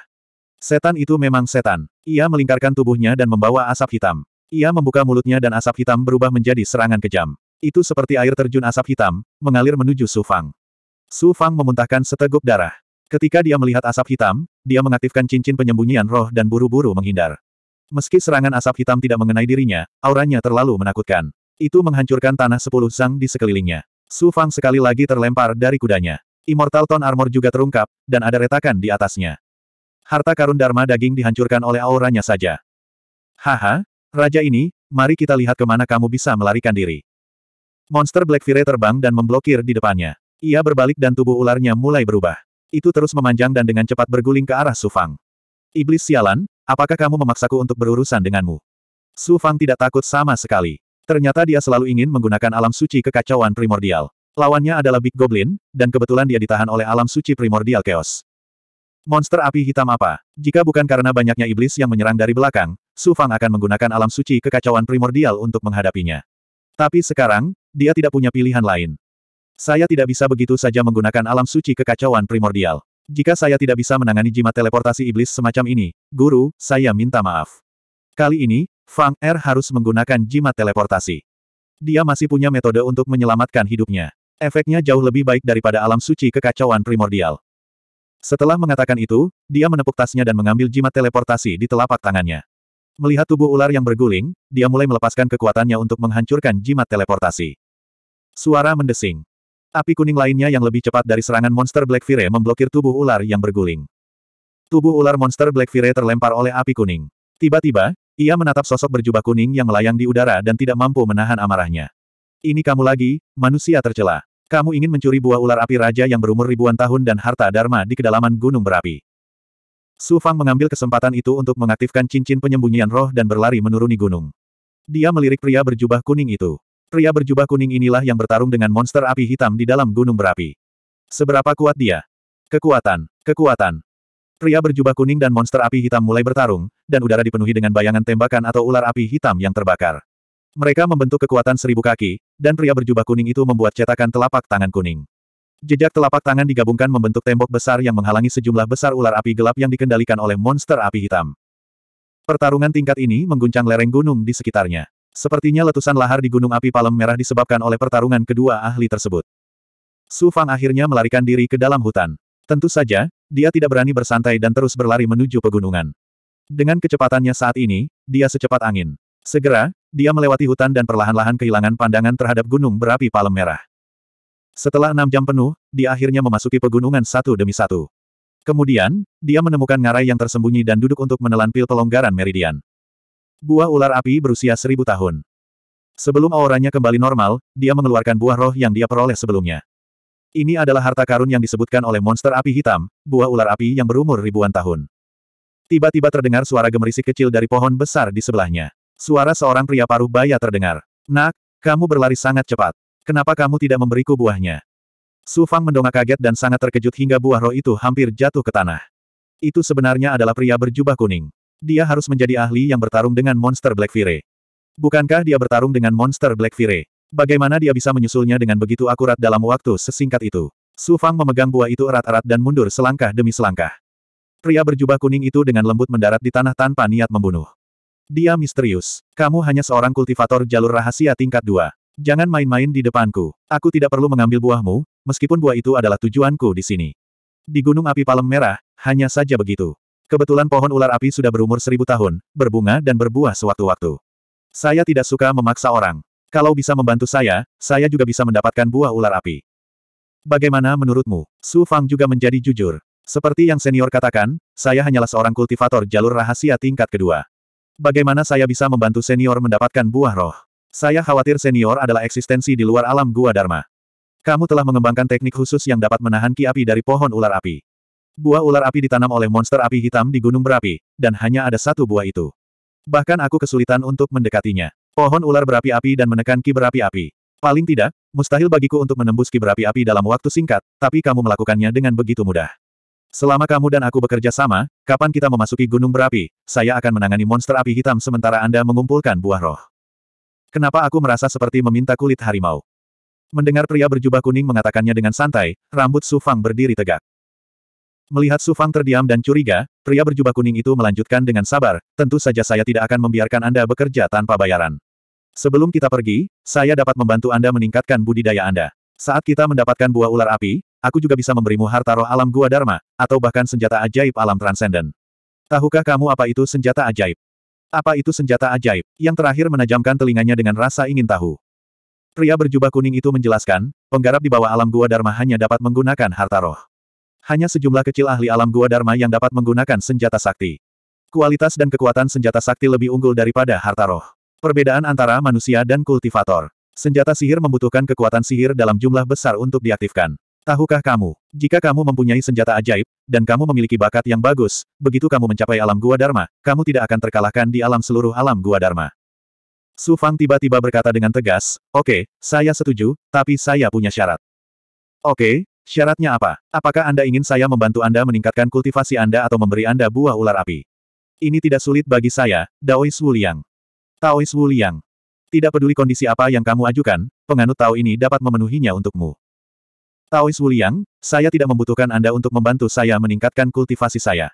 [SPEAKER 1] Setan itu memang setan. Ia melingkarkan tubuhnya dan membawa asap hitam. Ia membuka mulutnya dan asap hitam berubah menjadi serangan kejam. Itu seperti air terjun asap hitam, mengalir menuju Su Fang. Su Fang memuntahkan seteguk darah. Ketika dia melihat asap hitam, dia mengaktifkan cincin penyembunyian roh dan buru-buru menghindar. Meski serangan asap hitam tidak mengenai dirinya, auranya terlalu menakutkan. Itu menghancurkan tanah sepuluh sang di sekelilingnya. Su Fang sekali lagi terlempar dari kudanya. Immortal Tone Armor juga terungkap, dan ada retakan di atasnya. Harta karun Dharma daging dihancurkan oleh auranya saja. Haha, raja ini, mari kita lihat kemana kamu bisa melarikan diri. Monster Black Fire terbang dan memblokir di depannya. Ia berbalik dan tubuh ularnya mulai berubah itu terus memanjang dan dengan cepat berguling ke arah Sufang. Iblis sialan, apakah kamu memaksaku untuk berurusan denganmu? Sufang tidak takut sama sekali. Ternyata dia selalu ingin menggunakan alam suci kekacauan primordial. Lawannya adalah Big Goblin, dan kebetulan dia ditahan oleh alam suci primordial chaos. Monster api hitam apa? Jika bukan karena banyaknya iblis yang menyerang dari belakang, Su Fang akan menggunakan alam suci kekacauan primordial untuk menghadapinya. Tapi sekarang, dia tidak punya pilihan lain. Saya tidak bisa begitu saja menggunakan alam suci kekacauan primordial. Jika saya tidak bisa menangani jimat teleportasi iblis semacam ini, guru, saya minta maaf. Kali ini, Fang Er harus menggunakan jimat teleportasi. Dia masih punya metode untuk menyelamatkan hidupnya. Efeknya jauh lebih baik daripada alam suci kekacauan primordial. Setelah mengatakan itu, dia menepuk tasnya dan mengambil jimat teleportasi di telapak tangannya. Melihat tubuh ular yang berguling, dia mulai melepaskan kekuatannya untuk menghancurkan jimat teleportasi. Suara mendesing. Api kuning lainnya yang lebih cepat dari serangan monster Black Fire memblokir tubuh ular yang berguling. Tubuh ular monster Black Fire terlempar oleh api kuning. Tiba-tiba, ia menatap sosok berjubah kuning yang melayang di udara dan tidak mampu menahan amarahnya. Ini kamu lagi, manusia tercela. Kamu ingin mencuri buah ular api raja yang berumur ribuan tahun dan harta dharma di kedalaman gunung berapi. Su Fang mengambil kesempatan itu untuk mengaktifkan cincin penyembunyian roh dan berlari menuruni gunung. Dia melirik pria berjubah kuning itu. Pria berjubah kuning inilah yang bertarung dengan monster api hitam di dalam gunung berapi. Seberapa kuat dia? Kekuatan, kekuatan. Pria berjubah kuning dan monster api hitam mulai bertarung, dan udara dipenuhi dengan bayangan tembakan atau ular api hitam yang terbakar. Mereka membentuk kekuatan seribu kaki, dan pria berjubah kuning itu membuat cetakan telapak tangan kuning. Jejak telapak tangan digabungkan membentuk tembok besar yang menghalangi sejumlah besar ular api gelap yang dikendalikan oleh monster api hitam. Pertarungan tingkat ini mengguncang lereng gunung di sekitarnya. Sepertinya letusan lahar di Gunung Api Palem Merah disebabkan oleh pertarungan kedua ahli tersebut. Su Fang akhirnya melarikan diri ke dalam hutan. Tentu saja, dia tidak berani bersantai dan terus berlari menuju pegunungan. Dengan kecepatannya saat ini, dia secepat angin. Segera, dia melewati hutan dan perlahan-lahan kehilangan pandangan terhadap gunung berapi palem merah. Setelah enam jam penuh, dia akhirnya memasuki pegunungan satu demi satu. Kemudian, dia menemukan ngarai yang tersembunyi dan duduk untuk menelan pil pelonggaran meridian. Buah ular api berusia seribu tahun. Sebelum auranya kembali normal, dia mengeluarkan buah roh yang dia peroleh sebelumnya. Ini adalah harta karun yang disebutkan oleh monster api hitam, buah ular api yang berumur ribuan tahun. Tiba-tiba terdengar suara gemerisik kecil dari pohon besar di sebelahnya. Suara seorang pria paruh baya terdengar. Nak, kamu berlari sangat cepat. Kenapa kamu tidak memberiku buahnya? Su Fang mendongak kaget dan sangat terkejut hingga buah roh itu hampir jatuh ke tanah. Itu sebenarnya adalah pria berjubah kuning dia harus menjadi ahli yang bertarung dengan monster Black Fire. Bukankah dia bertarung dengan monster Black Fire? Bagaimana dia bisa menyusulnya dengan begitu akurat dalam waktu sesingkat itu? Su Fang memegang buah itu erat-erat dan mundur selangkah demi selangkah. Pria berjubah kuning itu dengan lembut mendarat di tanah tanpa niat membunuh. Dia misterius. Kamu hanya seorang kultivator jalur rahasia tingkat dua. Jangan main-main di depanku. Aku tidak perlu mengambil buahmu, meskipun buah itu adalah tujuanku di sini. Di Gunung Api Palem Merah, hanya saja begitu. Kebetulan pohon ular api sudah berumur seribu tahun, berbunga dan berbuah sewaktu-waktu. Saya tidak suka memaksa orang. Kalau bisa membantu saya, saya juga bisa mendapatkan buah ular api. Bagaimana menurutmu? Su Fang juga menjadi jujur. Seperti yang senior katakan, saya hanyalah seorang kultivator jalur rahasia tingkat kedua. Bagaimana saya bisa membantu senior mendapatkan buah roh? Saya khawatir senior adalah eksistensi di luar alam gua Dharma. Kamu telah mengembangkan teknik khusus yang dapat menahan ki api dari pohon ular api. Buah ular api ditanam oleh monster api hitam di gunung berapi, dan hanya ada satu buah itu. Bahkan aku kesulitan untuk mendekatinya. Pohon ular berapi-api dan menekan ki berapi-api. Paling tidak, mustahil bagiku untuk menembus ki berapi-api dalam waktu singkat, tapi kamu melakukannya dengan begitu mudah. Selama kamu dan aku bekerja sama, kapan kita memasuki gunung berapi, saya akan menangani monster api hitam sementara Anda mengumpulkan buah roh. Kenapa aku merasa seperti meminta kulit harimau? Mendengar pria berjubah kuning mengatakannya dengan santai, rambut Sufang berdiri tegak. Melihat Su Fang terdiam dan curiga, pria berjubah kuning itu melanjutkan dengan sabar, tentu saja saya tidak akan membiarkan Anda bekerja tanpa bayaran. Sebelum kita pergi, saya dapat membantu Anda meningkatkan budidaya Anda. Saat kita mendapatkan buah ular api, aku juga bisa memberimu harta roh alam gua dharma, atau bahkan senjata ajaib alam transenden. Tahukah kamu apa itu senjata ajaib? Apa itu senjata ajaib? Yang terakhir menajamkan telinganya dengan rasa ingin tahu. Pria berjubah kuning itu menjelaskan, penggarap di bawah alam gua dharma hanya dapat menggunakan harta roh. Hanya sejumlah kecil ahli alam gua Dharma yang dapat menggunakan senjata sakti. Kualitas dan kekuatan senjata sakti lebih unggul daripada harta roh. Perbedaan antara manusia dan kultivator. Senjata sihir membutuhkan kekuatan sihir dalam jumlah besar untuk diaktifkan. Tahukah kamu, jika kamu mempunyai senjata ajaib, dan kamu memiliki bakat yang bagus, begitu kamu mencapai alam gua Dharma, kamu tidak akan terkalahkan di alam seluruh alam gua Dharma. Su Fang tiba-tiba berkata dengan tegas, oke, okay, saya setuju, tapi saya punya syarat. Oke, okay, Syaratnya apa? Apakah Anda ingin saya membantu Anda meningkatkan kultivasi Anda atau memberi Anda buah ular api? Ini tidak sulit bagi saya, Daois Wuliang. Taois Wuliang. Tidak peduli kondisi apa yang kamu ajukan, penganut Tao ini dapat memenuhinya untukmu. Taois Wuliang, saya tidak membutuhkan Anda untuk membantu saya meningkatkan kultivasi saya.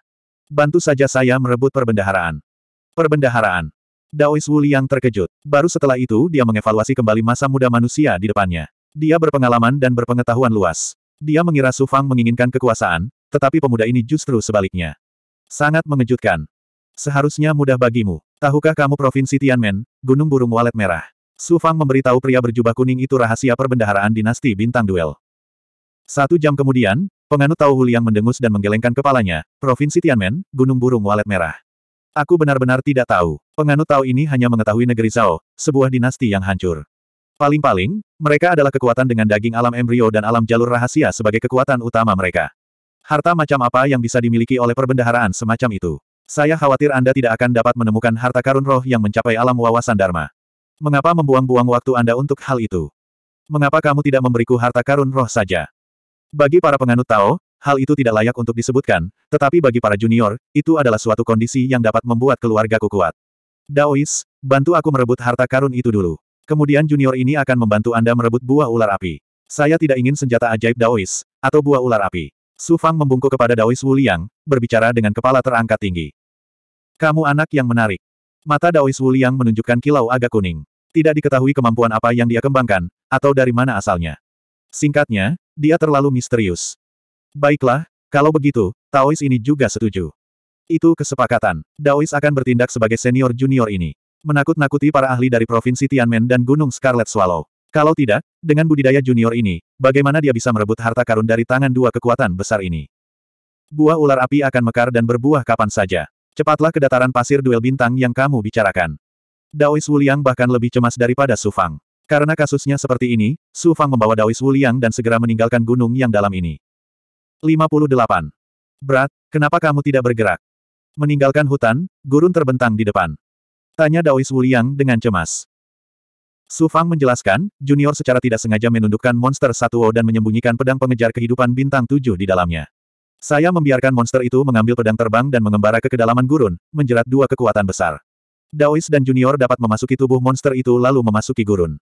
[SPEAKER 1] Bantu saja saya merebut perbendaharaan. Perbendaharaan. Daois Wuliang terkejut. Baru setelah itu dia mengevaluasi kembali masa muda manusia di depannya. Dia berpengalaman dan berpengetahuan luas. Dia mengira Su Fang menginginkan kekuasaan, tetapi pemuda ini justru sebaliknya. Sangat mengejutkan. Seharusnya mudah bagimu. Tahukah kamu Provinsi Tianmen, Gunung Burung Walet Merah? Su Fang memberitahu pria berjubah kuning itu rahasia perbendaharaan dinasti Bintang Duel. Satu jam kemudian, penganut Tao Huliang mendengus dan menggelengkan kepalanya, Provinsi Tianmen, Gunung Burung Walet Merah. Aku benar-benar tidak tahu. Penganut Tao ini hanya mengetahui negeri Zhao, sebuah dinasti yang hancur. Paling-paling, mereka adalah kekuatan dengan daging alam embrio dan alam jalur rahasia sebagai kekuatan utama mereka. Harta macam apa yang bisa dimiliki oleh perbendaharaan semacam itu? Saya khawatir Anda tidak akan dapat menemukan harta karun roh yang mencapai alam wawasan Dharma. Mengapa membuang-buang waktu Anda untuk hal itu? Mengapa kamu tidak memberiku harta karun roh saja? Bagi para penganut Tao, hal itu tidak layak untuk disebutkan, tetapi bagi para junior, itu adalah suatu kondisi yang dapat membuat keluargaku kuat. Daois, bantu aku merebut harta karun itu dulu. Kemudian junior ini akan membantu Anda merebut buah ular api. Saya tidak ingin senjata ajaib Daois, atau buah ular api. Su Fang membungkuk kepada Daois Wuliang, berbicara dengan kepala terangkat tinggi. Kamu anak yang menarik. Mata Daois Wuliang menunjukkan kilau agak kuning. Tidak diketahui kemampuan apa yang dia kembangkan, atau dari mana asalnya. Singkatnya, dia terlalu misterius. Baiklah, kalau begitu, Taois ini juga setuju. Itu kesepakatan. Daois akan bertindak sebagai senior junior ini menakut-nakuti para ahli dari Provinsi Tianmen dan Gunung Scarlet Swallow. Kalau tidak, dengan budidaya junior ini, bagaimana dia bisa merebut harta karun dari tangan dua kekuatan besar ini? Buah ular api akan mekar dan berbuah kapan saja. Cepatlah ke dataran pasir duel bintang yang kamu bicarakan. Daois Wuliang bahkan lebih cemas daripada Su Fang. Karena kasusnya seperti ini, Su Fang membawa Daois Wuliang dan segera meninggalkan gunung yang dalam ini. 58. Berat, kenapa kamu tidak bergerak? Meninggalkan hutan, gurun terbentang di depan. Tanya Daois Wuliang dengan cemas. Su Fang menjelaskan, Junior secara tidak sengaja menundukkan monster Satuo dan menyembunyikan pedang pengejar kehidupan bintang tujuh di dalamnya. Saya membiarkan monster itu mengambil pedang terbang dan mengembara ke kedalaman gurun, menjerat dua kekuatan besar. Daois dan Junior dapat memasuki tubuh monster itu lalu memasuki gurun.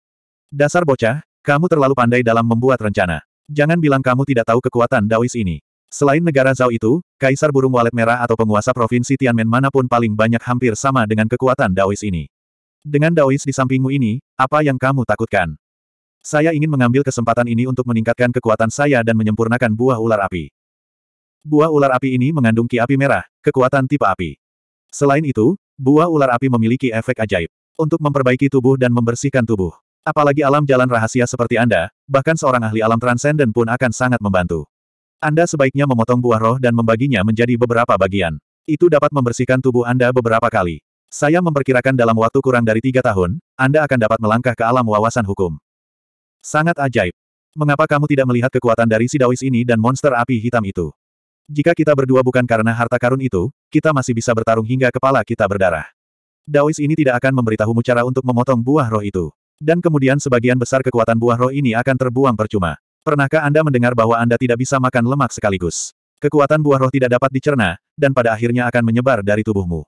[SPEAKER 1] Dasar bocah, kamu terlalu pandai dalam membuat rencana. Jangan bilang kamu tidak tahu kekuatan Daois ini. Selain negara Zhao itu, Kaisar Burung Walet Merah atau penguasa provinsi Tianmen manapun paling banyak hampir sama dengan kekuatan Daois ini. Dengan Daois di sampingmu ini, apa yang kamu takutkan? Saya ingin mengambil kesempatan ini untuk meningkatkan kekuatan saya dan menyempurnakan buah ular api. Buah ular api ini mengandung ki api merah, kekuatan tipe api. Selain itu, buah ular api memiliki efek ajaib untuk memperbaiki tubuh dan membersihkan tubuh. Apalagi alam jalan rahasia seperti Anda, bahkan seorang ahli alam transenden pun akan sangat membantu. Anda sebaiknya memotong buah roh dan membaginya menjadi beberapa bagian. Itu dapat membersihkan tubuh Anda beberapa kali. Saya memperkirakan dalam waktu kurang dari tiga tahun, Anda akan dapat melangkah ke alam wawasan hukum. Sangat ajaib. Mengapa kamu tidak melihat kekuatan dari Sidawis ini dan monster api hitam itu? Jika kita berdua bukan karena harta karun itu, kita masih bisa bertarung hingga kepala kita berdarah. Dawis ini tidak akan memberitahumu cara untuk memotong buah roh itu. Dan kemudian sebagian besar kekuatan buah roh ini akan terbuang percuma. Pernahkah Anda mendengar bahwa Anda tidak bisa makan lemak sekaligus? Kekuatan buah roh tidak dapat dicerna, dan pada akhirnya akan menyebar dari tubuhmu.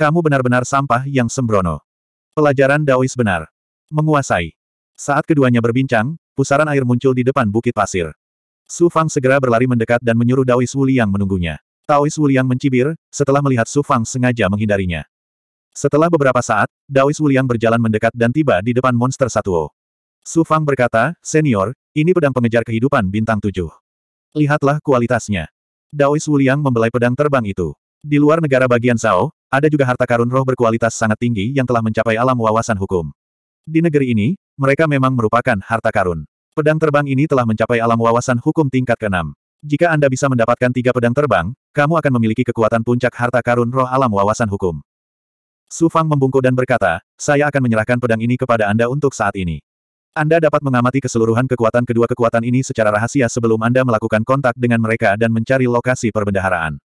[SPEAKER 1] Kamu benar-benar sampah yang sembrono. Pelajaran Daois benar. Menguasai. Saat keduanya berbincang, pusaran air muncul di depan bukit pasir. Su Fang segera berlari mendekat dan menyuruh Daois Wuliang menunggunya. Taois Wuliang mencibir, setelah melihat Su Fang sengaja menghindarinya. Setelah beberapa saat, Daois Wuliang berjalan mendekat dan tiba di depan monster Satuo. Su Fang berkata, Senior, ini pedang pengejar kehidupan bintang tujuh. Lihatlah kualitasnya. Daois Wuliang membelai pedang terbang itu. Di luar negara bagian Zhao, ada juga harta karun roh berkualitas sangat tinggi yang telah mencapai alam wawasan hukum. Di negeri ini, mereka memang merupakan harta karun. Pedang terbang ini telah mencapai alam wawasan hukum tingkat keenam. Jika Anda bisa mendapatkan tiga pedang terbang, kamu akan memiliki kekuatan puncak harta karun roh alam wawasan hukum. Su Fang membungkuk dan berkata, saya akan menyerahkan pedang ini kepada Anda untuk saat ini. Anda dapat mengamati keseluruhan kekuatan kedua kekuatan ini secara rahasia sebelum Anda melakukan kontak dengan mereka dan mencari lokasi perbendaharaan.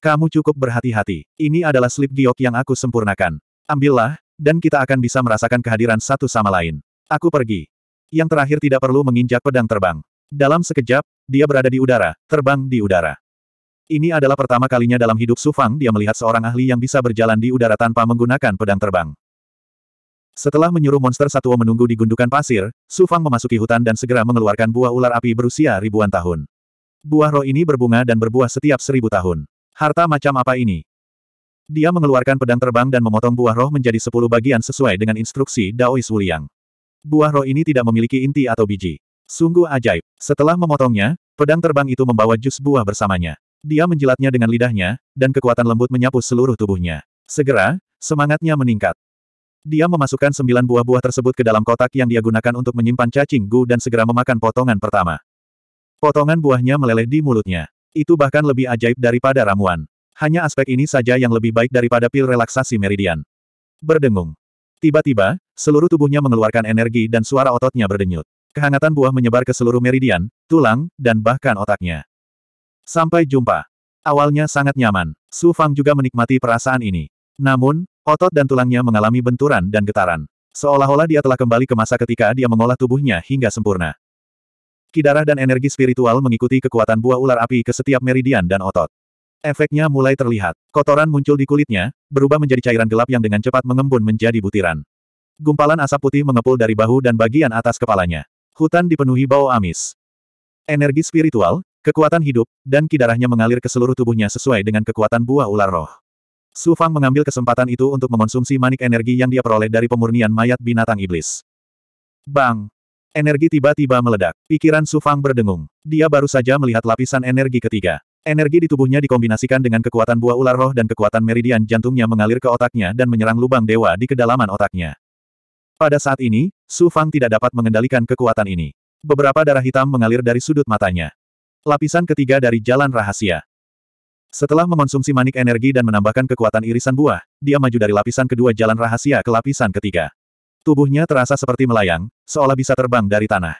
[SPEAKER 1] Kamu cukup berhati-hati. Ini adalah slip giok yang aku sempurnakan. Ambillah, dan kita akan bisa merasakan kehadiran satu sama lain. Aku pergi. Yang terakhir tidak perlu menginjak pedang terbang. Dalam sekejap, dia berada di udara, terbang di udara. Ini adalah pertama kalinya dalam hidup Sufang dia melihat seorang ahli yang bisa berjalan di udara tanpa menggunakan pedang terbang. Setelah menyuruh monster Satuo menunggu di gundukan pasir, Su Fang memasuki hutan dan segera mengeluarkan buah ular api berusia ribuan tahun. Buah roh ini berbunga dan berbuah setiap seribu tahun. Harta macam apa ini? Dia mengeluarkan pedang terbang dan memotong buah roh menjadi sepuluh bagian sesuai dengan instruksi Daois Wuliang. Buah roh ini tidak memiliki inti atau biji. Sungguh ajaib. Setelah memotongnya, pedang terbang itu membawa jus buah bersamanya. Dia menjilatnya dengan lidahnya, dan kekuatan lembut menyapu seluruh tubuhnya. Segera, semangatnya meningkat. Dia memasukkan sembilan buah buah tersebut ke dalam kotak yang dia gunakan untuk menyimpan cacing gu dan segera memakan potongan pertama. Potongan buahnya meleleh di mulutnya. Itu bahkan lebih ajaib daripada ramuan. Hanya aspek ini saja yang lebih baik daripada pil relaksasi meridian. Berdengung. Tiba-tiba, seluruh tubuhnya mengeluarkan energi dan suara ototnya berdenyut. Kehangatan buah menyebar ke seluruh meridian, tulang, dan bahkan otaknya. Sampai jumpa. Awalnya sangat nyaman. Su Fang juga menikmati perasaan ini. Namun, Otot dan tulangnya mengalami benturan dan getaran. Seolah-olah dia telah kembali ke masa ketika dia mengolah tubuhnya hingga sempurna. Kidarah dan energi spiritual mengikuti kekuatan buah ular api ke setiap meridian dan otot. Efeknya mulai terlihat. Kotoran muncul di kulitnya, berubah menjadi cairan gelap yang dengan cepat mengembun menjadi butiran. Gumpalan asap putih mengepul dari bahu dan bagian atas kepalanya. Hutan dipenuhi bau amis. Energi spiritual, kekuatan hidup, dan kidarahnya mengalir ke seluruh tubuhnya sesuai dengan kekuatan buah ular roh. Su Fang mengambil kesempatan itu untuk mengonsumsi manik energi yang dia peroleh dari pemurnian mayat binatang iblis. Bang! Energi tiba-tiba meledak. Pikiran Su Fang berdengung. Dia baru saja melihat lapisan energi ketiga. Energi di tubuhnya dikombinasikan dengan kekuatan buah ular roh dan kekuatan meridian jantungnya mengalir ke otaknya dan menyerang lubang dewa di kedalaman otaknya. Pada saat ini, Su Fang tidak dapat mengendalikan kekuatan ini. Beberapa darah hitam mengalir dari sudut matanya. Lapisan ketiga dari jalan rahasia. Setelah mengonsumsi manik energi dan menambahkan kekuatan irisan buah, dia maju dari lapisan kedua jalan rahasia ke lapisan ketiga. Tubuhnya terasa seperti melayang, seolah bisa terbang dari tanah.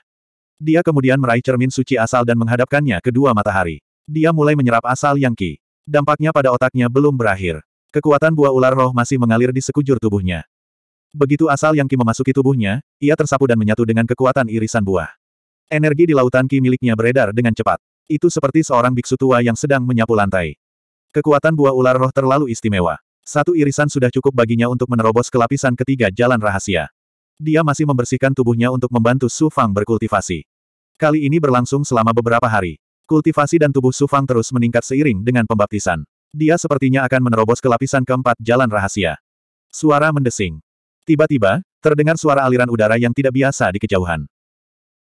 [SPEAKER 1] Dia kemudian meraih cermin suci asal dan menghadapkannya ke dua matahari. Dia mulai menyerap asal yang ki. Dampaknya pada otaknya belum berakhir. Kekuatan buah ular roh masih mengalir di sekujur tubuhnya. Begitu asal yang ki memasuki tubuhnya, ia tersapu dan menyatu dengan kekuatan irisan buah. Energi di lautan ki miliknya beredar dengan cepat. Itu seperti seorang biksu tua yang sedang menyapu lantai. Kekuatan buah ular roh terlalu istimewa. Satu irisan sudah cukup baginya untuk menerobos kelapisan ketiga jalan rahasia. Dia masih membersihkan tubuhnya untuk membantu Su Fang berkultivasi. Kali ini berlangsung selama beberapa hari. Kultivasi dan tubuh Su Fang terus meningkat seiring dengan pembaptisan. Dia sepertinya akan menerobos kelapisan keempat jalan rahasia. Suara mendesing. Tiba-tiba, terdengar suara aliran udara yang tidak biasa di kejauhan.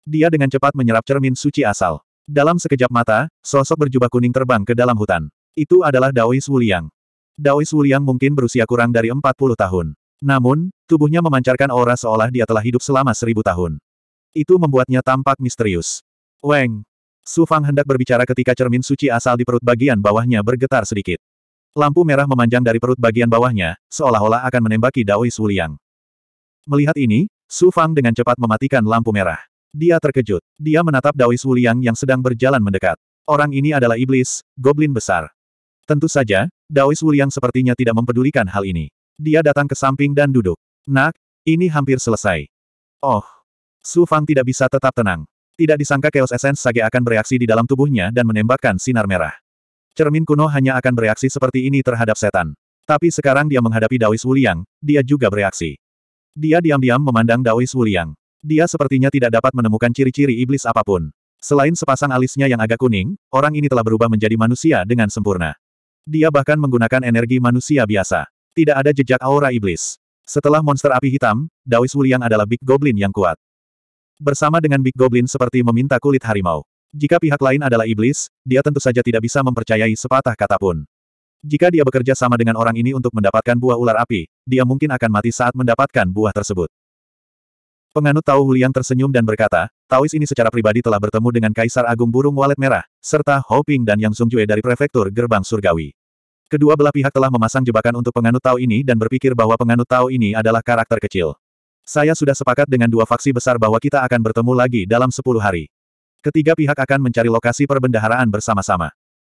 [SPEAKER 1] Dia dengan cepat menyerap cermin suci asal. Dalam sekejap mata, sosok berjubah kuning terbang ke dalam hutan. Itu adalah Daois Wuliang. Daois Wuliang mungkin berusia kurang dari 40 tahun. Namun, tubuhnya memancarkan aura seolah dia telah hidup selama seribu tahun. Itu membuatnya tampak misterius. Weng! Su Fang hendak berbicara ketika cermin suci asal di perut bagian bawahnya bergetar sedikit. Lampu merah memanjang dari perut bagian bawahnya, seolah-olah akan menembaki Daois Wuliang. Melihat ini, Su Fang dengan cepat mematikan lampu merah. Dia terkejut. Dia menatap Daois Wuliang yang sedang berjalan mendekat. Orang ini adalah iblis, goblin besar. Tentu saja, Daois Wuliang sepertinya tidak mempedulikan hal ini. Dia datang ke samping dan duduk. Nak, ini hampir selesai. Oh. Su Fang tidak bisa tetap tenang. Tidak disangka Chaos Essence Sage akan bereaksi di dalam tubuhnya dan menembakkan sinar merah. Cermin kuno hanya akan bereaksi seperti ini terhadap setan. Tapi sekarang dia menghadapi Daois Wuliang, dia juga bereaksi. Dia diam-diam memandang Daois Wuliang. Dia sepertinya tidak dapat menemukan ciri-ciri iblis apapun. Selain sepasang alisnya yang agak kuning, orang ini telah berubah menjadi manusia dengan sempurna. Dia bahkan menggunakan energi manusia biasa. Tidak ada jejak aura iblis. Setelah monster api hitam, Dawis Wuliang adalah Big Goblin yang kuat. Bersama dengan Big Goblin seperti meminta kulit harimau. Jika pihak lain adalah iblis, dia tentu saja tidak bisa mempercayai sepatah kata pun. Jika dia bekerja sama dengan orang ini untuk mendapatkan buah ular api, dia mungkin akan mati saat mendapatkan buah tersebut. Penganut Tao Huliang tersenyum dan berkata, Taois ini secara pribadi telah bertemu dengan Kaisar Agung Burung Walet Merah, serta Ho Ping dan Yang Sungjue dari Prefektur Gerbang Surgawi. Kedua belah pihak telah memasang jebakan untuk penganut Tao ini dan berpikir bahwa penganut Tao ini adalah karakter kecil. Saya sudah sepakat dengan dua faksi besar bahwa kita akan bertemu lagi dalam sepuluh hari. Ketiga pihak akan mencari lokasi perbendaharaan bersama-sama.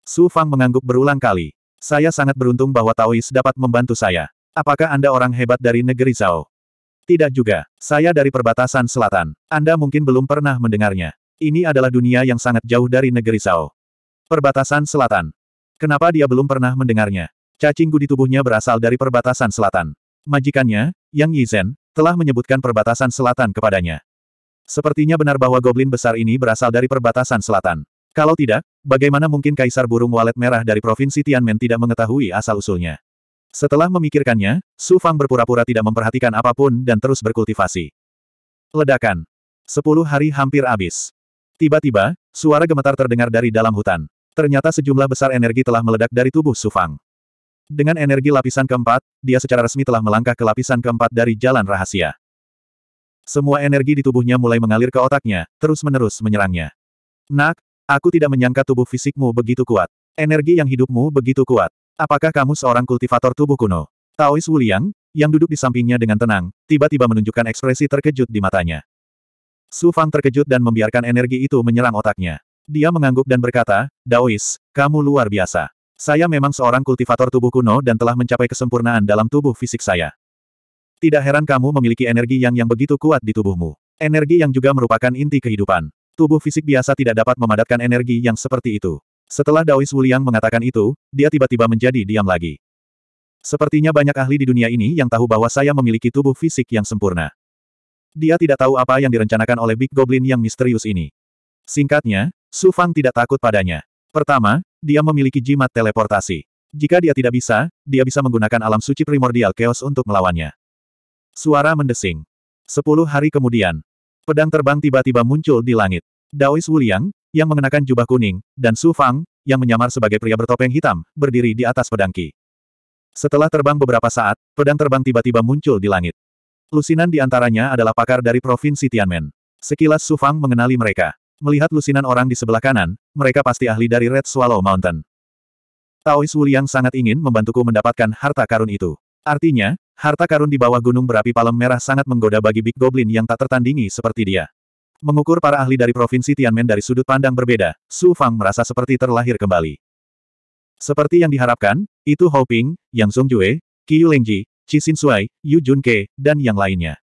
[SPEAKER 1] Su Fang mengangguk berulang kali. Saya sangat beruntung bahwa Taois dapat membantu saya. Apakah Anda orang hebat dari negeri Zhao? Tidak juga, saya dari perbatasan selatan. Anda mungkin belum pernah mendengarnya. Ini adalah dunia yang sangat jauh dari negeri Sao. Perbatasan selatan. Kenapa dia belum pernah mendengarnya? Cacingku di tubuhnya berasal dari perbatasan selatan. Majikannya, Yang Yizhen, telah menyebutkan perbatasan selatan kepadanya. Sepertinya benar bahwa goblin besar ini berasal dari perbatasan selatan. Kalau tidak, bagaimana mungkin kaisar burung walet merah dari provinsi Tianmen tidak mengetahui asal-usulnya? Setelah memikirkannya, Su Fang berpura-pura tidak memperhatikan apapun dan terus berkultivasi. Ledakan. Sepuluh hari hampir habis. Tiba-tiba, suara gemetar terdengar dari dalam hutan. Ternyata sejumlah besar energi telah meledak dari tubuh Su Fang. Dengan energi lapisan keempat, dia secara resmi telah melangkah ke lapisan keempat dari jalan rahasia. Semua energi di tubuhnya mulai mengalir ke otaknya, terus-menerus menyerangnya. Nak, aku tidak menyangka tubuh fisikmu begitu kuat. Energi yang hidupmu begitu kuat. Apakah kamu seorang kultivator tubuh kuno? Taois Wuliang, yang duduk di sampingnya dengan tenang, tiba-tiba menunjukkan ekspresi terkejut di matanya. Su Fang terkejut dan membiarkan energi itu menyerang otaknya. Dia mengangguk dan berkata, Daois, kamu luar biasa. Saya memang seorang kultivator tubuh kuno dan telah mencapai kesempurnaan dalam tubuh fisik saya. Tidak heran kamu memiliki energi yang yang begitu kuat di tubuhmu. Energi yang juga merupakan inti kehidupan. Tubuh fisik biasa tidak dapat memadatkan energi yang seperti itu. Setelah Daois Wuliang mengatakan itu, dia tiba-tiba menjadi diam lagi. Sepertinya banyak ahli di dunia ini yang tahu bahwa saya memiliki tubuh fisik yang sempurna. Dia tidak tahu apa yang direncanakan oleh Big Goblin yang misterius ini. Singkatnya, Su Fang tidak takut padanya. Pertama, dia memiliki jimat teleportasi. Jika dia tidak bisa, dia bisa menggunakan alam suci primordial chaos untuk melawannya. Suara mendesing. Sepuluh hari kemudian, pedang terbang tiba-tiba muncul di langit. Daois Wuliang, yang mengenakan jubah kuning, dan Su Fang, yang menyamar sebagai pria bertopeng hitam, berdiri di atas pedangki. Setelah terbang beberapa saat, pedang terbang tiba-tiba muncul di langit. Lusinan di antaranya adalah pakar dari Provinsi Tianmen. Sekilas Su Fang mengenali mereka. Melihat lusinan orang di sebelah kanan, mereka pasti ahli dari Red Swallow Mountain. Taois Wuliang sangat ingin membantuku mendapatkan harta karun itu. Artinya, harta karun di bawah gunung berapi palem merah sangat menggoda bagi Big Goblin yang tak tertandingi seperti dia. Mengukur para ahli dari Provinsi Tianmen dari sudut pandang berbeda, Su Fang merasa seperti terlahir kembali. Seperti yang diharapkan, itu Hou Ping, Yang Zongjue, Qiyu Lengji, Qi Sui, Yu Jun Junke, dan yang lainnya.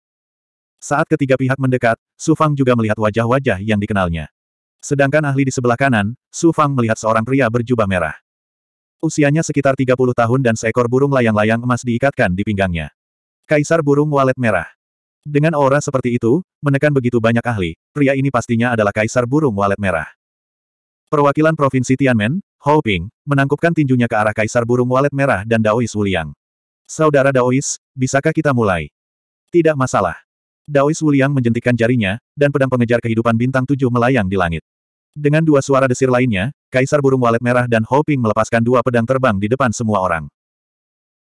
[SPEAKER 1] Saat ketiga pihak mendekat, Su Fang juga melihat wajah-wajah yang dikenalnya. Sedangkan ahli di sebelah kanan, Su Fang melihat seorang pria berjubah merah. Usianya sekitar 30 tahun dan seekor burung layang-layang emas diikatkan di pinggangnya. Kaisar burung walet merah. Dengan aura seperti itu, menekan begitu banyak ahli, pria ini pastinya adalah kaisar burung walet merah. Perwakilan Provinsi Tianmen, Hou Ping, menangkupkan tinjunya ke arah kaisar burung walet merah dan Daois Wuliang. Saudara Daois, bisakah kita mulai? Tidak masalah. Daois Wuliang menjentikkan jarinya, dan pedang pengejar kehidupan bintang tujuh melayang di langit. Dengan dua suara desir lainnya, Kaisar Burung Walet Merah dan Ping melepaskan dua pedang terbang di depan semua orang.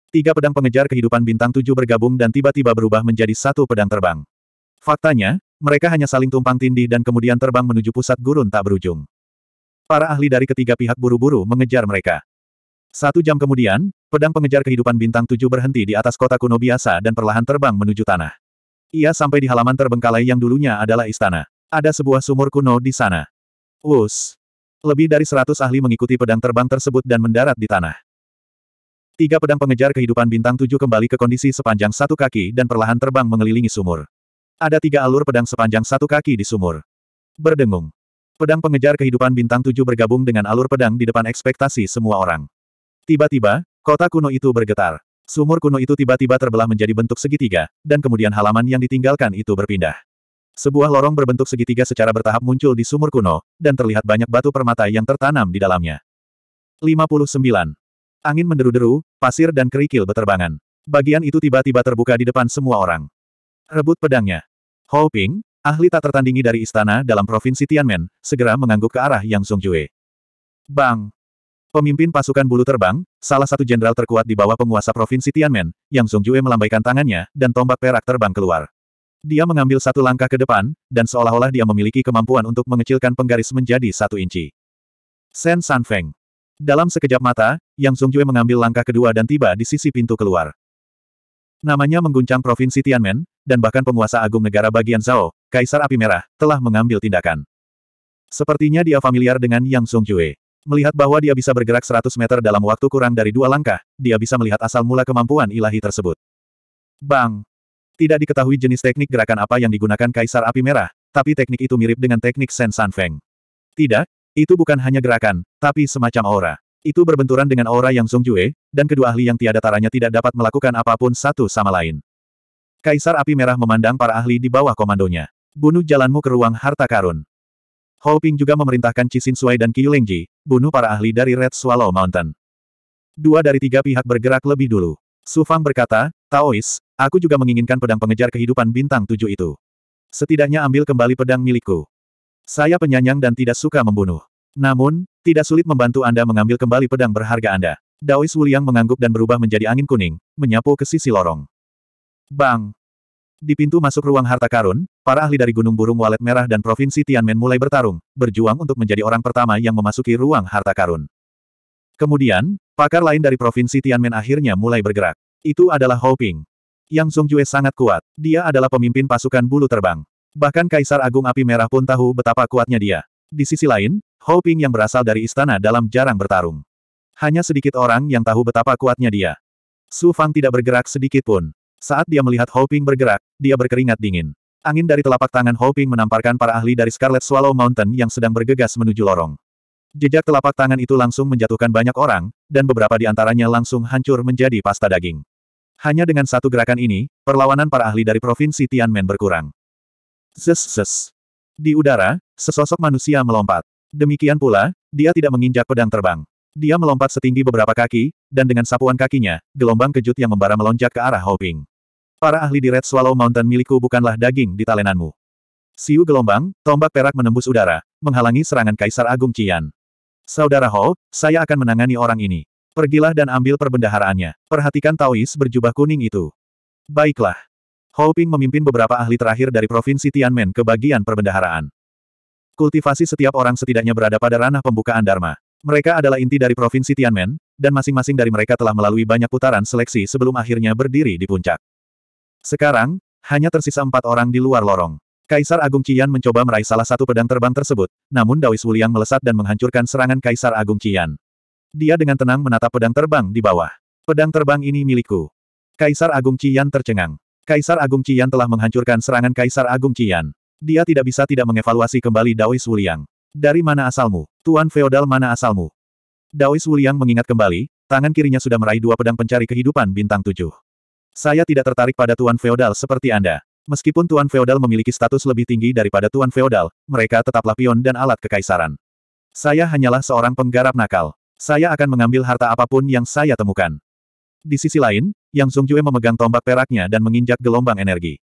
[SPEAKER 1] Tiga pedang pengejar kehidupan bintang tujuh bergabung dan tiba-tiba berubah menjadi satu pedang terbang. Faktanya, mereka hanya saling tumpang tindih dan kemudian terbang menuju pusat gurun tak berujung. Para ahli dari ketiga pihak buru-buru mengejar mereka. Satu jam kemudian, pedang pengejar kehidupan bintang tujuh berhenti di atas kota kuno biasa dan perlahan terbang menuju tanah. Ia sampai di halaman terbengkalai yang dulunya adalah istana. Ada sebuah sumur kuno di sana. Us. Lebih dari seratus ahli mengikuti pedang terbang tersebut dan mendarat di tanah. Tiga pedang pengejar kehidupan bintang tujuh kembali ke kondisi sepanjang satu kaki dan perlahan terbang mengelilingi sumur. Ada tiga alur pedang sepanjang satu kaki di sumur. Berdengung. Pedang pengejar kehidupan bintang tujuh bergabung dengan alur pedang di depan ekspektasi semua orang. Tiba-tiba, kota kuno itu bergetar. Sumur kuno itu tiba-tiba terbelah menjadi bentuk segitiga, dan kemudian halaman yang ditinggalkan itu berpindah. Sebuah lorong berbentuk segitiga secara bertahap muncul di sumur kuno, dan terlihat banyak batu permata yang tertanam di dalamnya. 59. Angin menderu-deru, pasir dan kerikil beterbangan. Bagian itu tiba-tiba terbuka di depan semua orang. Rebut pedangnya. Hou Ping, ahli tak tertandingi dari istana dalam provinsi Tianmen, segera mengangguk ke arah Yang Jue. Bang! Pemimpin pasukan bulu terbang, salah satu jenderal terkuat di bawah penguasa provinsi Tianmen, Yang Jue melambaikan tangannya, dan tombak perak terbang keluar. Dia mengambil satu langkah ke depan, dan seolah-olah dia memiliki kemampuan untuk mengecilkan penggaris menjadi satu inci. Sen Sanfeng. Dalam sekejap mata, Yang Zongjue mengambil langkah kedua dan tiba di sisi pintu keluar. Namanya mengguncang provinsi Tianmen, dan bahkan penguasa agung negara bagian Zhao, Kaisar Api Merah, telah mengambil tindakan. Sepertinya dia familiar dengan Yang Zongjue. Melihat bahwa dia bisa bergerak 100 meter dalam waktu kurang dari dua langkah, dia bisa melihat asal mula kemampuan ilahi tersebut. Bang! Tidak diketahui jenis teknik gerakan apa yang digunakan Kaisar Api Merah, tapi teknik itu mirip dengan teknik Sen San Feng. Tidak, itu bukan hanya gerakan, tapi semacam aura. Itu berbenturan dengan aura yang Zhong Jue, dan kedua ahli yang tiada taranya tidak dapat melakukan apapun satu sama lain. Kaisar Api Merah memandang para ahli di bawah komandonya. Bunuh jalanmu ke ruang harta karun. Hou Ping juga memerintahkan Qi Xin Sui dan Qiu Lengji, bunuh para ahli dari Red Swallow Mountain. Dua dari tiga pihak bergerak lebih dulu. Su Fang berkata, Taois, aku juga menginginkan pedang pengejar kehidupan bintang tujuh itu. Setidaknya ambil kembali pedang milikku. Saya penyanyang dan tidak suka membunuh. Namun, tidak sulit membantu Anda mengambil kembali pedang berharga Anda. Daois Wuliang mengangguk dan berubah menjadi angin kuning, menyapu ke sisi lorong. Bang! Di pintu masuk ruang harta karun, para ahli dari Gunung Burung Walet Merah dan Provinsi Tianmen mulai bertarung, berjuang untuk menjadi orang pertama yang memasuki ruang harta karun. Kemudian, pakar lain dari Provinsi Tianmen akhirnya mulai bergerak. Itu adalah Hoping. Yang Zongjue sangat kuat. Dia adalah pemimpin pasukan bulu terbang. Bahkan Kaisar Agung Api Merah pun tahu betapa kuatnya dia. Di sisi lain, Hou Ping yang berasal dari istana dalam jarang bertarung. Hanya sedikit orang yang tahu betapa kuatnya dia. Su Fang tidak bergerak sedikit pun. Saat dia melihat Hou Ping bergerak, dia berkeringat dingin. Angin dari telapak tangan Hou Ping menamparkan para ahli dari Scarlet Swallow Mountain yang sedang bergegas menuju lorong. Jejak telapak tangan itu langsung menjatuhkan banyak orang, dan beberapa di antaranya langsung hancur menjadi pasta daging. Hanya dengan satu gerakan ini, perlawanan para ahli dari Provinsi Tianmen berkurang. Zes-zes. Di udara, sesosok manusia melompat. Demikian pula, dia tidak menginjak pedang terbang. Dia melompat setinggi beberapa kaki, dan dengan sapuan kakinya, gelombang kejut yang membara melonjak ke arah Hoping. Para ahli di Red Swallow Mountain milikku bukanlah daging di talenanmu. Siu gelombang, tombak perak menembus udara, menghalangi serangan Kaisar Agung Cian. Saudara Ho, saya akan menangani orang ini. Pergilah dan ambil perbendaharaannya. Perhatikan Taois berjubah kuning itu. Baiklah. Hou memimpin beberapa ahli terakhir dari Provinsi Tianmen ke bagian perbendaharaan. Kultivasi setiap orang setidaknya berada pada ranah pembukaan Dharma. Mereka adalah inti dari Provinsi Tianmen, dan masing-masing dari mereka telah melalui banyak putaran seleksi sebelum akhirnya berdiri di puncak. Sekarang, hanya tersisa empat orang di luar lorong. Kaisar Agung Qian mencoba meraih salah satu pedang terbang tersebut, namun Dawis Wuliang melesat dan menghancurkan serangan Kaisar Agung Qian. Dia dengan tenang menatap pedang terbang di bawah. Pedang terbang ini milikku. Kaisar Agung Qian tercengang. Kaisar Agung Cian telah menghancurkan serangan Kaisar Agung Cian. Dia tidak bisa tidak mengevaluasi kembali Daois Wuliang. Dari mana asalmu? Tuan feodal mana asalmu? Daois Wuliang mengingat kembali, tangan kirinya sudah meraih dua pedang pencari kehidupan bintang tujuh. Saya tidak tertarik pada Tuan feodal seperti Anda. Meskipun Tuan feodal memiliki status lebih tinggi daripada Tuan feodal, mereka tetaplah pion dan alat kekaisaran. Saya hanyalah seorang penggarap nakal. Saya akan mengambil harta apapun yang saya temukan. Di sisi lain, yang Sung Jue memegang tombak peraknya dan menginjak gelombang energi.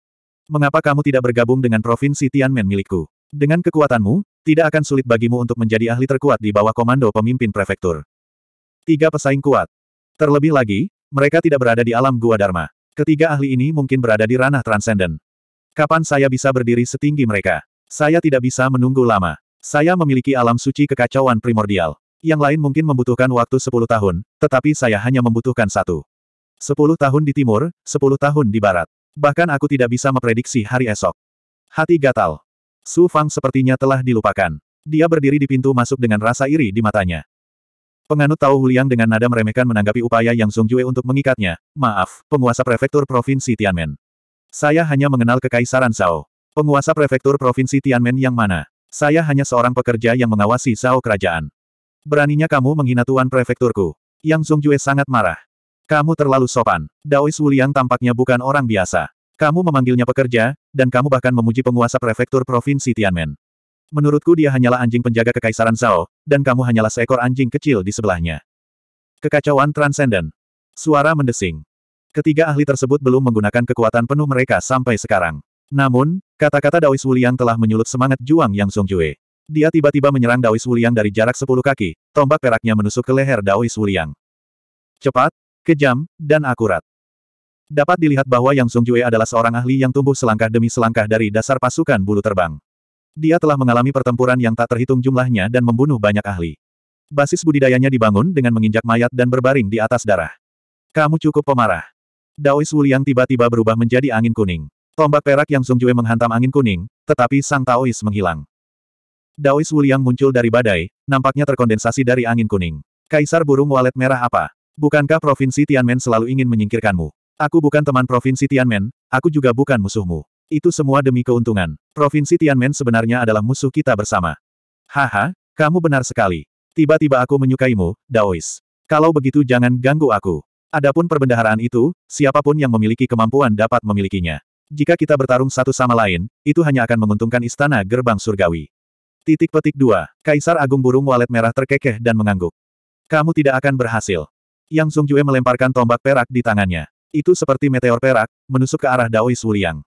[SPEAKER 1] Mengapa kamu tidak bergabung dengan provinsi Tianmen milikku? Dengan kekuatanmu, tidak akan sulit bagimu untuk menjadi ahli terkuat di bawah komando pemimpin prefektur. Tiga pesaing kuat. Terlebih lagi, mereka tidak berada di alam gua Dharma. Ketiga ahli ini mungkin berada di ranah transenden. Kapan saya bisa berdiri setinggi mereka? Saya tidak bisa menunggu lama. Saya memiliki alam suci kekacauan primordial. Yang lain mungkin membutuhkan waktu 10 tahun, tetapi saya hanya membutuhkan satu. Sepuluh tahun di timur, sepuluh tahun di barat. Bahkan aku tidak bisa memprediksi hari esok. Hati gatal. Su Fang sepertinya telah dilupakan. Dia berdiri di pintu masuk dengan rasa iri di matanya. Penganut Tao Huliang dengan nada meremehkan menanggapi upaya Yang Song Jue untuk mengikatnya. Maaf, penguasa prefektur provinsi Tianmen. Saya hanya mengenal kekaisaran Zhao. Penguasa prefektur provinsi Tianmen yang mana? Saya hanya seorang pekerja yang mengawasi Zhao kerajaan. Beraninya kamu menghina tuan prefekturku. Yang Song Jue sangat marah. Kamu terlalu sopan. Daois Wuliang tampaknya bukan orang biasa. Kamu memanggilnya pekerja, dan kamu bahkan memuji penguasa prefektur provinsi Tianmen. Menurutku dia hanyalah anjing penjaga kekaisaran Zhao, dan kamu hanyalah seekor anjing kecil di sebelahnya. Kekacauan Transcendent. Suara mendesing. Ketiga ahli tersebut belum menggunakan kekuatan penuh mereka sampai sekarang. Namun, kata-kata Daois Wuliang telah menyulut semangat Juang Yang Jue. Dia tiba-tiba menyerang Daois Wuliang dari jarak sepuluh kaki, tombak peraknya menusuk ke leher Daois Wuliang. Cepat, kejam, dan akurat. Dapat dilihat bahwa Yang Jue adalah seorang ahli yang tumbuh selangkah demi selangkah dari dasar pasukan bulu terbang. Dia telah mengalami pertempuran yang tak terhitung jumlahnya dan membunuh banyak ahli. Basis budidayanya dibangun dengan menginjak mayat dan berbaring di atas darah. Kamu cukup pemarah. Daois Wuliang tiba-tiba berubah menjadi angin kuning. Tombak perak yang Sung Jue menghantam angin kuning, tetapi sang Taois menghilang. Daois Wuliang muncul dari badai, nampaknya terkondensasi dari angin kuning. Kaisar burung walet merah apa? Bukankah Provinsi Tianmen selalu ingin menyingkirkanmu? Aku bukan teman Provinsi Tianmen, aku juga bukan musuhmu. Itu semua demi keuntungan. Provinsi Tianmen sebenarnya adalah musuh kita bersama. Haha, kamu benar sekali. Tiba-tiba aku menyukaimu, Daois. Kalau begitu jangan ganggu aku. Adapun perbendaharaan itu, siapapun yang memiliki kemampuan dapat memilikinya. Jika kita bertarung satu sama lain, itu hanya akan menguntungkan istana gerbang surgawi. Titik petik 2. Kaisar Agung Burung Walet Merah terkekeh dan mengangguk. Kamu tidak akan berhasil. Yang Jue melemparkan tombak perak di tangannya. Itu seperti meteor perak, menusuk ke arah Daois Wuliang.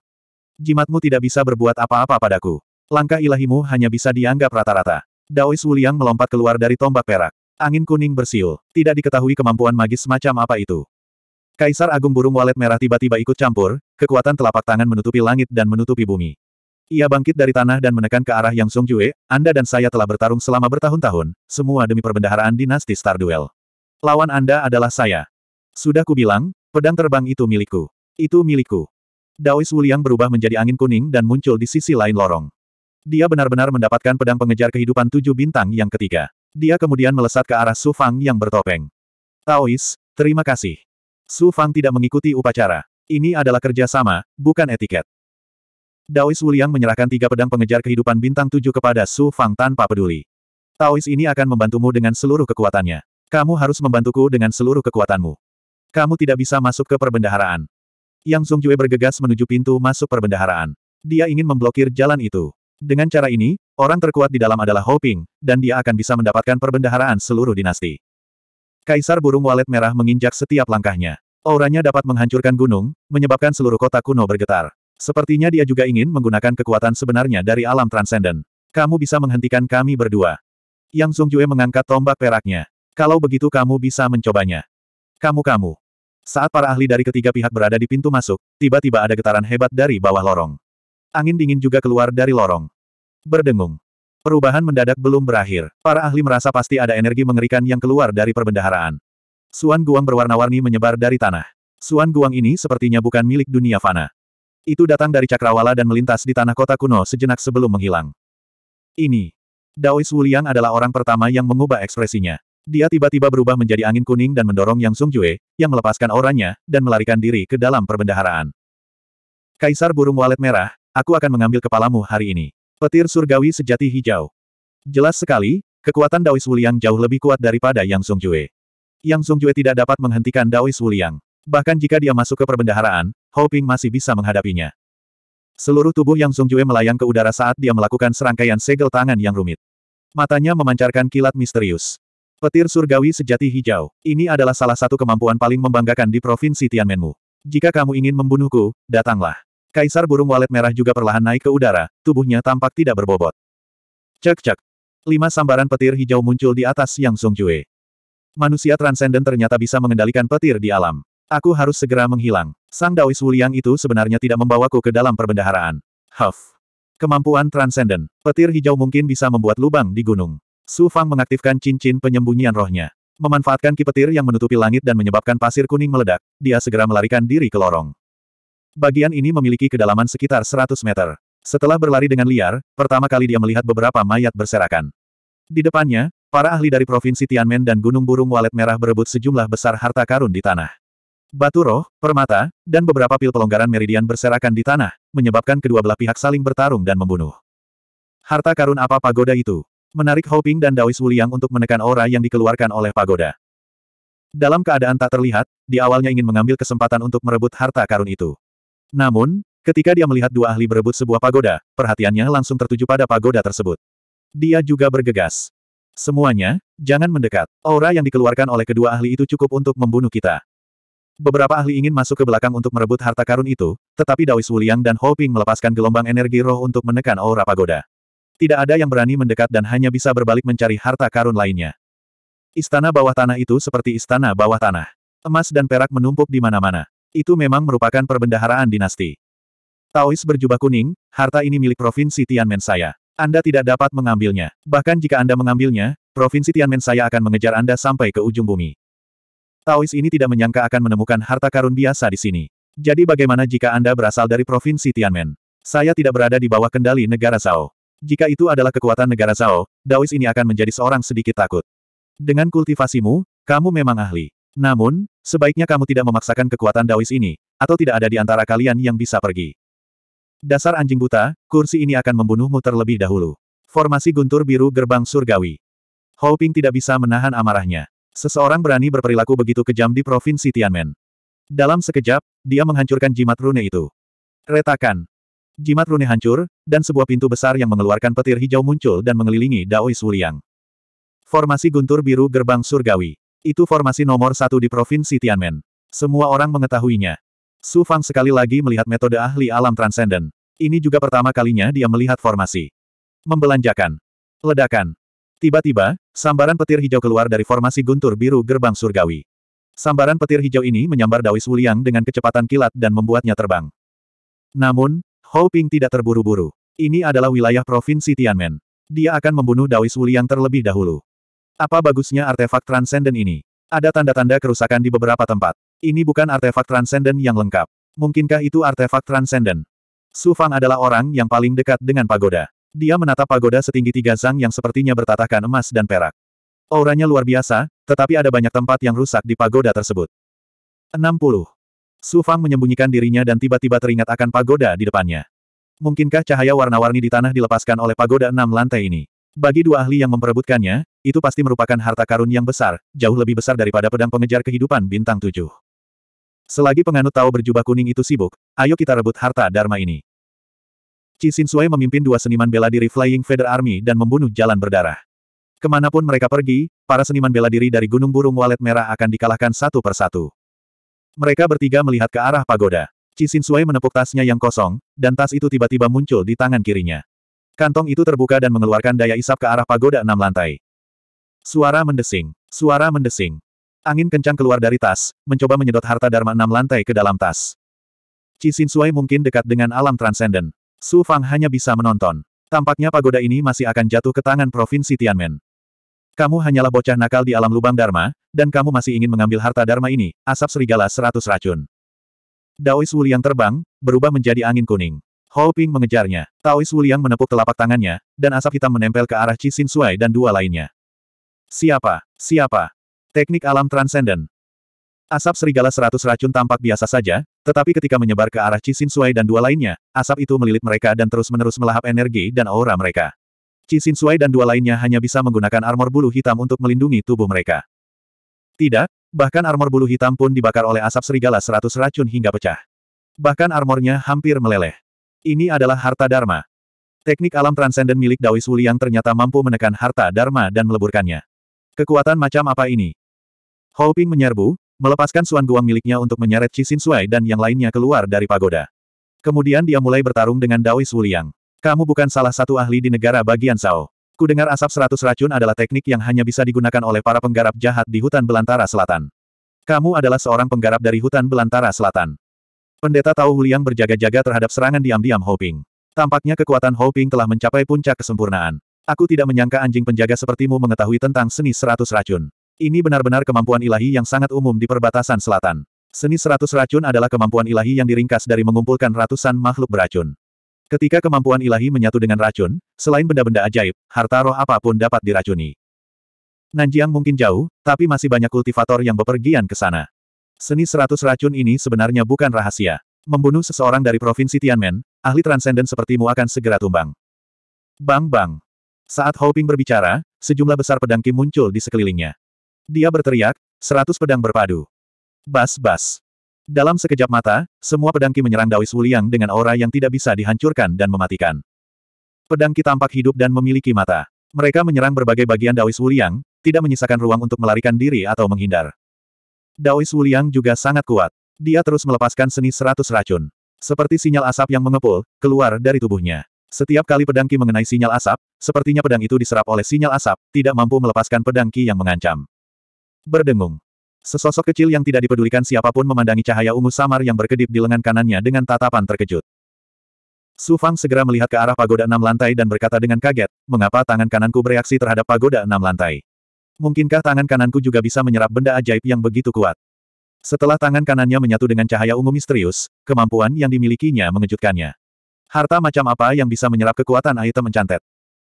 [SPEAKER 1] Jimatmu tidak bisa berbuat apa-apa padaku. Langkah ilahimu hanya bisa dianggap rata-rata. Daois Wuliang melompat keluar dari tombak perak. Angin kuning bersiul. Tidak diketahui kemampuan magis semacam apa itu. Kaisar Agung Burung Walet Merah tiba-tiba ikut campur, kekuatan telapak tangan menutupi langit dan menutupi bumi. Ia bangkit dari tanah dan menekan ke arah Yang Song Jue, Anda dan saya telah bertarung selama bertahun-tahun, semua demi perbendaharaan dinasti Star Duel. Lawan Anda adalah saya. Sudah kubilang, pedang terbang itu milikku. Itu milikku. Daois Wuliang berubah menjadi angin kuning dan muncul di sisi lain lorong. Dia benar-benar mendapatkan pedang pengejar kehidupan tujuh bintang yang ketiga. Dia kemudian melesat ke arah Su Fang yang bertopeng. Taois, terima kasih. Su Fang tidak mengikuti upacara. Ini adalah kerjasama, bukan etiket. Daois Wuliang menyerahkan tiga pedang pengejar kehidupan bintang tujuh kepada Su Fang tanpa peduli. Taois ini akan membantumu dengan seluruh kekuatannya. Kamu harus membantuku dengan seluruh kekuatanmu. Kamu tidak bisa masuk ke perbendaharaan. Yang Zongjue bergegas menuju pintu masuk perbendaharaan. Dia ingin memblokir jalan itu. Dengan cara ini, orang terkuat di dalam adalah Hoping, dan dia akan bisa mendapatkan perbendaharaan seluruh dinasti. Kaisar burung walet merah menginjak setiap langkahnya. Auranya dapat menghancurkan gunung, menyebabkan seluruh kota kuno bergetar. Sepertinya dia juga ingin menggunakan kekuatan sebenarnya dari alam transenden. Kamu bisa menghentikan kami berdua. Yang Zongjue mengangkat tombak peraknya. Kalau begitu kamu bisa mencobanya. Kamu-kamu. Saat para ahli dari ketiga pihak berada di pintu masuk, tiba-tiba ada getaran hebat dari bawah lorong. Angin dingin juga keluar dari lorong. Berdengung. Perubahan mendadak belum berakhir. Para ahli merasa pasti ada energi mengerikan yang keluar dari perbendaharaan. Suan Guang berwarna-warni menyebar dari tanah. Suan Guang ini sepertinya bukan milik dunia fana. Itu datang dari Cakrawala dan melintas di tanah kota kuno sejenak sebelum menghilang. Ini. Daois Wuliang adalah orang pertama yang mengubah ekspresinya. Dia tiba-tiba berubah menjadi angin kuning dan mendorong Yang Sung Jue, yang melepaskan auranya, dan melarikan diri ke dalam perbendaharaan. Kaisar burung walet merah, aku akan mengambil kepalamu hari ini. Petir surgawi sejati hijau. Jelas sekali, kekuatan Daois Wuliang jauh lebih kuat daripada Yang Sung Jue. Yang Sung Jue tidak dapat menghentikan Daois Wuliang. Bahkan jika dia masuk ke perbendaharaan, Hou Ping masih bisa menghadapinya. Seluruh tubuh Yang Sung Jue melayang ke udara saat dia melakukan serangkaian segel tangan yang rumit. Matanya memancarkan kilat misterius. Petir surgawi sejati hijau, ini adalah salah satu kemampuan paling membanggakan di provinsi Tianmenmu. Jika kamu ingin membunuhku, datanglah. Kaisar burung walet merah juga perlahan naik ke udara, tubuhnya tampak tidak berbobot. Cek-cek. Lima sambaran petir hijau muncul di atas Yang Songjue. Manusia transenden ternyata bisa mengendalikan petir di alam. Aku harus segera menghilang. Sang Daois Wuliang itu sebenarnya tidak membawaku ke dalam perbendaharaan. Huff. Kemampuan transenden. Petir hijau mungkin bisa membuat lubang di gunung. Su Fang mengaktifkan cincin penyembunyian rohnya. Memanfaatkan kipetir yang menutupi langit dan menyebabkan pasir kuning meledak, dia segera melarikan diri ke lorong. Bagian ini memiliki kedalaman sekitar 100 meter. Setelah berlari dengan liar, pertama kali dia melihat beberapa mayat berserakan. Di depannya, para ahli dari Provinsi Tianmen dan Gunung Burung Walet Merah berebut sejumlah besar harta karun di tanah. Batu roh, permata, dan beberapa pil pelonggaran meridian berserakan di tanah, menyebabkan kedua belah pihak saling bertarung dan membunuh. Harta karun apa pagoda itu? Menarik Hoping dan Daois Wuliang untuk menekan aura yang dikeluarkan oleh pagoda. Dalam keadaan tak terlihat, di awalnya ingin mengambil kesempatan untuk merebut harta karun itu. Namun, ketika dia melihat dua ahli berebut sebuah pagoda, perhatiannya langsung tertuju pada pagoda tersebut. Dia juga bergegas. Semuanya, jangan mendekat. Aura yang dikeluarkan oleh kedua ahli itu cukup untuk membunuh kita. Beberapa ahli ingin masuk ke belakang untuk merebut harta karun itu, tetapi Daois Wuliang dan Hoping melepaskan gelombang energi roh untuk menekan aura pagoda. Tidak ada yang berani mendekat dan hanya bisa berbalik mencari harta karun lainnya. Istana bawah tanah itu seperti istana bawah tanah. Emas dan perak menumpuk di mana-mana. Itu memang merupakan perbendaharaan dinasti. Taois berjubah kuning, harta ini milik Provinsi Tianmen saya. Anda tidak dapat mengambilnya. Bahkan jika Anda mengambilnya, Provinsi Tianmen saya akan mengejar Anda sampai ke ujung bumi. Taois ini tidak menyangka akan menemukan harta karun biasa di sini. Jadi bagaimana jika Anda berasal dari Provinsi Tianmen? Saya tidak berada di bawah kendali negara Zhao. Jika itu adalah kekuatan negara Zhao, Daois ini akan menjadi seorang sedikit takut. Dengan kultivasimu, kamu memang ahli. Namun, sebaiknya kamu tidak memaksakan kekuatan Daois ini, atau tidak ada di antara kalian yang bisa pergi. Dasar anjing buta, kursi ini akan membunuhmu terlebih dahulu. Formasi guntur biru gerbang surgawi. Hou Ping tidak bisa menahan amarahnya. Seseorang berani berperilaku begitu kejam di provinsi Tianmen. Dalam sekejap, dia menghancurkan jimat rune itu. Retakan, Jimat rune hancur, dan sebuah pintu besar yang mengeluarkan petir hijau muncul dan mengelilingi Daois Wuliang. Formasi guntur biru gerbang surgawi. Itu formasi nomor satu di Provinsi Tianmen. Semua orang mengetahuinya. Su Fang sekali lagi melihat metode ahli alam transenden. Ini juga pertama kalinya dia melihat formasi. Membelanjakan. Ledakan. Tiba-tiba, sambaran petir hijau keluar dari formasi guntur biru gerbang surgawi. Sambaran petir hijau ini menyambar Daois Wuliang dengan kecepatan kilat dan membuatnya terbang. Namun, Hou Ping tidak terburu-buru. Ini adalah wilayah provinsi Tianmen. Dia akan membunuh Dawis Wuliang terlebih dahulu. Apa bagusnya artefak transenden ini? Ada tanda-tanda kerusakan di beberapa tempat. Ini bukan artefak transenden yang lengkap. Mungkinkah itu artefak transenden? Su Fang adalah orang yang paling dekat dengan pagoda. Dia menatap pagoda setinggi tiga zang yang sepertinya bertatahkan emas dan perak. Auranya luar biasa, tetapi ada banyak tempat yang rusak di pagoda tersebut. 60. Su Fang menyembunyikan dirinya dan tiba-tiba teringat akan pagoda di depannya. Mungkinkah cahaya warna-warni di tanah dilepaskan oleh pagoda enam lantai ini? Bagi dua ahli yang memperebutkannya, itu pasti merupakan harta karun yang besar, jauh lebih besar daripada pedang pengejar kehidupan bintang tujuh. Selagi penganut tahu berjubah kuning itu sibuk, ayo kita rebut harta Dharma ini. Qi Xin Sui memimpin dua seniman bela diri Flying Feather Army dan membunuh jalan berdarah. Kemanapun mereka pergi, para seniman bela diri dari Gunung Burung Walet Merah akan dikalahkan satu persatu. Mereka bertiga melihat ke arah pagoda. Cisin Sui menepuk tasnya yang kosong, dan tas itu tiba-tiba muncul di tangan kirinya. Kantong itu terbuka dan mengeluarkan daya isap ke arah pagoda enam lantai. Suara mendesing. Suara mendesing. Angin kencang keluar dari tas, mencoba menyedot harta Dharma enam lantai ke dalam tas. Cisin Sui mungkin dekat dengan alam transenden. Su Fang hanya bisa menonton. Tampaknya pagoda ini masih akan jatuh ke tangan Provinsi Tianmen. Kamu hanyalah bocah nakal di alam lubang Dharma, dan kamu masih ingin mengambil harta Dharma ini, asap serigala seratus racun. Daois Wuliang terbang, berubah menjadi angin kuning. Hou Ping mengejarnya. Taois Wuliang menepuk telapak tangannya, dan asap hitam menempel ke arah Qi Xin Sui dan dua lainnya. Siapa? Siapa? Teknik alam transenden. Asap serigala seratus racun tampak biasa saja, tetapi ketika menyebar ke arah Qi Xin Sui dan dua lainnya, asap itu melilit mereka dan terus-menerus melahap energi dan aura mereka. Qi Sui dan dua lainnya hanya bisa menggunakan armor bulu hitam untuk melindungi tubuh mereka. Tidak, bahkan armor bulu hitam pun dibakar oleh asap serigala seratus racun hingga pecah. Bahkan armornya hampir meleleh. Ini adalah harta dharma. Teknik alam transenden milik Dawis Wuli yang ternyata mampu menekan harta dharma dan meleburkannya. Kekuatan macam apa ini? Hou Ping menyerbu, melepaskan Suan Guang miliknya untuk menyeret Qi Sui dan yang lainnya keluar dari pagoda. Kemudian dia mulai bertarung dengan Dawis Wuliang. Kamu bukan salah satu ahli di negara bagian Sao. Kudengar asap seratus racun adalah teknik yang hanya bisa digunakan oleh para penggarap jahat di hutan belantara selatan. Kamu adalah seorang penggarap dari hutan belantara selatan. Pendeta Tao Huliang berjaga-jaga terhadap serangan diam-diam Hoping. Tampaknya kekuatan Hoping telah mencapai puncak kesempurnaan. Aku tidak menyangka anjing penjaga sepertimu mengetahui tentang seni seratus racun. Ini benar-benar kemampuan ilahi yang sangat umum di perbatasan selatan. Seni seratus racun adalah kemampuan ilahi yang diringkas dari mengumpulkan ratusan makhluk beracun. Ketika kemampuan ilahi menyatu dengan racun, selain benda-benda ajaib, harta roh apapun dapat diracuni. Nanjiang mungkin jauh, tapi masih banyak kultivator yang bepergian ke sana. Seni seratus racun ini sebenarnya bukan rahasia. Membunuh seseorang dari provinsi Tianmen, ahli transenden sepertimu akan segera tumbang. Bang-bang. Saat Hoping berbicara, sejumlah besar pedang Kim muncul di sekelilingnya. Dia berteriak, seratus pedang berpadu. Bas-bas. Dalam sekejap mata, semua pedangki menyerang Daois Wuliang dengan aura yang tidak bisa dihancurkan dan mematikan. Pedangki tampak hidup dan memiliki mata. Mereka menyerang berbagai bagian Daois Wuliang, tidak menyisakan ruang untuk melarikan diri atau menghindar. Daois Wuliang juga sangat kuat. Dia terus melepaskan seni seratus racun. Seperti sinyal asap yang mengepul, keluar dari tubuhnya. Setiap kali pedangki mengenai sinyal asap, sepertinya pedang itu diserap oleh sinyal asap, tidak mampu melepaskan pedangki yang mengancam. Berdengung. Sesosok kecil yang tidak dipedulikan siapapun memandangi cahaya ungu samar yang berkedip di lengan kanannya dengan tatapan terkejut. Su Fang segera melihat ke arah pagoda enam lantai dan berkata dengan kaget, mengapa tangan kananku bereaksi terhadap pagoda enam lantai? Mungkinkah tangan kananku juga bisa menyerap benda ajaib yang begitu kuat? Setelah tangan kanannya menyatu dengan cahaya ungu misterius, kemampuan yang dimilikinya mengejutkannya. Harta macam apa yang bisa menyerap kekuatan item mencantet?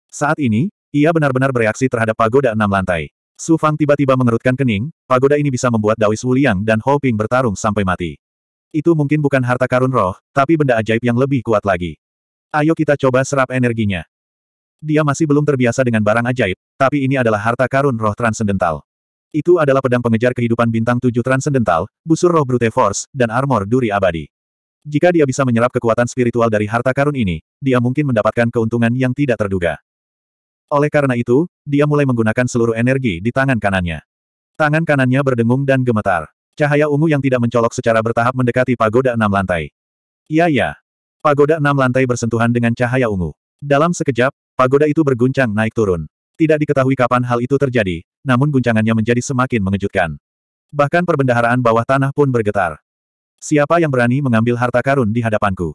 [SPEAKER 1] Saat ini, ia benar-benar bereaksi terhadap pagoda enam lantai. Su Fang tiba-tiba mengerutkan kening, pagoda ini bisa membuat Dawis Wuliang dan Ho Ping bertarung sampai mati. Itu mungkin bukan harta karun roh, tapi benda ajaib yang lebih kuat lagi. Ayo kita coba serap energinya. Dia masih belum terbiasa dengan barang ajaib, tapi ini adalah harta karun roh transendental. Itu adalah pedang pengejar kehidupan bintang tujuh transendental, busur roh brute force, dan armor duri abadi. Jika dia bisa menyerap kekuatan spiritual dari harta karun ini, dia mungkin mendapatkan keuntungan yang tidak terduga. Oleh karena itu, dia mulai menggunakan seluruh energi di tangan kanannya. Tangan kanannya berdengung dan gemetar. Cahaya ungu yang tidak mencolok secara bertahap mendekati pagoda enam lantai. Iya ya. Pagoda enam lantai bersentuhan dengan cahaya ungu. Dalam sekejap, pagoda itu berguncang naik turun. Tidak diketahui kapan hal itu terjadi, namun guncangannya menjadi semakin mengejutkan. Bahkan perbendaharaan bawah tanah pun bergetar. Siapa yang berani mengambil harta karun di hadapanku?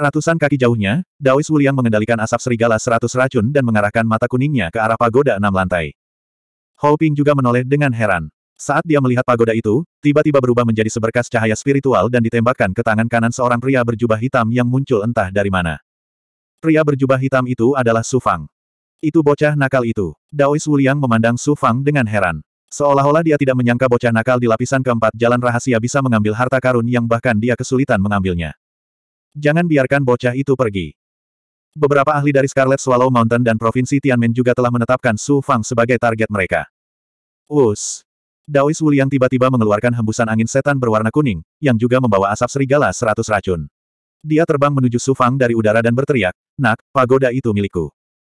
[SPEAKER 1] Ratusan kaki jauhnya, Daois Wuliang mengendalikan asap serigala seratus racun dan mengarahkan mata kuningnya ke arah pagoda enam lantai. Hou Ping juga menoleh dengan heran. Saat dia melihat pagoda itu, tiba-tiba berubah menjadi seberkas cahaya spiritual dan ditembakkan ke tangan kanan seorang pria berjubah hitam yang muncul entah dari mana. Pria berjubah hitam itu adalah Su Fang. Itu bocah nakal itu. Daois Wuliang memandang Su Fang dengan heran. Seolah-olah dia tidak menyangka bocah nakal di lapisan keempat jalan rahasia bisa mengambil harta karun yang bahkan dia kesulitan mengambilnya. Jangan biarkan bocah itu pergi. Beberapa ahli dari Scarlet Swallow Mountain dan Provinsi Tianmen juga telah menetapkan Su Fang sebagai target mereka. Us. Daois Wuliang tiba-tiba mengeluarkan hembusan angin setan berwarna kuning, yang juga membawa asap serigala seratus racun. Dia terbang menuju Su Fang dari udara dan berteriak, Nak, pagoda itu milikku.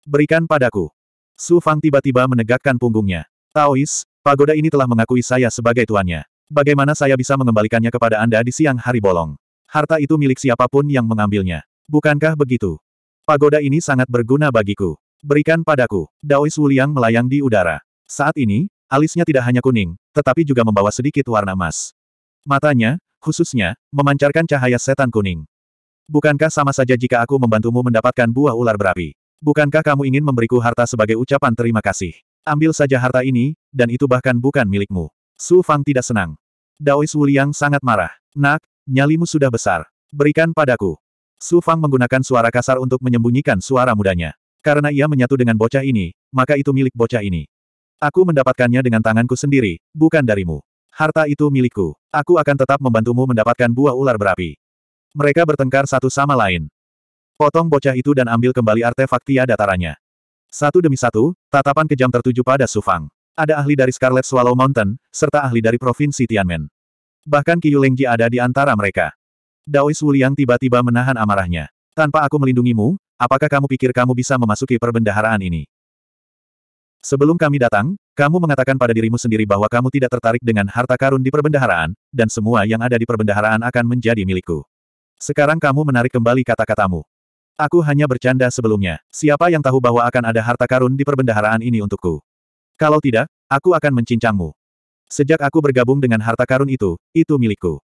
[SPEAKER 1] Berikan padaku. Su Fang tiba-tiba menegakkan punggungnya. Taois, pagoda ini telah mengakui saya sebagai tuannya. Bagaimana saya bisa mengembalikannya kepada Anda di siang hari bolong? Harta itu milik siapapun yang mengambilnya. Bukankah begitu? Pagoda ini sangat berguna bagiku. Berikan padaku. Daois Wuliang melayang di udara. Saat ini, alisnya tidak hanya kuning, tetapi juga membawa sedikit warna emas. Matanya, khususnya, memancarkan cahaya setan kuning. Bukankah sama saja jika aku membantumu mendapatkan buah ular berapi? Bukankah kamu ingin memberiku harta sebagai ucapan terima kasih? Ambil saja harta ini, dan itu bahkan bukan milikmu. Su Fang tidak senang. Daois Wuliang sangat marah. Nak, Nyalimu sudah besar. Berikan padaku. Su Fang menggunakan suara kasar untuk menyembunyikan suara mudanya. Karena ia menyatu dengan bocah ini, maka itu milik bocah ini. Aku mendapatkannya dengan tanganku sendiri, bukan darimu. Harta itu milikku. Aku akan tetap membantumu mendapatkan buah ular berapi. Mereka bertengkar satu sama lain. Potong bocah itu dan ambil kembali artefak tiada taranya. Satu demi satu, tatapan kejam tertuju pada Su Fang. Ada ahli dari Scarlet Swallow Mountain, serta ahli dari Provinsi Tianmen. Bahkan Qiyu Lengji ada di antara mereka. Daois Wuliang tiba-tiba menahan amarahnya. Tanpa aku melindungimu, apakah kamu pikir kamu bisa memasuki perbendaharaan ini? Sebelum kami datang, kamu mengatakan pada dirimu sendiri bahwa kamu tidak tertarik dengan harta karun di perbendaharaan, dan semua yang ada di perbendaharaan akan menjadi milikku. Sekarang kamu menarik kembali kata-katamu. Aku hanya bercanda sebelumnya. Siapa yang tahu bahwa akan ada harta karun di perbendaharaan ini untukku? Kalau tidak, aku akan mencincangmu. Sejak aku bergabung dengan harta karun itu, itu milikku.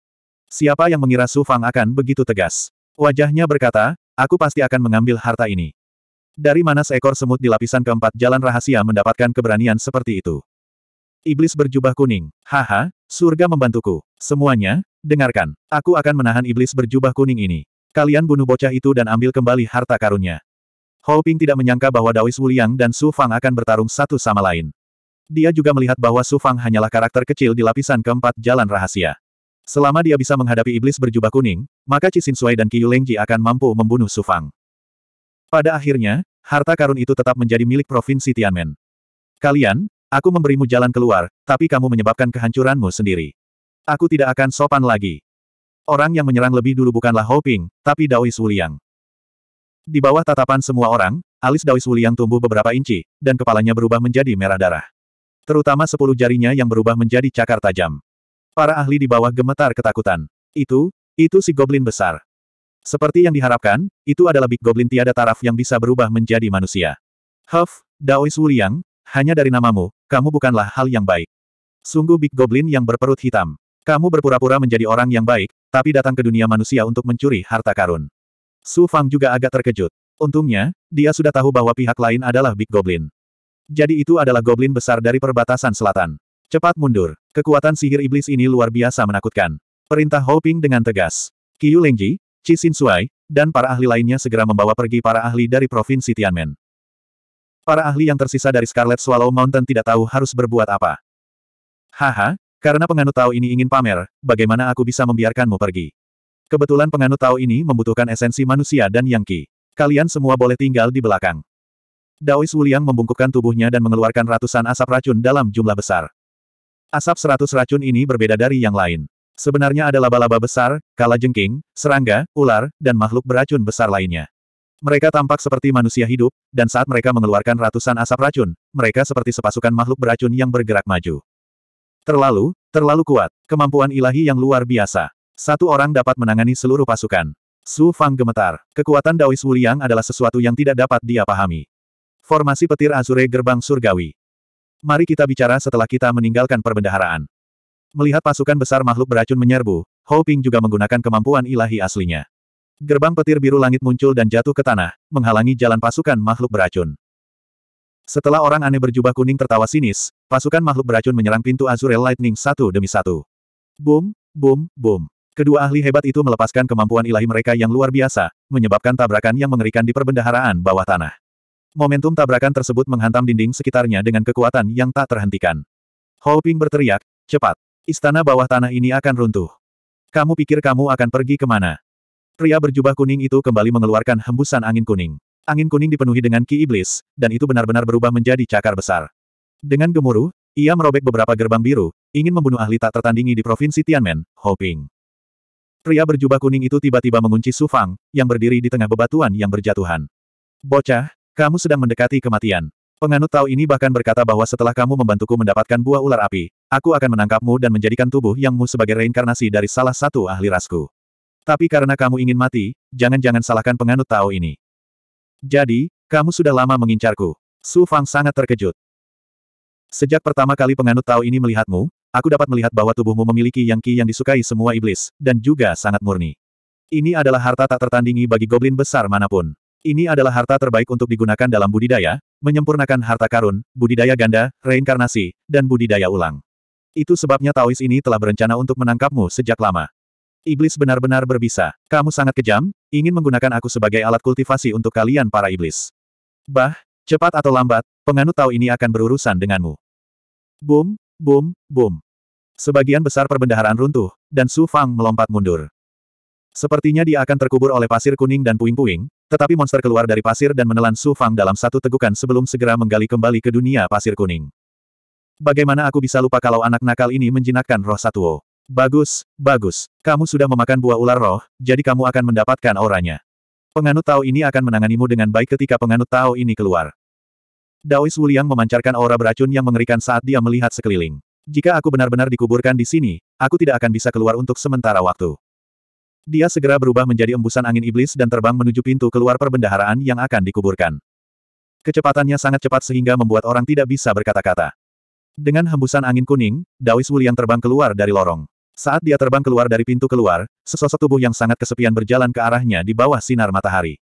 [SPEAKER 1] Siapa yang mengira Su Fang akan begitu tegas? Wajahnya berkata, aku pasti akan mengambil harta ini. Dari mana seekor semut di lapisan keempat jalan rahasia mendapatkan keberanian seperti itu? Iblis berjubah kuning. Haha, surga membantuku. Semuanya, dengarkan. Aku akan menahan iblis berjubah kuning ini. Kalian bunuh bocah itu dan ambil kembali harta karunnya. Hou Ping tidak menyangka bahwa Dawis Wuliang dan Su Fang akan bertarung satu sama lain. Dia juga melihat bahwa Su Fang hanyalah karakter kecil di lapisan keempat jalan rahasia. Selama dia bisa menghadapi iblis berjubah kuning, maka Xin Sui dan Qiyu Lengji akan mampu membunuh Su Fang. Pada akhirnya, harta karun itu tetap menjadi milik Provinsi Tianmen. Kalian, aku memberimu jalan keluar, tapi kamu menyebabkan kehancuranmu sendiri. Aku tidak akan sopan lagi. Orang yang menyerang lebih dulu bukanlah Hoping, tapi Daois Wuliang. Di bawah tatapan semua orang, alis Daois Wuliang tumbuh beberapa inci, dan kepalanya berubah menjadi merah darah. Terutama sepuluh jarinya yang berubah menjadi cakar tajam. Para ahli di bawah gemetar ketakutan. Itu, itu si goblin besar. Seperti yang diharapkan, itu adalah Big Goblin tiada taraf yang bisa berubah menjadi manusia. Huff, Daois Wuliang, hanya dari namamu, kamu bukanlah hal yang baik. Sungguh Big Goblin yang berperut hitam. Kamu berpura-pura menjadi orang yang baik, tapi datang ke dunia manusia untuk mencuri harta karun. Su Fang juga agak terkejut. Untungnya, dia sudah tahu bahwa pihak lain adalah Big Goblin. Jadi itu adalah goblin besar dari perbatasan selatan. Cepat mundur. Kekuatan sihir iblis ini luar biasa menakutkan. Perintah Hoping dengan tegas. Qiu Lengji, Qi Suai, dan para ahli lainnya segera membawa pergi para ahli dari provinsi Tianmen. Para ahli yang tersisa dari Scarlet Swallow Mountain tidak tahu harus berbuat apa. Haha, karena penganut Tao ini ingin pamer, bagaimana aku bisa membiarkanmu pergi? Kebetulan penganut Tao ini membutuhkan esensi manusia dan Yang Qi. Kalian semua boleh tinggal di belakang. Daois Wuliang membungkukkan tubuhnya dan mengeluarkan ratusan asap racun dalam jumlah besar. Asap seratus racun ini berbeda dari yang lain. Sebenarnya ada laba-laba besar, kala jengking, serangga, ular, dan makhluk beracun besar lainnya. Mereka tampak seperti manusia hidup, dan saat mereka mengeluarkan ratusan asap racun, mereka seperti sepasukan makhluk beracun yang bergerak maju. Terlalu, terlalu kuat, kemampuan ilahi yang luar biasa. Satu orang dapat menangani seluruh pasukan. Su Fang gemetar. Kekuatan Daois Wuliang adalah sesuatu yang tidak dapat dia pahami. Formasi petir Azure Gerbang Surgawi. Mari kita bicara setelah kita meninggalkan perbendaharaan. Melihat pasukan besar makhluk beracun menyerbu, Hou Ping juga menggunakan kemampuan ilahi aslinya. Gerbang petir biru langit muncul dan jatuh ke tanah, menghalangi jalan pasukan makhluk beracun. Setelah orang aneh berjubah kuning tertawa sinis, pasukan makhluk beracun menyerang pintu Azure Lightning satu demi satu. Boom, boom, boom. Kedua ahli hebat itu melepaskan kemampuan ilahi mereka yang luar biasa, menyebabkan tabrakan yang mengerikan di perbendaharaan bawah tanah. Momentum tabrakan tersebut menghantam dinding sekitarnya dengan kekuatan yang tak terhentikan. Hou berteriak, cepat. Istana bawah tanah ini akan runtuh. Kamu pikir kamu akan pergi kemana? Pria berjubah kuning itu kembali mengeluarkan hembusan angin kuning. Angin kuning dipenuhi dengan ki iblis, dan itu benar-benar berubah menjadi cakar besar. Dengan gemuruh, ia merobek beberapa gerbang biru, ingin membunuh ahli tak tertandingi di provinsi Tianmen, Hou Pria berjubah kuning itu tiba-tiba mengunci Sufang, yang berdiri di tengah bebatuan yang berjatuhan. Bocah, kamu sedang mendekati kematian. Penganut Tao ini bahkan berkata bahwa setelah kamu membantuku mendapatkan buah ular api, aku akan menangkapmu dan menjadikan tubuh yangmu sebagai reinkarnasi dari salah satu ahli rasku. Tapi karena kamu ingin mati, jangan-jangan salahkan penganut Tao ini. Jadi, kamu sudah lama mengincarku. Su Fang sangat terkejut. Sejak pertama kali penganut Tao ini melihatmu, aku dapat melihat bahwa tubuhmu memiliki yang ki yang disukai semua iblis, dan juga sangat murni. Ini adalah harta tak tertandingi bagi goblin besar manapun. Ini adalah harta terbaik untuk digunakan dalam budidaya, menyempurnakan harta karun, budidaya ganda, reinkarnasi, dan budidaya ulang. Itu sebabnya Taois ini telah berencana untuk menangkapmu sejak lama. Iblis benar-benar berbisa. Kamu sangat kejam, ingin menggunakan aku sebagai alat kultivasi untuk kalian para iblis. Bah, cepat atau lambat, penganut tahu ini akan berurusan denganmu. Boom, boom, boom. Sebagian besar perbendaharaan runtuh, dan Su Fang melompat mundur. Sepertinya dia akan terkubur oleh pasir kuning dan puing-puing, tetapi monster keluar dari pasir dan menelan Su Fang dalam satu tegukan sebelum segera menggali kembali ke dunia pasir kuning. Bagaimana aku bisa lupa kalau anak nakal ini menjinakkan roh Satuo? Bagus, bagus. Kamu sudah memakan buah ular roh, jadi kamu akan mendapatkan auranya. Penganut Tao ini akan menanganimu dengan baik ketika penganut Tao ini keluar. Daois Wuliang memancarkan aura beracun yang mengerikan saat dia melihat sekeliling. Jika aku benar-benar dikuburkan di sini, aku tidak akan bisa keluar untuk sementara waktu. Dia segera berubah menjadi embusan angin iblis dan terbang menuju pintu keluar perbendaharaan yang akan dikuburkan. Kecepatannya sangat cepat sehingga membuat orang tidak bisa berkata-kata. Dengan hembusan angin kuning, Dawis yang terbang keluar dari lorong. Saat dia terbang keluar dari pintu keluar, sesosok tubuh yang sangat kesepian berjalan ke arahnya di bawah sinar matahari.